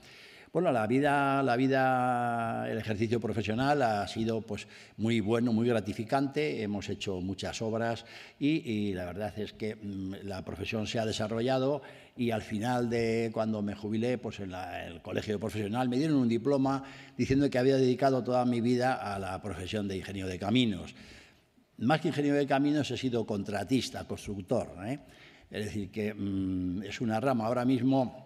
Bueno, la vida, la vida, el ejercicio profesional ha sido pues, muy bueno, muy gratificante, hemos hecho muchas obras y, la verdad es que mm, la profesión se ha desarrollado y al final de cuando me jubilé, pues en el colegio profesional me dieron un diploma diciendo que había dedicado toda mi vida a la profesión de ingeniero de caminos. Más que ingeniero de caminos he sido contratista, constructor. ¿eh? Es decir, que mm, es una rama ahora mismo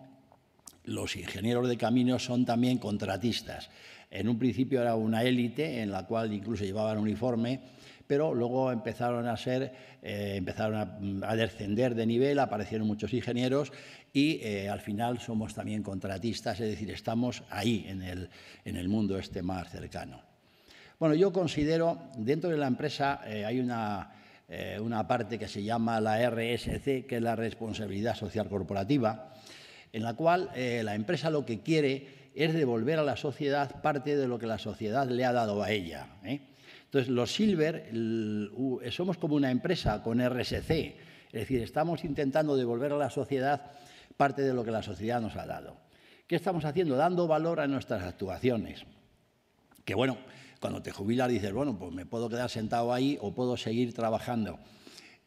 los ingenieros de caminos son también contratistas. En un principio era una élite en la cual incluso llevaban uniforme, pero luego empezaron a ser, eh, empezaron mm, a, descender de nivel, aparecieron muchos ingenieros y eh, al final somos también contratistas, es decir, estamos ahí en el, mundo este más cercano. Bueno, yo considero, dentro de la empresa eh, hay una, una parte que se llama la RSC, que es la responsabilidad social corporativa en la cual eh, la empresa lo que quiere es devolver a la sociedad parte de lo que la sociedad le ha dado a ella. ¿eh? Entonces, los Silver eh, somos como una empresa con RSC, es decir, estamos intentando devolver a la sociedad parte de lo que la sociedad nos ha dado. ¿Qué estamos haciendo? Dando valor a nuestras actuaciones. Que bueno, cuando te jubilas dices, bueno, pues me puedo quedar sentado ahí o puedo seguir trabajando.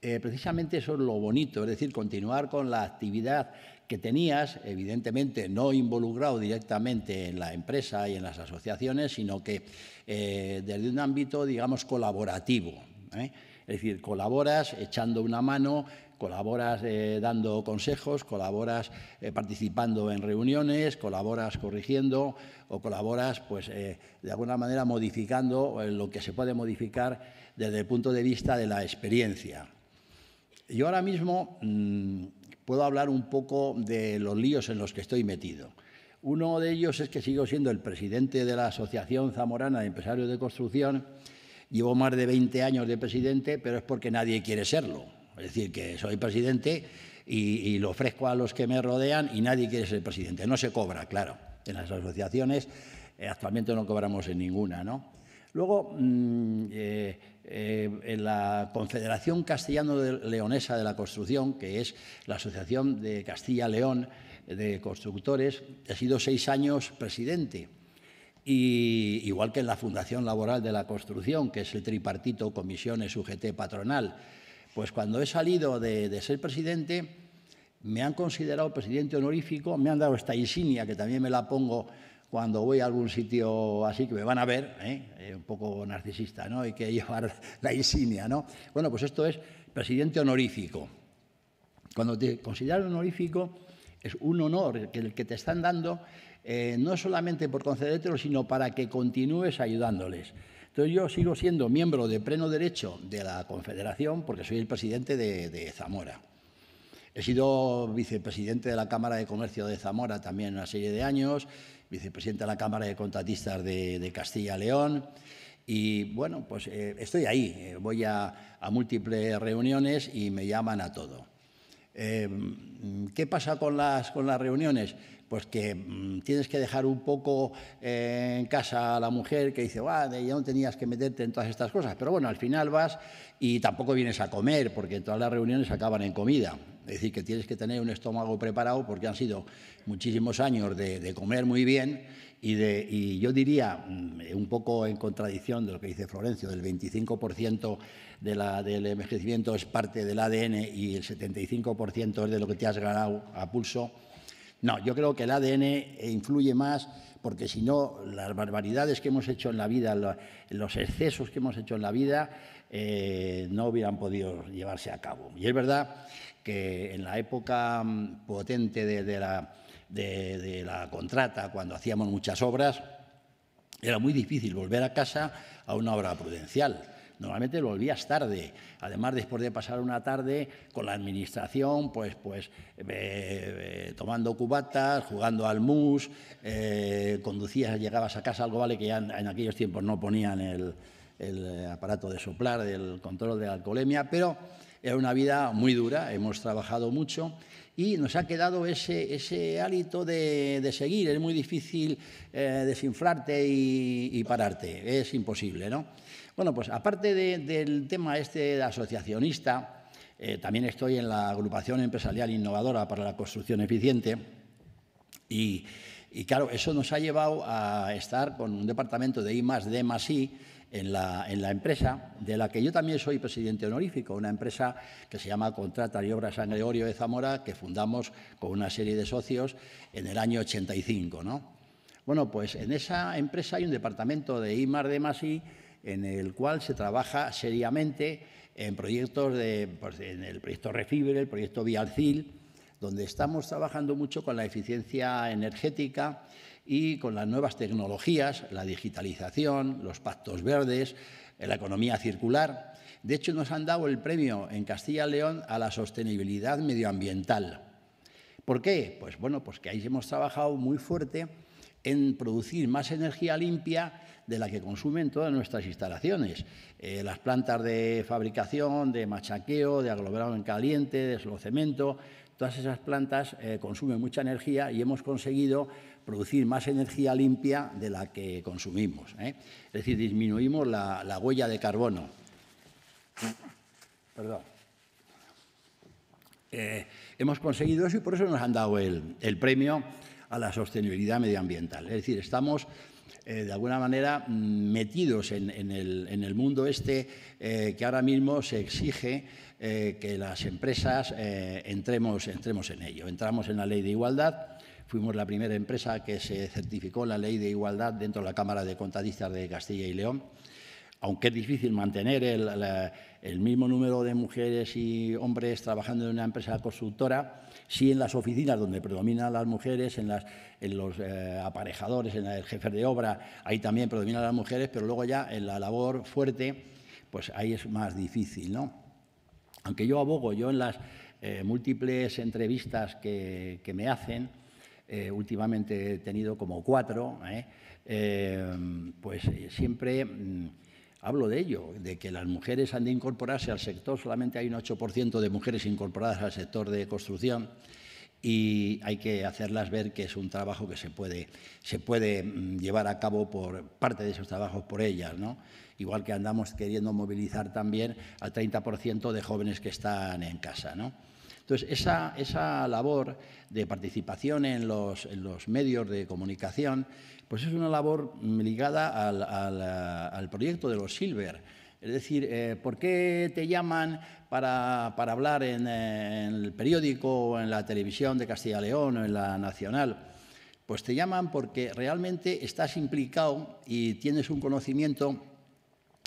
precisamente eso es lo bonito, es decir, continuar con la actividad que tenías, evidentemente no involucrado directamente en la empresa y en las asociaciones, sino que eh, desde un ámbito, digamos, colaborativo. ¿eh? Es decir, colaboras echando una mano, colaboras eh, dando consejos, colaboras participando en reuniones, colaboras corrigiendo o colaboras, pues, de alguna manera modificando lo que se puede modificar desde el punto de vista de la experiencia. Yo ahora mismo mm, puedo hablar un poco de los líos en los que estoy metido. Uno de ellos es que sigo siendo el presidente de la Asociación Zamorana de Empresarios de Construcción. Llevo más de 20 años de presidente, pero es porque nadie quiere serlo. Es decir, que soy presidente y, lo ofrezco a los que me rodean y nadie quiere ser presidente. No se cobra, claro. En las asociaciones eh, actualmente no cobramos en ninguna, ¿no? Luego, mm, eh, eh, en la Confederación Castellano-Leonesa de la Construcción, que es la Asociación de Castilla-León de Constructores, he sido seis años presidente. Y, igual que en la Fundación Laboral de la Construcción, que es el tripartito Comisiones UGT Patronal. Pues cuando he salido de, de ser presidente, me han considerado presidente honorífico, me han dado esta insignia, que también me la pongo cuando voy a algún sitio así que me van a ver, ¿eh? Eh, un poco narcisista, ¿no? Hay que llevar la insignia, ¿no? Bueno, pues esto es presidente honorífico. Cuando te consideran honorífico, es un honor que el que te están dando, eh, no solamente por concedértelo, sino para que continúes ayudándoles. Entonces yo sigo siendo miembro de pleno derecho de la Confederación porque soy el presidente de, de Zamora. He sido vicepresidente de la Cámara de Comercio de Zamora también una serie de años, vicepresidente de la Cámara de Contratistas de, Castilla León. Y bueno, pues eh, estoy ahí, eh, voy a, múltiples reuniones y me llaman a todo. Eh, ¿Qué pasa con las reuniones? pues que mm, tienes que dejar un poco eh, en casa a la mujer que dice, ya no tenías que meterte en todas estas cosas. Pero bueno, al final vas y tampoco vienes a comer, porque todas las reuniones acaban en comida. Es decir, que tienes que tener un estómago preparado porque han sido muchísimos años de, comer muy bien y, yo diría, mm, un poco en contradicción de lo que dice Florencio, del 25% del envejecimiento es parte del ADN y el 75% es de lo que te has ganado a pulso no, yo creo que el ADN influye más porque si no, las barbaridades que hemos hecho en la vida, los excesos que hemos hecho en la vida, eh, no hubieran podido llevarse a cabo. Y es verdad que en la época mm, potente de la contrata, cuando hacíamos muchas obras, era muy difícil volver a casa a una obra prudencial normalmente volvías tarde. Además, después de pasar una tarde con la administración, pues, pues eh, eh, tomando cubatas, jugando al mus, eh, conducías, llegabas a casa, algo vale que ya en, aquellos tiempos no ponían el, aparato de soplar, del control de la alcoholemia, pero era una vida muy dura, hemos trabajado mucho y nos ha quedado ese, ese hálito de, seguir. Es muy difícil desinflarte y, y, pararte, es imposible, ¿no? Bueno, pues aparte del tema este de asociacionista, eh, también estoy en la agrupación empresarial innovadora para la construcción eficiente y, claro, eso nos ha llevado a estar con un departamento de I D I en la, empresa de la que yo también soy presidente honorífico, una empresa que se llama Contrata y Obra San Gregorio de Zamora, que fundamos con una serie de socios en el año 85. Bueno, pues en esa empresa hay un departamento de I D I en el cual se trabaja seriamente en proyectos de, pues, en el proyecto Refibre, el proyecto Vialcil, donde estamos trabajando mucho con la eficiencia energética y con las nuevas tecnologías, la digitalización, los pactos verdes, la economía circular. De hecho, nos han dado el premio en Castilla León a la sostenibilidad medioambiental. ¿Por qué? Pues bueno, pues que ahí hemos trabajado muy fuerte en producir más energía limpia de la que consumen todas nuestras instalaciones. Eh, las plantas de fabricación, de machaqueo, de aglomerado en caliente, de cemento, todas esas plantas eh, consumen mucha energía y hemos conseguido producir más energía limpia de la que consumimos. ¿eh? Es decir, disminuimos la, huella de carbono. Perdón. hemos conseguido eso y por eso nos han dado el, el, premio a la sostenibilidad medioambiental. Es decir, estamos eh, de alguna manera, mm, metidos en, el, mundo este eh, que ahora mismo se exige eh, que las empresas entremos, entremos en ello. Entramos en la ley de igualdad. Fuimos la primera empresa que se certificó la ley de igualdad dentro de la Cámara de Contadistas de Castilla y León. Aunque es difícil mantener el, el mismo número de mujeres y hombres trabajando en una empresa constructora, Sí en las oficinas donde predominan las mujeres, en, los eh, aparejadores, en el jefe de obra, ahí también predominan las mujeres, pero luego ya en la labor fuerte, pues ahí es más difícil, ¿no? Aunque yo abogo, yo en las eh, múltiples entrevistas que, me hacen, eh, últimamente he tenido como cuatro, pues siempre mm, Hablo de ello, de que las mujeres han de incorporarse al sector, solamente hay un 8% de mujeres incorporadas al sector de construcción y hay que hacerlas ver que es un trabajo que se puede, se puede mm, llevar a cabo por parte de esos trabajos por ellas, ¿no? igual que andamos queriendo movilizar también al 30% de jóvenes que están en casa. ¿no? Entonces, esa, labor de participación en los, medios de comunicación, pues es una labor ligada al, proyecto de los Silver. Es decir, eh, ¿por qué te llaman para, hablar eh, en, el periódico o en la televisión de Castilla y León o en la nacional? Pues te llaman porque realmente estás implicado y tienes un conocimiento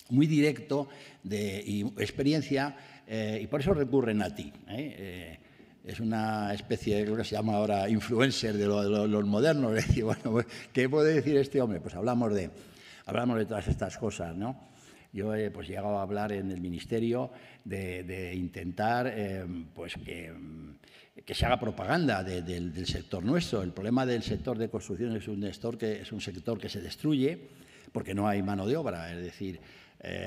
muy directo de, y experiencia eh, y por eso recurren a ti. ¿eh? Eh, es una especie, creo que se llama ahora influencer de, los modernos. Decir, bueno, pues, ¿qué puede decir este hombre? Pues hablamos de, hablamos de todas estas cosas, ¿no? Yo pues he pues, llegado a hablar en el ministerio de, intentar pues que que se haga propaganda del sector nuestro. El problema del sector de construcción es un sector que, es un sector que se destruye porque no hay mano de obra, es decir,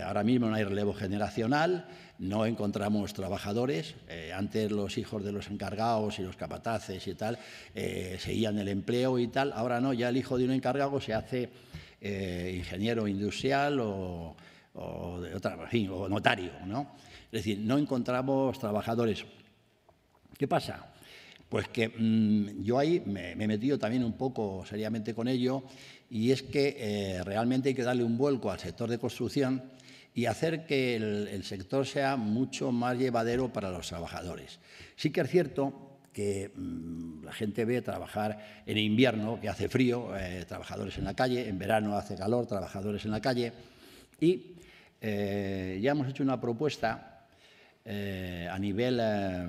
ahora mismo no hay relevo generacional, no encontramos trabajadores. Eh, antes los hijos de los encargados y los capataces y tal eh, seguían el empleo y tal. Ahora no, ya el hijo de un encargado se hace eh, ingeniero industrial o, de o notario. ¿no? Es decir, no encontramos trabajadores. ¿Qué pasa? Pues que mm, yo ahí me, me, he metido también un poco seriamente con ello y es que realmente hay que darle un vuelco al sector de construcción y hacer que el, sector sea mucho más llevadero para los trabajadores. Sí que es cierto que mm, la gente ve trabajar en invierno, que hace frío, eh, trabajadores en la calle, en verano hace calor, trabajadores en la calle. Y eh, ya hemos hecho una propuesta eh, a nivel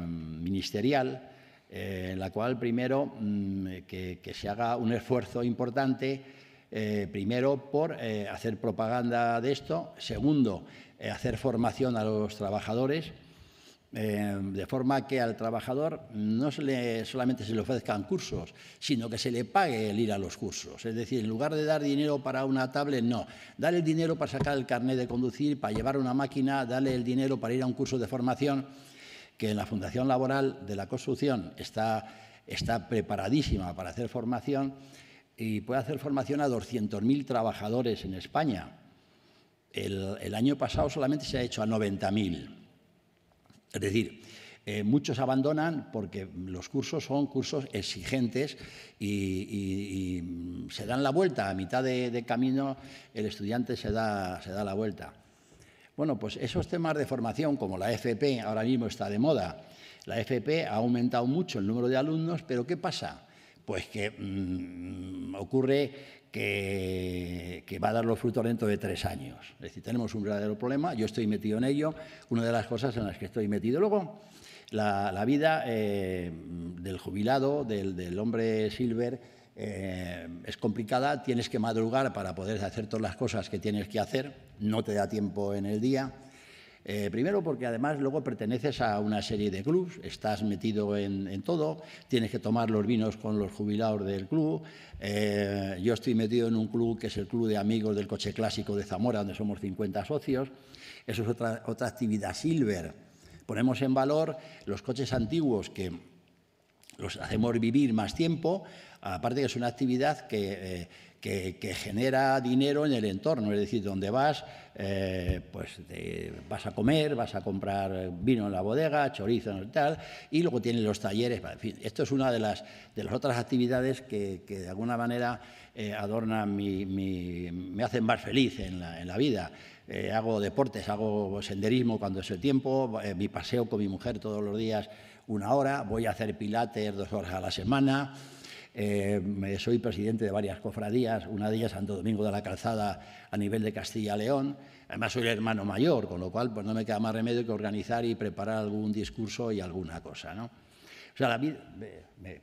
ministerial, en la cual primero mm, que, se haga un esfuerzo importante eh, primero por eh, hacer propaganda de esto, segundo, eh, hacer formación a los trabajadores, de forma que al trabajador no solamente se le ofrezcan cursos, sino que se le pague el ir a los cursos. Es decir, en lugar de dar dinero para una tablet, no, dar el dinero para sacar el carnet de conducir, para llevar una máquina, darle el dinero para ir a un curso de formación, que en la Fundación Laboral de la Construcción está, está preparadísima para hacer formación y puede hacer formación a 200.000 trabajadores en España. El, año pasado solamente se ha hecho a 90.000. Es decir, eh, muchos abandonan porque los cursos son cursos exigentes y, se dan la vuelta. A mitad de, camino el estudiante se da, se da la vuelta. Bueno, pues esos temas de formación, como la FP, ahora mismo está de moda. La FP ha aumentado mucho el número de alumnos, pero ¿qué pasa? pues que mm, ocurre que, va a dar los frutos dentro de tres años. Es decir, tenemos un verdadero problema, yo estoy metido en ello, una de las cosas en las que estoy metido. Luego, la, vida eh, del jubilado, del, hombre silver, eh, es complicada, tienes que madrugar para poder hacer todas las cosas que tienes que hacer, no te da tiempo en el día. Eh, primero porque además luego perteneces a una serie de clubs, estás metido en, todo, tienes que tomar los vinos con los jubilados del club. Eh, yo estoy metido en un club que es el Club de Amigos del Coche Clásico de Zamora, donde somos 50 socios. Eso es otra, otra actividad silver. Ponemos en valor los coches antiguos que los hacemos vivir más tiempo, aparte que es una actividad que... Eh, que, genera dinero en el entorno, es decir, donde vas, eh, pues vas a comer, vas a comprar vino en la bodega, chorizo y tal, y luego tienen los talleres, en fin, esto es una de las, de las otras actividades que, de alguna manera eh, adornan mi, me hacen más feliz en la, vida. Eh, hago deportes, hago senderismo cuando es el tiempo, mi paseo con mi mujer todos los días una hora, voy a hacer pilates dos horas a la semana, eh, soy presidente de varias cofradías, una de ellas Santo Domingo de la Calzada a nivel de Castilla-León. Además soy el hermano mayor, con lo cual pues, no me queda más remedio que organizar y preparar algún discurso y alguna cosa. ¿no? O sea, la vida, me,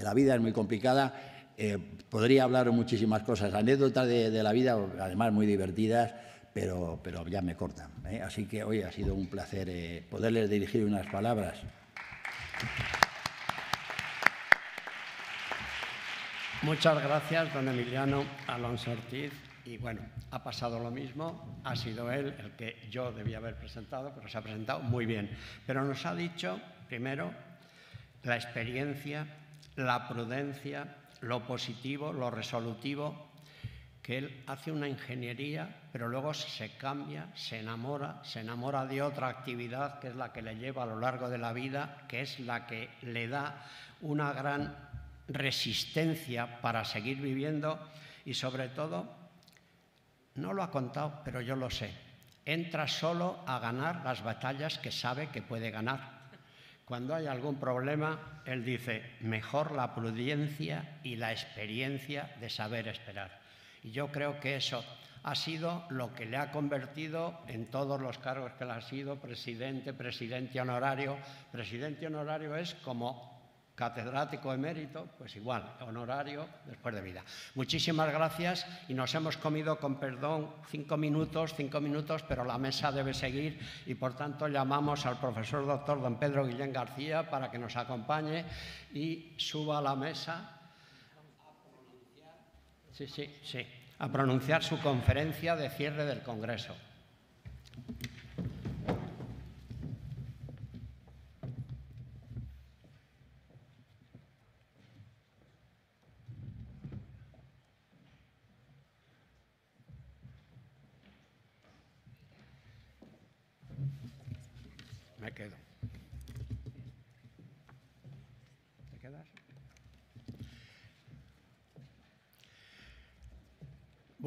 la vida es muy complicada. Eh, podría hablar muchísimas cosas, anécdotas de, la vida, además muy divertidas, pero, pero ya me cortan. ¿eh? Así que hoy ha sido un placer poderles dirigir unas palabras. Muchas gracias, don Emiliano Alonso Ortiz. Y bueno, ha pasado lo mismo, ha sido él el que yo debía haber presentado, pero se ha presentado muy bien. Pero nos ha dicho, primero, la experiencia, la prudencia, lo positivo, lo resolutivo, que él hace una ingeniería, pero luego se cambia, se enamora, se enamora de otra actividad que es la que le lleva a lo largo de la vida, que es la que le da una gran resistencia para seguir viviendo y sobre todo, no lo ha contado, pero yo lo sé, entra solo a ganar las batallas que sabe que puede ganar. Cuando hay algún problema, él dice, mejor la prudencia y la experiencia de saber esperar. Y yo creo que eso ha sido lo que le ha convertido en todos los cargos que le ha sido, presidente, presidente honorario. Presidente honorario es como catedrático emérito, pues igual, honorario después de vida. Muchísimas gracias y nos hemos comido con perdón cinco minutos, cinco minutos, pero la mesa debe seguir y por tanto llamamos al profesor doctor don Pedro Guillén García para que nos acompañe y suba a la mesa. Sí, sí, sí, a pronunciar su conferencia de cierre del Congreso.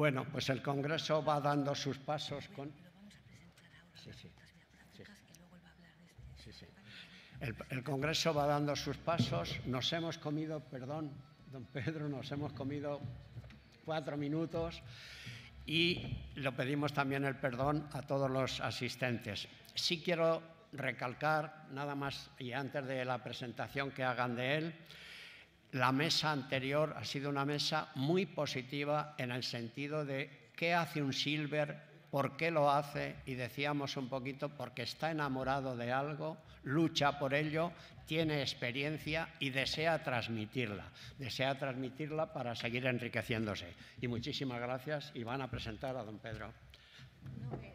Bueno, pues el Congreso va dando sus pasos con... Sí, sí. el, Congreso va dando sus pasos. Nos hemos comido, perdón, don Pedro, nos hemos comido cuatro minutos y lo pedimos también el perdón a todos los asistentes. Sí quiero recalcar, nada más y antes de la presentación que hagan de él, la mesa anterior ha sido una mesa muy positiva en el sentido de qué hace un silver, por qué lo hace y decíamos un poquito porque está enamorado de algo, lucha por ello, tiene experiencia y desea transmitirla, desea transmitirla para seguir enriqueciéndose. Y muchísimas gracias y van a presentar a don Pedro. Eh,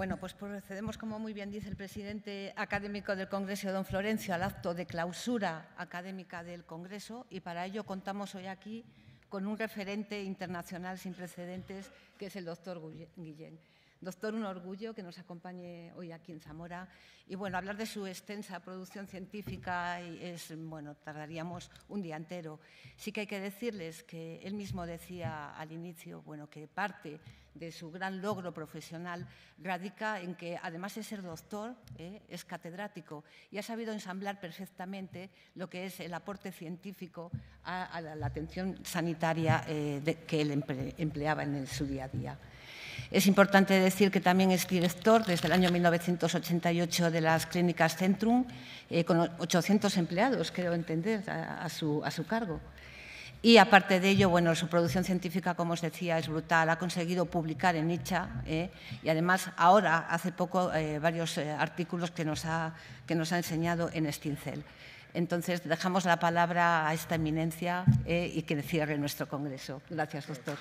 bueno, pues procedemos, como muy bien dice el presidente académico del Congreso, don Florencio, al acto de clausura académica del Congreso y para ello contamos hoy aquí con un referente internacional sin precedentes, que es el doctor Guillén. Doctor, un orgullo que nos acompañe hoy aquí en Zamora. Y bueno, hablar de su extensa producción científica es, bueno, tardaríamos un día entero. Sí que hay que decirles que él mismo decía al inicio, bueno, que parte de su gran logro profesional radica en que, además de ser doctor, eh, es catedrático y ha sabido ensamblar perfectamente lo que es el aporte científico a, la, atención sanitaria eh, que él empleaba en el, su día a día. Es importante decir que también es director desde el año 1988 de las clínicas Centrum, eh, con 800 empleados, creo entender, a su, cargo. Y aparte de ello, bueno, su producción científica, como os decía, es brutal. Ha conseguido publicar en Nietzsche ¿eh? y además ahora, hace poco, eh, varios eh, artículos que nos, ha, que nos ha enseñado en Stincel. Entonces, dejamos la palabra a esta eminencia y que cierre nuestro congreso. Gracias, doctor.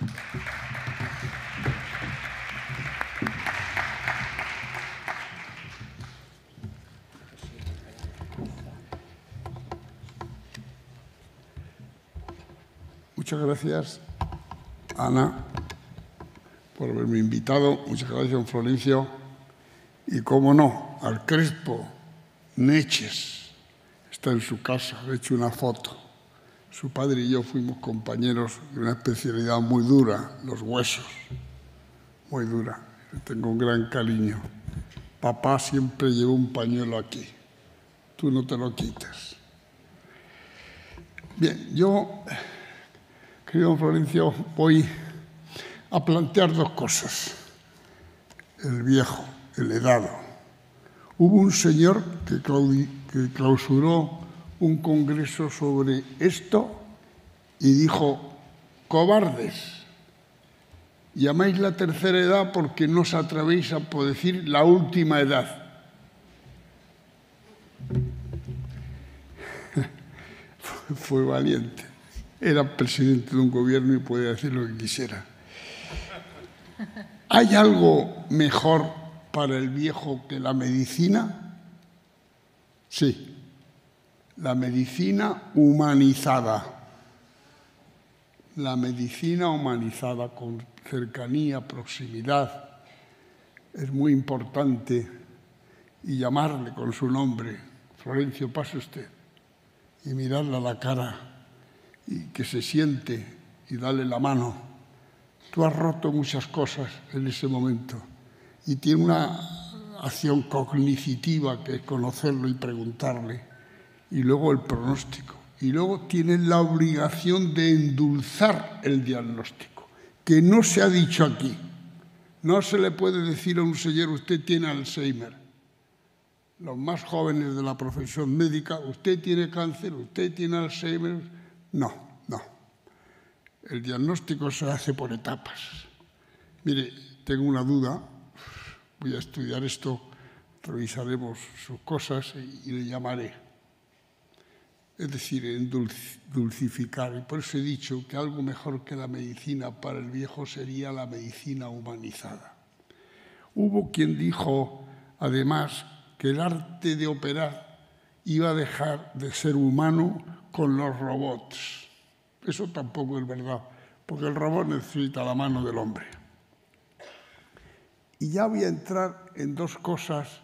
Muchas gracias, Ana, por haberme invitado. Muchas gracias, don Florencio. Y como no, al Crespo Neches. Está en su casa, he hecho una foto. Su padre y yo fuimos compañeros de una especialidad muy dura, los huesos. Muy dura. tengo un gran cariño. Papá siempre llevó un pañuelo aquí. Tú no te lo quites. Bien, yo Querido Florencio, voy a plantear dos cosas. El viejo, el edado. Hubo un señor que, que clausuró un congreso sobre esto y dijo, cobardes, llamáis la tercera edad porque no os atrevéis a decir la última edad. Fue valiente era presidente de un gobierno y podía hacer lo que quisiera. ¿Hay algo mejor para el viejo que la medicina? Sí, la medicina humanizada. La medicina humanizada con cercanía, proximidad, es muy importante y llamarle con su nombre, Florencio, pase usted, y mirarle a la cara y que se siente y dale la mano. Tú has roto muchas cosas en ese momento y tiene una acción cognitiva que es conocerlo y preguntarle. Y luego el pronóstico. Y luego tiene la obligación de endulzar el diagnóstico, que no se ha dicho aquí. No se le puede decir a un señor, usted tiene Alzheimer. Los más jóvenes de la profesión médica, usted tiene cáncer, usted tiene Alzheimer no, no. El diagnóstico se hace por etapas. Mire, tengo una duda, voy a estudiar esto, revisaremos sus cosas y, le llamaré. Es decir, en dulcificar. Y por eso he dicho que algo mejor que la medicina para el viejo sería la medicina humanizada. Hubo quien dijo, además, que el arte de operar iba a dejar de ser humano con los robots. Eso tampoco es verdad, porque el robot necesita la mano del hombre. Y ya voy a entrar en dos cosas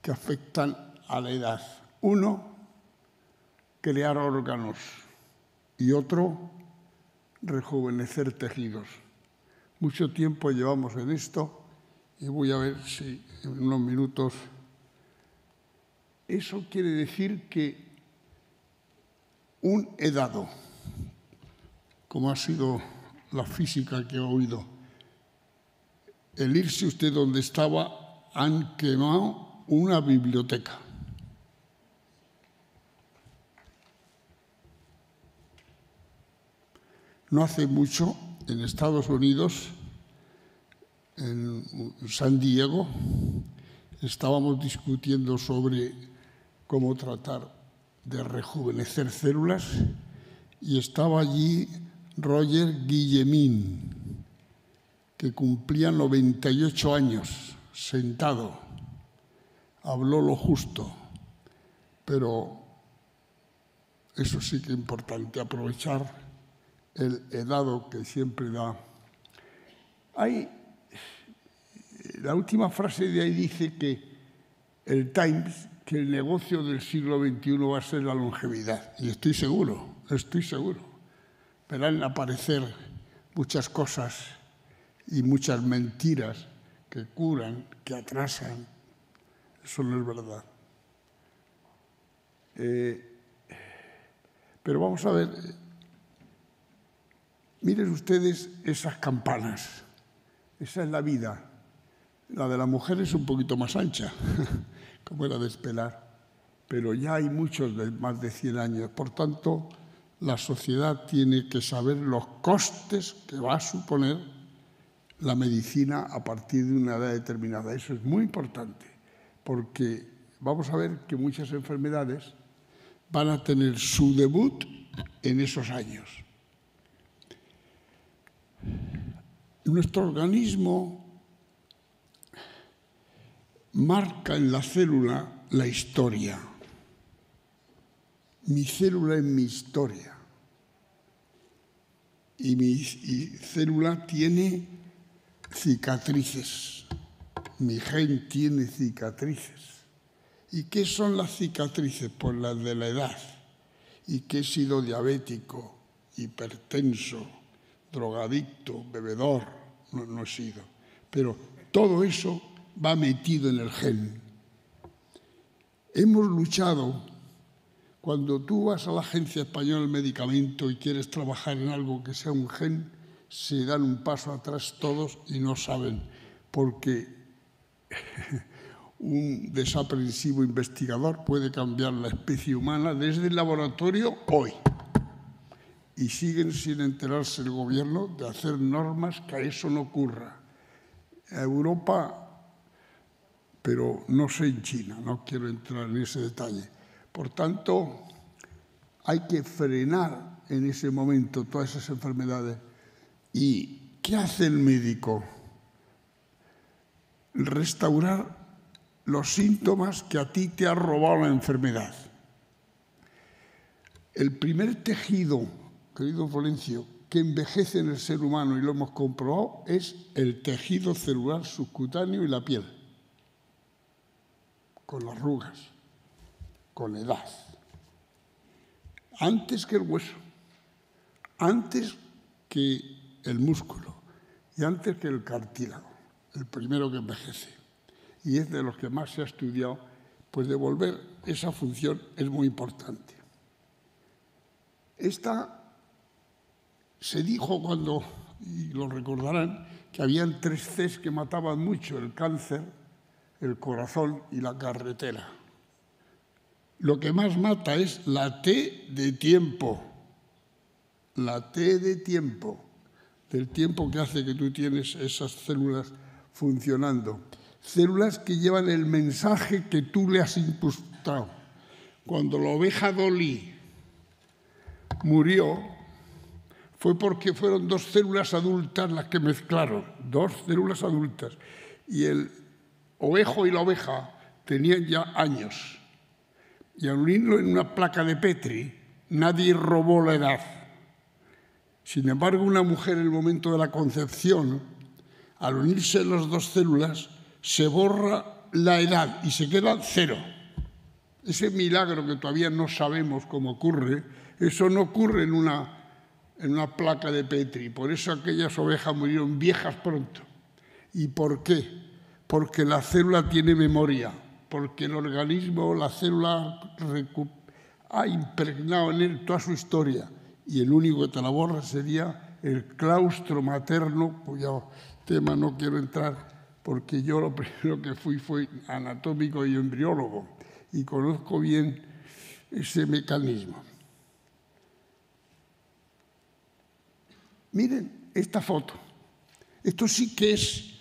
que afectan a la edad. Uno, crear órganos y otro, rejuvenecer tejidos. Mucho tiempo llevamos en esto y voy a ver si en unos minutos... Eso quiere decir que un dado como ha sido la física que ha oído. El irse usted donde estaba, han quemado una biblioteca. No hace mucho, en Estados Unidos, en San Diego, estábamos discutiendo sobre cómo tratar de rejuvenecer células y estaba allí Roger Guillemin, que cumplía 98 años, sentado. Habló lo justo, pero eso sí que es importante, aprovechar el edado que siempre da. Hay, la última frase de ahí dice que el Times que el negocio del siglo XXI va a ser la longevidad. Y estoy seguro, estoy seguro. Verán aparecer muchas cosas y muchas mentiras que curan, que atrasan. Eso no es verdad. Eh, pero vamos a ver, eh, miren ustedes esas campanas. Esa es la vida. La de la mujer es un poquito más ancha. como era de esperar, pero ya hay muchos de más de 100 años. Por tanto, la sociedad tiene que saber los costes que va a suponer la medicina a partir de una edad determinada. Eso es muy importante, porque vamos a ver que muchas enfermedades van a tener su debut en esos años. Nuestro organismo marca en la célula la historia. Mi célula es mi historia. Y mi célula tiene cicatrices. Mi gen tiene cicatrices. ¿Y qué son las cicatrices? Pues las de la edad. ¿Y que he sido diabético, hipertenso, drogadicto, bebedor? No, no he sido. Pero todo eso va metido en el gen. Hemos luchado, cuando tú vas a la Agencia Española del Medicamento y quieres trabajar en algo que sea un gen, se dan un paso atrás todos y no saben, porque un desaprensivo investigador puede cambiar la especie humana desde el laboratorio hoy. Y siguen sin enterarse el gobierno de hacer normas que a eso no ocurra. Europa pero no sé en China, no quiero entrar en ese detalle. Por tanto, hay que frenar en ese momento todas esas enfermedades. ¿Y qué hace el médico? Restaurar los síntomas que a ti te ha robado la enfermedad. El primer tejido, querido Florencio, que envejece en el ser humano y lo hemos comprobado es el tejido celular subcutáneo y la piel con las arrugas, con edad. Antes que el hueso, antes que el músculo y antes que el cartílago, el primero que envejece. Y es de los que más se ha estudiado, pues devolver esa función es muy importante. Esta se dijo cuando, y lo recordarán, que habían tres Cs que mataban mucho, el cáncer, el corazón y la carretera. Lo que más mata es la T de tiempo. La T de tiempo. Del tiempo que hace que tú tienes esas células funcionando. Células que llevan el mensaje que tú le has imputado. Cuando la oveja Dolly murió, fue porque fueron dos células adultas las que mezclaron, dos células adultas. Y el Ovejo y la oveja tenían ya años y al unirlo en una placa de Petri nadie robó la edad. Sin embargo, una mujer en el momento de la concepción, al unirse las dos células, se borra la edad y se queda cero. Ese milagro que todavía no sabemos cómo ocurre, eso no ocurre en una, en una placa de Petri. Por eso aquellas ovejas murieron viejas pronto. ¿Y por qué? porque la célula tiene memoria, porque el organismo, la célula ha impregnado en él toda su historia y el único que te la borra sería el claustro materno, cuyo pues tema no quiero entrar porque yo lo primero que fui fue anatómico y embriólogo y conozco bien ese mecanismo. Miren esta foto. Esto sí que es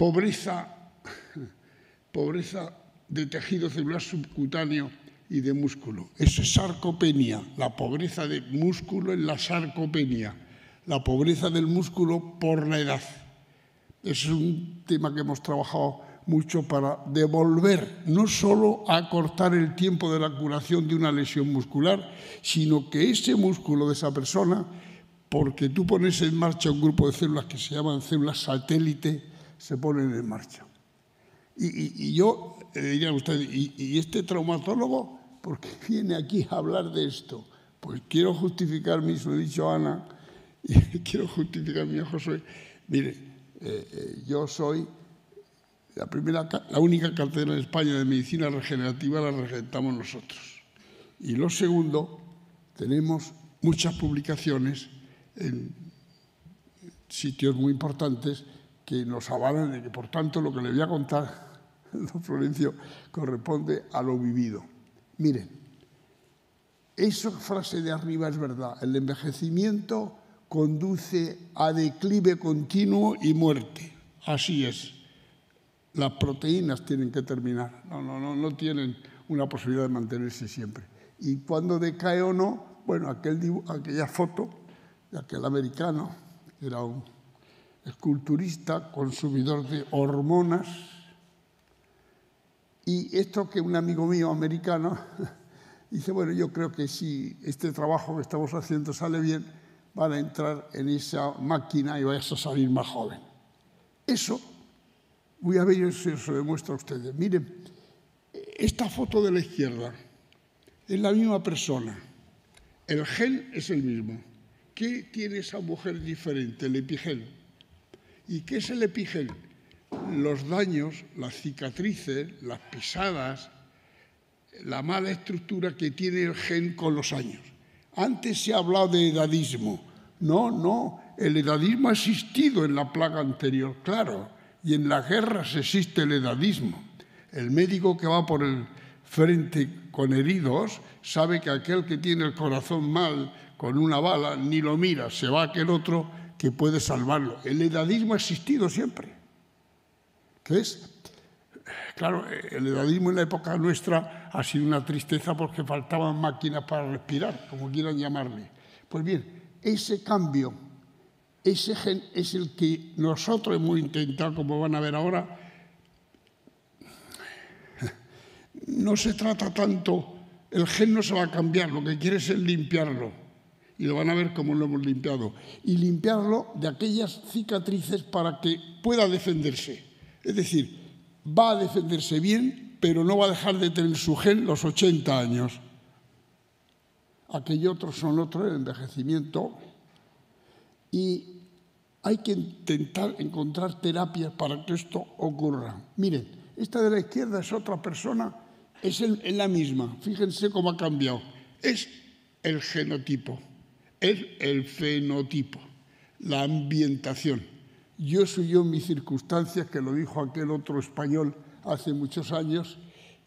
pobreza, de tejido celular subcutáneo y de músculo. Eso es sarcopenia, la pobreza de músculo en la sarcopenia, la pobreza del músculo por la edad. Es un tema que hemos trabajado mucho para devolver, no solo a el tiempo de la curación de una lesión muscular, sino que ese músculo de esa persona, porque tú pones en marcha un grupo de células que se llaman células satélite, se ponen en marcha. Y, yo eh, diría a usted, ¿y, este traumatólogo por qué viene aquí a hablar de esto? Pues quiero justificar mi, lo dicho Ana, y quiero justificar mi hijo. José. Mire, eh, eh, yo soy la, primera, la única cátedra en España de medicina regenerativa, la regentamos nosotros. Y lo segundo, tenemos muchas publicaciones en sitios muy importantes que nos avalan de que, por tanto, lo que le voy a contar, don Florencio, corresponde a lo vivido. Miren, esa frase de arriba es verdad. El envejecimiento conduce a declive continuo y muerte. Así es. Las proteínas tienen que terminar. No, no, no, no tienen una posibilidad de mantenerse siempre. Y cuando decae o no, bueno, aquel, aquella foto de aquel americano, era un el culturista, consumidor de hormonas. Y esto que un amigo mío americano dice, bueno, yo creo que si este trabajo que estamos haciendo sale bien, van a entrar en esa máquina y vayas a salir más joven. Eso, voy a ver si os lo demuestro a ustedes. Miren, esta foto de la izquierda es la misma persona. El gel es el mismo. ¿Qué tiene esa mujer diferente, el epigel? ¿Y qué es el pigen Los daños, las cicatrices, las pisadas, la mala estructura que tiene el gen con los años. Antes se ha hablado de edadismo. No, no, el edadismo ha existido en la plaga anterior, claro, y en las guerras existe el edadismo. El médico que va por el frente con heridos sabe que aquel que tiene el corazón mal con una bala ni lo mira, se va aquel otro que puede salvarlo. El edadismo ha existido siempre. Claro, el edadismo en la época nuestra ha sido una tristeza porque faltaban máquinas para respirar, como quieran llamarle. Pues bien, ese cambio ese gen es el que nosotros hemos intentado, como van a ver ahora. No se trata tanto, el gen no se va a cambiar, lo que quiere es limpiarlo y lo van a ver cómo lo hemos limpiado. Y limpiarlo de aquellas cicatrices para que pueda defenderse. Es decir, va a defenderse bien, pero no va a dejar de tener su gen los 80 años. Aquellos otros son otro, el envejecimiento. Y hay que intentar encontrar terapias para que esto ocurra. Miren, esta de la izquierda es otra persona, es la misma. Fíjense cómo ha cambiado. Es el genotipo es el fenotipo, la ambientación. Yo soy yo mis circunstancias, que lo dijo aquel otro español hace muchos años,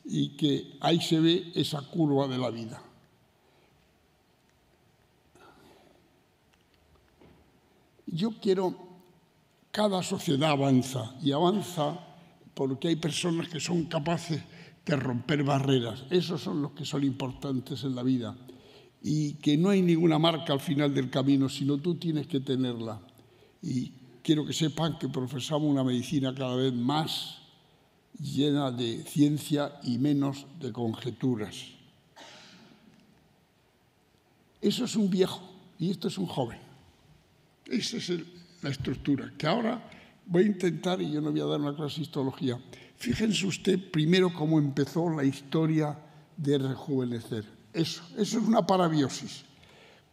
y que ahí se ve esa curva de la vida. Yo quiero, cada sociedad avanza y avanza porque hay personas que son capaces de romper barreras. Esos son los que son importantes en la vida y que no hay ninguna marca al final del camino, sino tú tienes que tenerla. Y quiero que sepan que profesamos una medicina cada vez más llena de ciencia y menos de conjeturas. Eso es un viejo y esto es un joven. Esa es la estructura que ahora voy a intentar, y yo no voy a dar una clase de histología, fíjense usted primero cómo empezó la historia de rejuvenecer. Eso, eso es una parabiosis.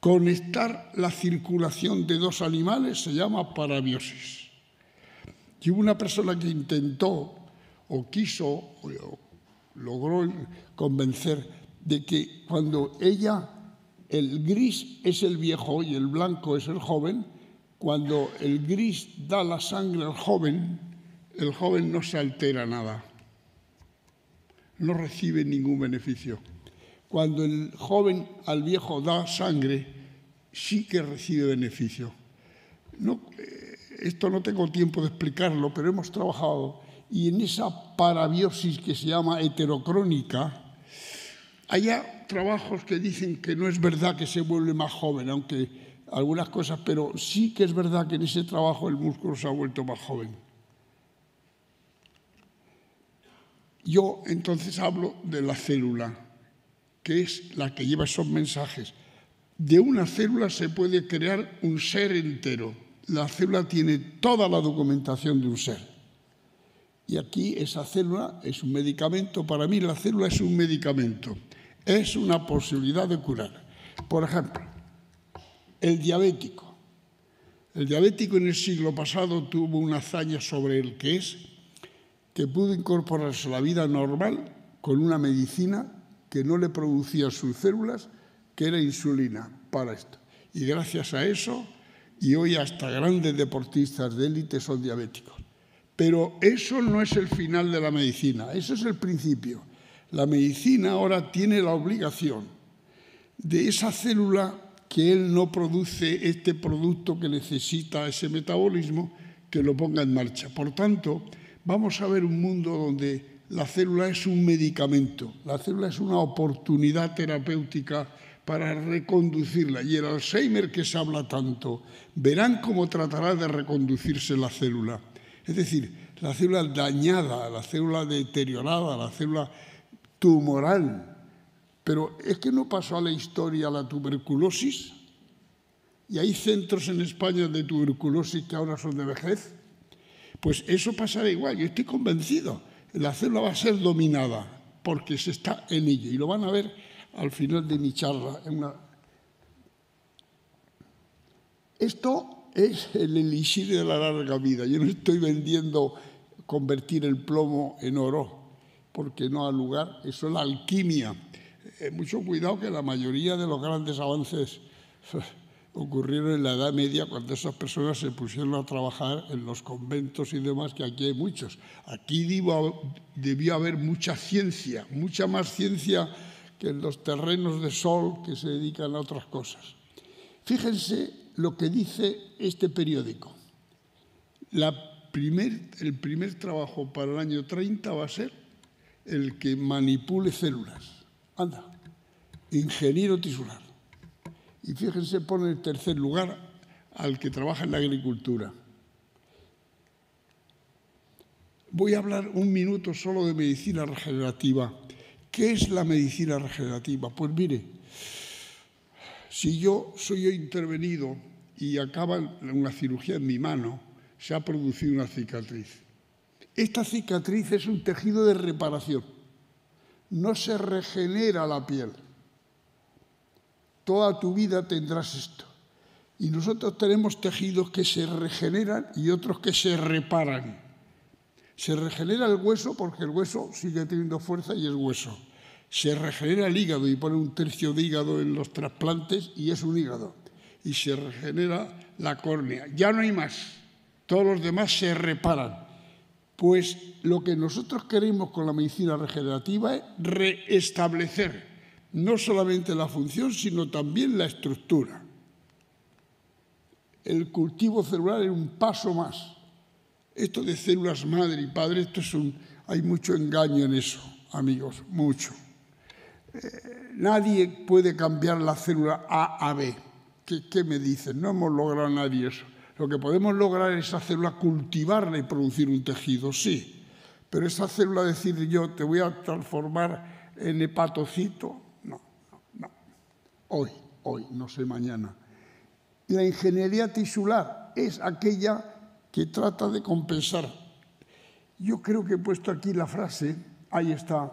Conectar la circulación de dos animales se llama parabiosis. Y hubo una persona que intentó o quiso o logró convencer de que cuando ella, el gris es el viejo y el blanco es el joven, cuando el gris da la sangre al joven, el joven no se altera nada, no recibe ningún beneficio. Cuando el joven al viejo da sangre, sí que recibe beneficio. Eh, esto no tengo tiempo de explicarlo, pero hemos trabajado y en esa parabiosis que se llama heterocrónica, hay trabajos que dicen que no es verdad que se vuelve más joven, aunque algunas cosas, pero sí que es verdad que en ese trabajo el músculo se ha vuelto más joven. Yo entonces hablo de la célula que es la que lleva esos mensajes. De una célula se puede crear un ser entero. La célula tiene toda la documentación de un ser. Y aquí esa célula es un medicamento. Para mí la célula es un medicamento. Es una posibilidad de curar. Por ejemplo, el diabético. El diabético en el siglo pasado tuvo una hazaña sobre el que es, que pudo incorporarse a la vida normal con una medicina que no le producían sus células, que era insulina para esto. Y gracias a eso, y hoy hasta grandes deportistas de élite son diabéticos. Pero eso no es el final de la medicina, eso es el principio. La medicina ahora tiene la obligación de esa célula que él no produce este producto que necesita ese metabolismo, que lo ponga en marcha. Por tanto, vamos a ver un mundo donde la célula es un medicamento, la célula es una oportunidad terapéutica para reconducirla. Y el Alzheimer que se habla tanto, verán cómo tratará de reconducirse la célula. Es decir, la célula dañada, la célula deteriorada, la célula tumoral. Pero es que no pasó a la historia la tuberculosis. Y hay centros en España de tuberculosis que ahora son de vejez. Pues eso pasará igual, yo estoy convencido la célula va a ser dominada porque se está en ella. Y lo van a ver al final de mi charla. Esto es el elixir de la larga vida. Yo no estoy vendiendo convertir el plomo en oro, porque no ha lugar. Eso es la alquimia. Eh, mucho cuidado que la mayoría de los grandes avances ocurrieron en la Edad Media cuando esas personas se pusieron a trabajar en los conventos y demás, que aquí hay muchos. Aquí debió, haber mucha ciencia, mucha más ciencia que en los terrenos de sol que se dedican a otras cosas. Fíjense lo que dice este periódico. el primer trabajo para el año 30 va a ser el que manipule células. Anda, ingeniero tisular. Y fíjense, pone en tercer lugar al que trabaja en la agricultura. Voy a hablar un minuto solo de medicina regenerativa. ¿Qué es la medicina regenerativa? Pues mire, si yo soy intervenido y acaba una cirugía en mi mano, se ha producido una cicatriz. Esta cicatriz es un tejido de reparación. No se regenera la piel toda tu vida tendrás esto. Y nosotros tenemos tejidos que se regeneran y otros que se reparan. Se regenera el hueso porque el hueso sigue teniendo fuerza y es hueso. Se regenera el hígado y pone un tercio de hígado en los trasplantes y es un hígado. Y se regenera la córnea. Ya no hay más. Todos los demás se reparan. Pues lo que nosotros queremos con la medicina regenerativa es reestablecer no solamente la función, sino también la estructura. El cultivo celular es un paso más. Esto de células madre y padre, esto es hay mucho engaño en eso, amigos, mucho. Eh, nadie puede cambiar la célula A a B. ¿Qué, me dicen? No hemos logrado nadie eso. Lo que podemos lograr es esa célula cultivarla y producir un tejido, sí. Pero esa célula decir yo, te voy a transformar en hepatocito, hoy, hoy, no sé mañana. La ingeniería tisular es aquella que trata de compensar. Yo creo que he puesto aquí la frase, ahí está,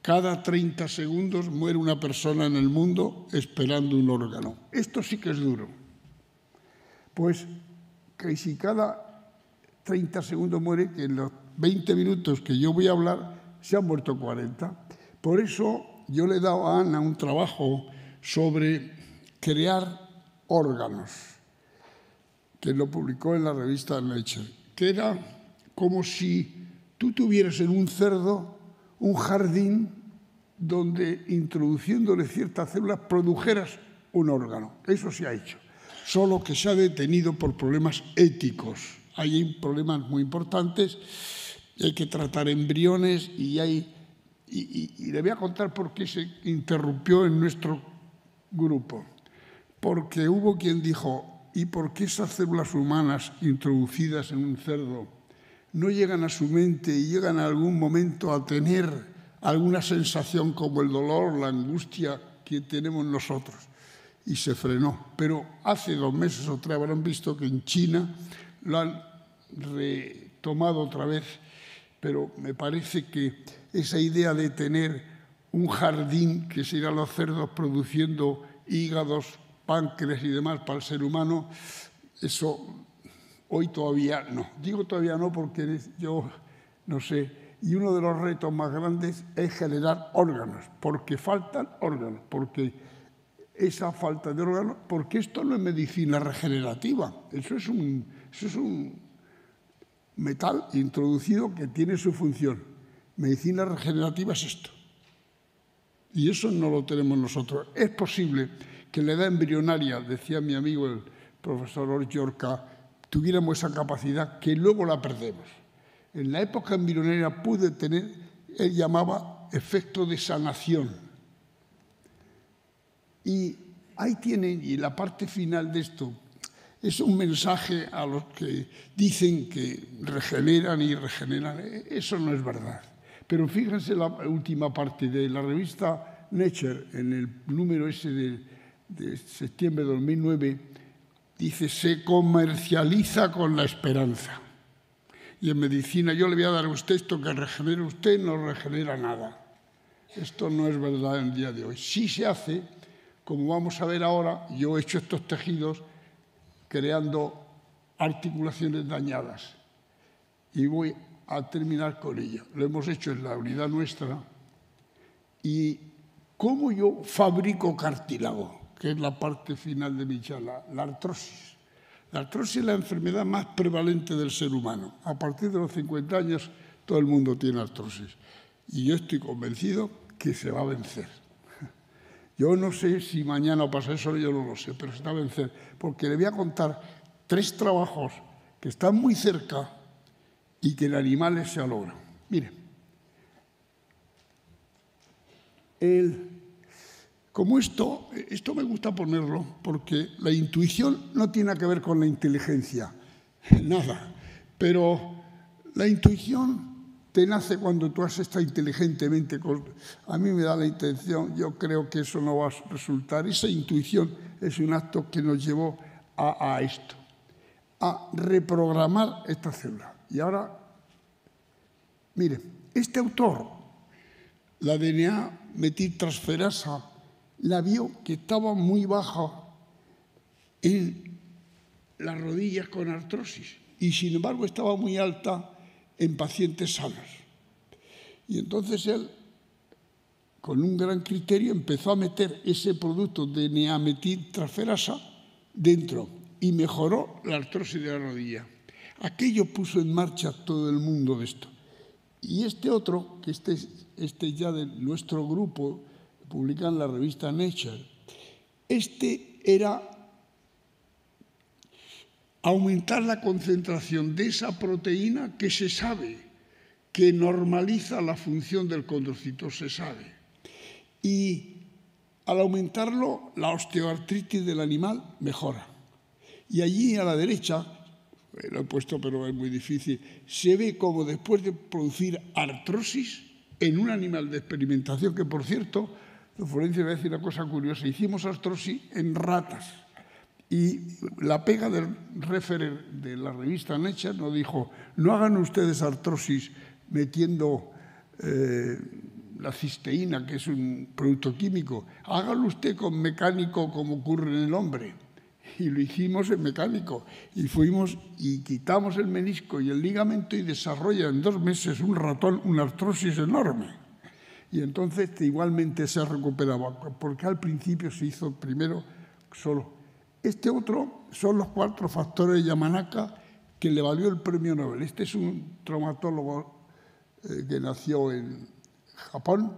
cada 30 segundos muere una persona en el mundo esperando un órgano. Esto sí que es duro. Pues que si cada 30 segundos muere, que en los 20 minutos que yo voy a hablar se han muerto 40. Por eso yo le he dado a Ana un trabajo sobre crear órganos, que lo publicó en la revista Nature, que era como si tú tuvieras en un cerdo un jardín donde introduciéndole ciertas células produjeras un órgano. Eso se ha hecho, solo que se ha detenido por problemas éticos. Hay problemas muy importantes, hay que tratar embriones y hay... Y, y le voy a contar por qué se interrumpió en nuestro grupo, porque hubo quien dijo, ¿y por qué esas células humanas introducidas en un cerdo no llegan a su mente y llegan a algún momento a tener alguna sensación como el dolor, la angustia que tenemos nosotros? Y se frenó. Pero hace dos meses o tres habrán visto que en China lo han retomado otra vez, pero me parece que esa idea de tener un jardín que se irá a los cerdos produciendo hígados, páncreas y demás para el ser humano, eso hoy todavía no. Digo todavía no porque yo no sé. Y uno de los retos más grandes es generar órganos, porque faltan órganos, porque esa falta de órganos, porque esto no es medicina regenerativa, eso es un, eso es un metal introducido que tiene su función. Medicina regenerativa es esto. Y eso no lo tenemos nosotros. Es posible que la edad embrionaria, decía mi amigo el profesor Orjorca, tuviéramos esa capacidad que luego la perdemos. En la época embrionaria pude tener, él llamaba efecto de sanación. Y ahí tienen, y la parte final de esto es un mensaje a los que dicen que regeneran y regeneran. E-, eso no es verdad. Pero fíjense la última parte de la revista Nature, en el número ese de, septiembre de 2009, dice, se comercializa con la esperanza. Y en medicina yo le voy a dar a usted esto que regenera usted, no regenera nada. Esto no es verdad en el día de hoy. Sí se hace, como vamos a ver ahora, yo he hecho estos tejidos creando articulaciones dañadas. Y voy a terminar con ella. Lo hemos hecho en la unidad nuestra. ¿Y cómo yo fabrico cartílago? Que es la parte final de mi charla, la artrosis. La artrosis es la enfermedad más prevalente del ser humano. A partir de los 50 años todo el mundo tiene artrosis. Y yo estoy convencido que se va a vencer. Yo no sé si mañana pasa eso, yo no lo sé, pero se va a vencer. Porque le voy a contar tres trabajos que están muy cerca y que el animal se logro Mire, el, como esto, esto me gusta ponerlo porque la intuición no tiene que ver con la inteligencia, nada, pero la intuición te nace cuando tú has estado inteligentemente. A mí me da la intención, yo creo que eso no va a resultar. Esa intuición es un acto que nos llevó a, a esto, a reprogramar esta célula. Y ahora, mire, este autor, la DNA metiltransferasa, la vio que estaba muy baja en las rodillas con artrosis y sin embargo estaba muy alta en pacientes sanos. Y entonces él, con un gran criterio, empezó a meter ese producto de neametiltransferasa dentro y mejoró la artrosis de la rodilla. Aquello puso en marcha todo el mundo de esto. Y este otro, que este, este ya de nuestro grupo, publica en la revista Nature, este era aumentar la concentración de esa proteína que se sabe que normaliza la función del condrocito, se sabe. Y al aumentarlo, la osteoartritis del animal mejora. Y allí a la derecha eh, lo he puesto pero es muy difícil, se ve como después de producir artrosis en un animal de experimentación, que por cierto, Florencia Florencia va a decir una cosa curiosa, hicimos artrosis en ratas. Y la pega del referer de la revista Nature nos dijo, no hagan ustedes artrosis metiendo eh, la cisteína, que es un producto químico, hágalo usted con mecánico como ocurre en el hombre y lo hicimos en mecánico. Y fuimos y quitamos el menisco y el ligamento y desarrolla en dos meses un ratón, una artrosis enorme. Y entonces este, igualmente se recuperaba, porque al principio se hizo primero solo. Este otro son los cuatro factores de Yamanaka que le valió el premio Nobel. Este es un traumatólogo eh, que nació en Japón,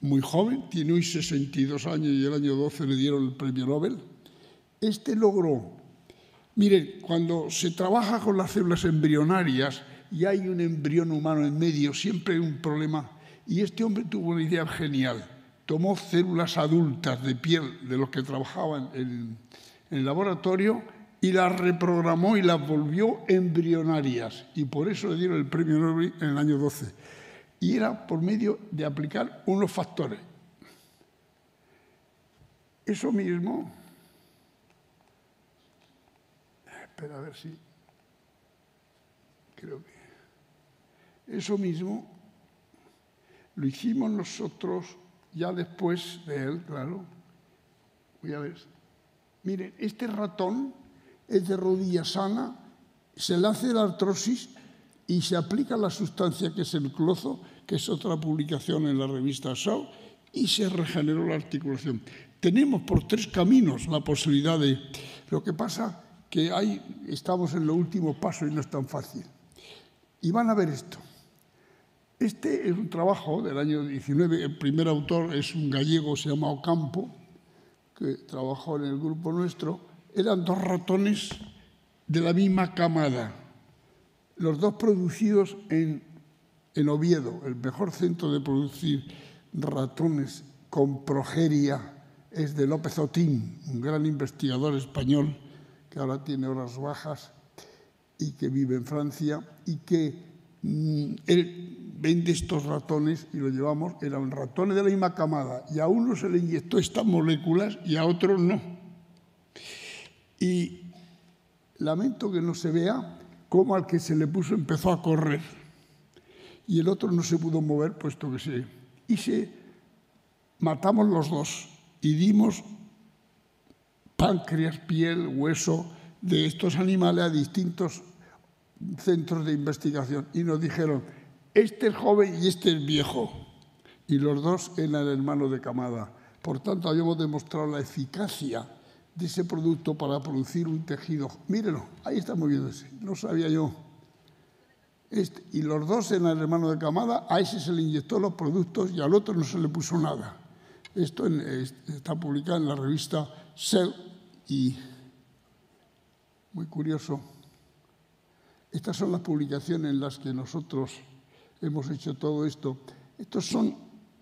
muy joven, tiene hoy 62 años y el año 12 le dieron el premio Nobel. Este logró... miren, cuando se trabaja con las células embrionarias y hay un embrión humano en medio, siempre hay un problema. Y este hombre tuvo una idea genial. Tomó células adultas de piel de los que trabajaban en, en el laboratorio y las reprogramó y las volvió embrionarias. Y por eso le dieron el premio Nobel en el año 12. Y era por medio de aplicar unos factores. Eso mismo Espera a ver si. Creo que. Eso mismo lo hicimos nosotros ya después de él, claro. Voy a ver. Miren, este ratón es de rodilla sana, se le hace la artrosis y se aplica la sustancia que es el clozo, que es otra publicación en la revista Shaw, y se regeneró la articulación. Tenemos por tres caminos la posibilidad de... Lo que pasa que ahí estamos en lo último paso y no es tan fácil. Y van a ver esto. Este es un trabajo del año 19, el primer autor es un gallego, se llama Ocampo, que trabajó en el grupo nuestro. Eran dos ratones de la misma camada, los dos producidos en, en Oviedo, el mejor centro de producir ratones con progeria es de López Otín, un gran investigador español que ahora tiene horas bajas y que vive en Francia y que mm, él vende estos ratones y lo llevamos, eran ratones de la misma camada y a uno se le inyectó estas moléculas y a otro no. Y lamento que no se vea cómo al que se le puso empezó a correr y el otro no se pudo mover puesto que se... Y se matamos los dos y dimos páncreas, piel, hueso de estos animales a distintos centros de investigación y nos dijeron, este es joven y este es viejo. Y los dos eran hermano de camada. Por tanto, habíamos demostrado la eficacia de ese producto para producir un tejido. Mírenlo, ahí está moviéndose, no sabía yo. Este, y los dos en el hermano de camada, a ese se le inyectó los productos y al otro no se le puso nada. Esto está publicado en la revista Cell y muy curioso, estas son las publicaciones en las que nosotros hemos hecho todo esto. Estos son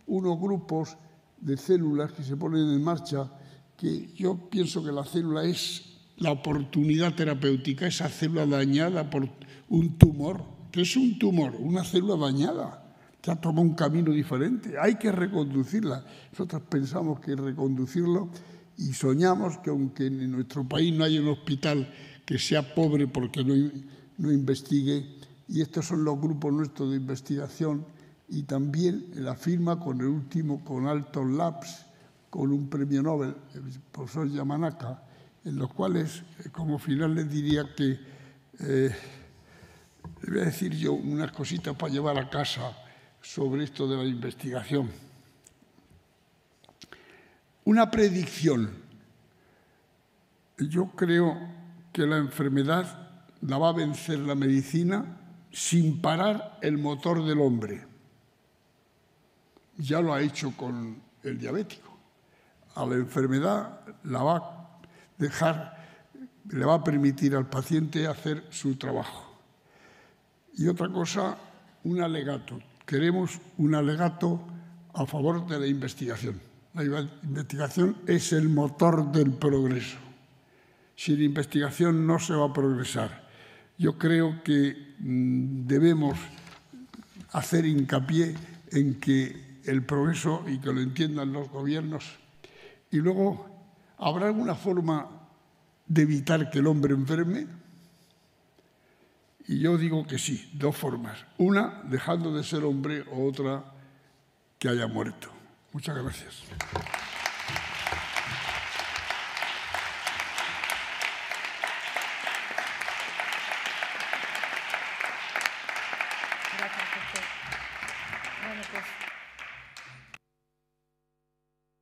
unos grupos de células que se ponen en marcha, que yo pienso que la célula es la oportunidad terapéutica, esa célula dañada por un tumor, que es un tumor, una célula dañada, ha tomado un camino diferente, hay que reconducirla. Nosotros pensamos que reconducirlo y soñamos que aunque en nuestro país no haya un hospital que sea pobre porque no, investigue, y estos son los grupos nuestros de investigación, y también la firma con el último, con Alton Labs, con un premio Nobel, el profesor Yamanaka, en los cuales, eh, como final, les diría que, eh, voy a decir yo unas cositas para llevar a casa sobre esto de la investigación. Una predicción. Yo creo que la enfermedad la va a vencer la medicina sin parar el motor del hombre. Ya lo ha hecho con el diabético. A la enfermedad la va a dejar, le va a permitir al paciente hacer su trabajo. Y otra cosa, un alegato. Queremos un alegato a favor de la investigación. La investigación es el motor del progreso. Sin investigación no se va a progresar. Yo creo que mm, debemos hacer hincapié en que el progreso y que lo entiendan los gobiernos. Y luego, ¿habrá alguna forma de evitar que el hombre enferme? Y yo digo que sí, dos formas. Una, dejando de ser hombre, o otra, que haya muerto. Muchas gracias. Pues,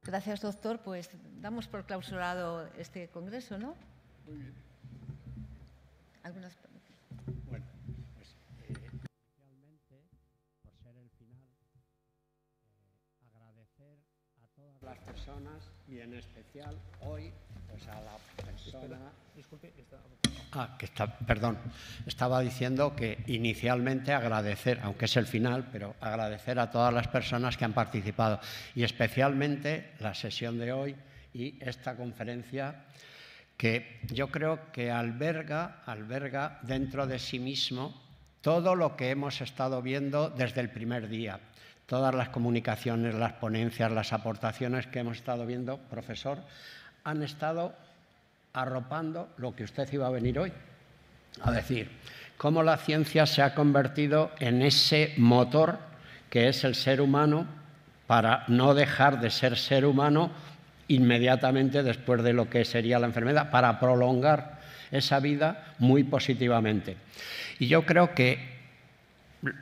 gracias, doctor. Pues damos por clausurado este congreso, ¿no? Muy bien. ¿Algunas y en especial hoy pues, a la persona... disculpe, está... Ah, que está, perdón, estaba diciendo que inicialmente agradecer, aunque es el final, pero agradecer a todas las personas que han participado y especialmente la sesión de hoy y esta conferencia que yo creo que alberga, alberga dentro de sí mismo todo lo que hemos estado viendo desde el primer día todas las comunicaciones, las ponencias, las aportaciones que hemos estado viendo, profesor, han estado arropando lo que usted iba a venir hoy, a decir, cómo la ciencia se ha convertido en ese motor que es el ser humano para no dejar de ser ser humano inmediatamente después de lo que sería la enfermedad, para prolongar esa vida muy positivamente. Y yo creo que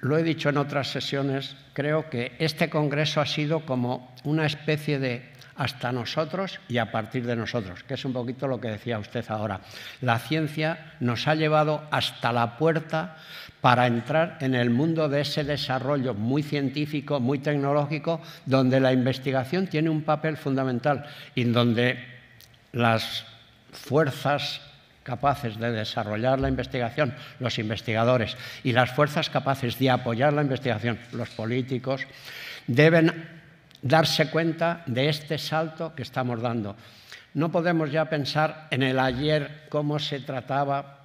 lo he dicho en otras sesiones, creo que este Congreso ha sido como una especie de hasta nosotros y a partir de nosotros, que es un poquito lo que decía usted ahora. La ciencia nos ha llevado hasta la puerta para entrar en el mundo de ese desarrollo muy científico, muy tecnológico, donde la investigación tiene un papel fundamental y donde las fuerzas capaces de desarrollar la investigación, los investigadores, y las fuerzas capaces de apoyar la investigación, los políticos, deben darse cuenta de este salto que estamos dando. No podemos ya pensar en el ayer, cómo se trataba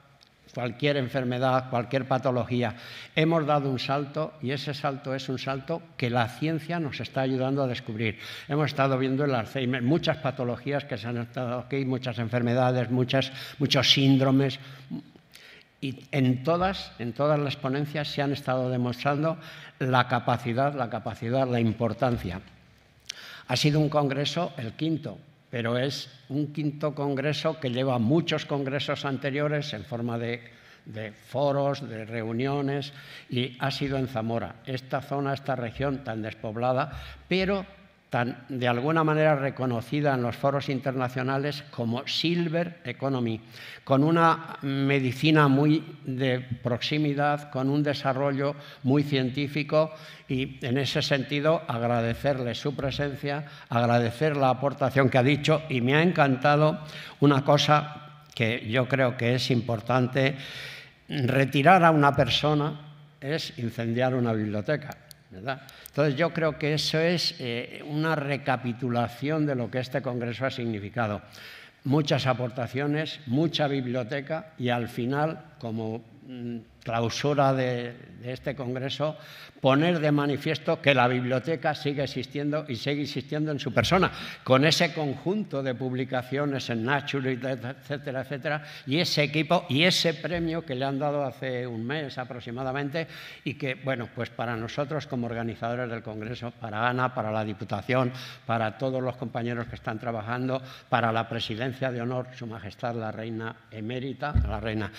cualquier enfermedad, cualquier patología. Hemos dado un salto y ese salto es un salto que la ciencia nos está ayudando a descubrir. Hemos estado viendo el Alzheimer, muchas patologías que se han estado aquí, muchas enfermedades, muchos síndromes. Y en todas, en todas las ponencias se han estado demostrando la capacidad, la capacidad, la importancia. Ha sido un congreso, el quinto, pero es un quinto congreso que lleva muchos congresos anteriores en forma de, foros, de reuniones, y ha sido en Zamora, esta zona, esta región tan despoblada, pero de alguna manera reconocida en los foros internacionales como Silver Economy, con una medicina muy de proximidad, con un desarrollo muy científico y en ese sentido agradecerle su presencia, agradecer la aportación que ha dicho y me ha encantado una cosa que yo creo que es importante, retirar a una persona es incendiar una biblioteca. Entonces yo creo que eso es eh, una recapitulación de lo que este Congreso ha significado. Muchas aportaciones, mucha biblioteca y al final, como mm, clausura de, este Congreso, poner de manifiesto que la biblioteca sigue existiendo y sigue existiendo en su persona, con ese conjunto de publicaciones en Nature, etcétera, etcétera, y ese equipo y ese premio que le han dado hace un mes aproximadamente y que, bueno, pues para nosotros como organizadores del Congreso, para Ana, para la Diputación, para todos los compañeros que están trabajando, para la Presidencia de Honor, Su Majestad la Reina Emérita, la Reina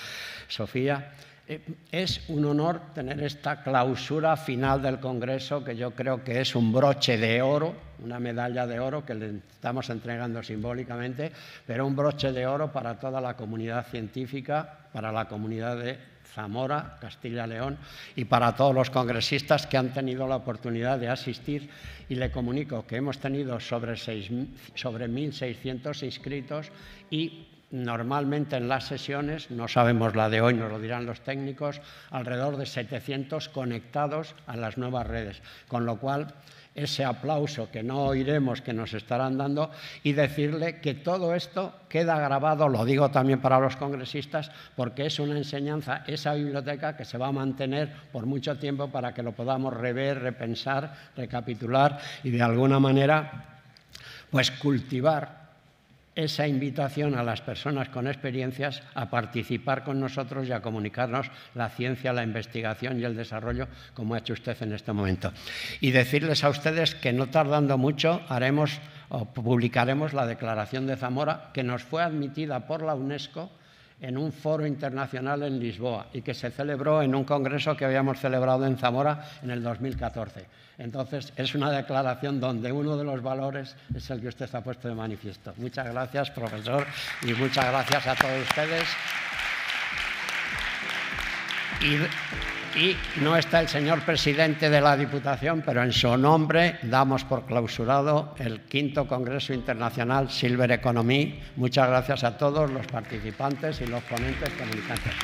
Sofía, eh, es un honor tener esta clausura final del Congreso, que yo creo que es un broche de oro, una medalla de oro que le estamos entregando simbólicamente, pero un broche de oro para toda la comunidad científica, para la comunidad de Zamora, Castilla y León, y para todos los congresistas que han tenido la oportunidad de asistir. Y le comunico que hemos tenido sobre, sobre 1.600 inscritos y Normalmente en las sesiones, no sabemos la de hoy, nos lo dirán los técnicos, alrededor de 700 conectados a las nuevas redes, con lo cual ese aplauso que no oiremos que nos estarán dando y decirle que todo esto queda grabado, lo digo también para los congresistas, porque es una enseñanza, esa biblioteca que se va a mantener por mucho tiempo para que lo podamos rever, repensar, recapitular y de alguna manera pues cultivar esa invitación a las personas con experiencias a participar con nosotros y a comunicarnos la ciencia, la investigación y el desarrollo, como ha hecho usted en este momento. Y decirles a ustedes que no tardando mucho haremos o publicaremos la Declaración de Zamora, que nos fue admitida por la UNESCO en un foro internacional en Lisboa y que se celebró en un congreso que habíamos celebrado en Zamora en el 2014. Entonces, es una declaración donde uno de los valores es el que usted ha puesto de manifiesto. Muchas gracias, profesor, y muchas gracias a todos ustedes. Y, no está el señor presidente de la Diputación, pero en su nombre damos por clausurado el quinto Congreso Internacional Silver Economy. Muchas gracias a todos los participantes y los ponentes comunicantes.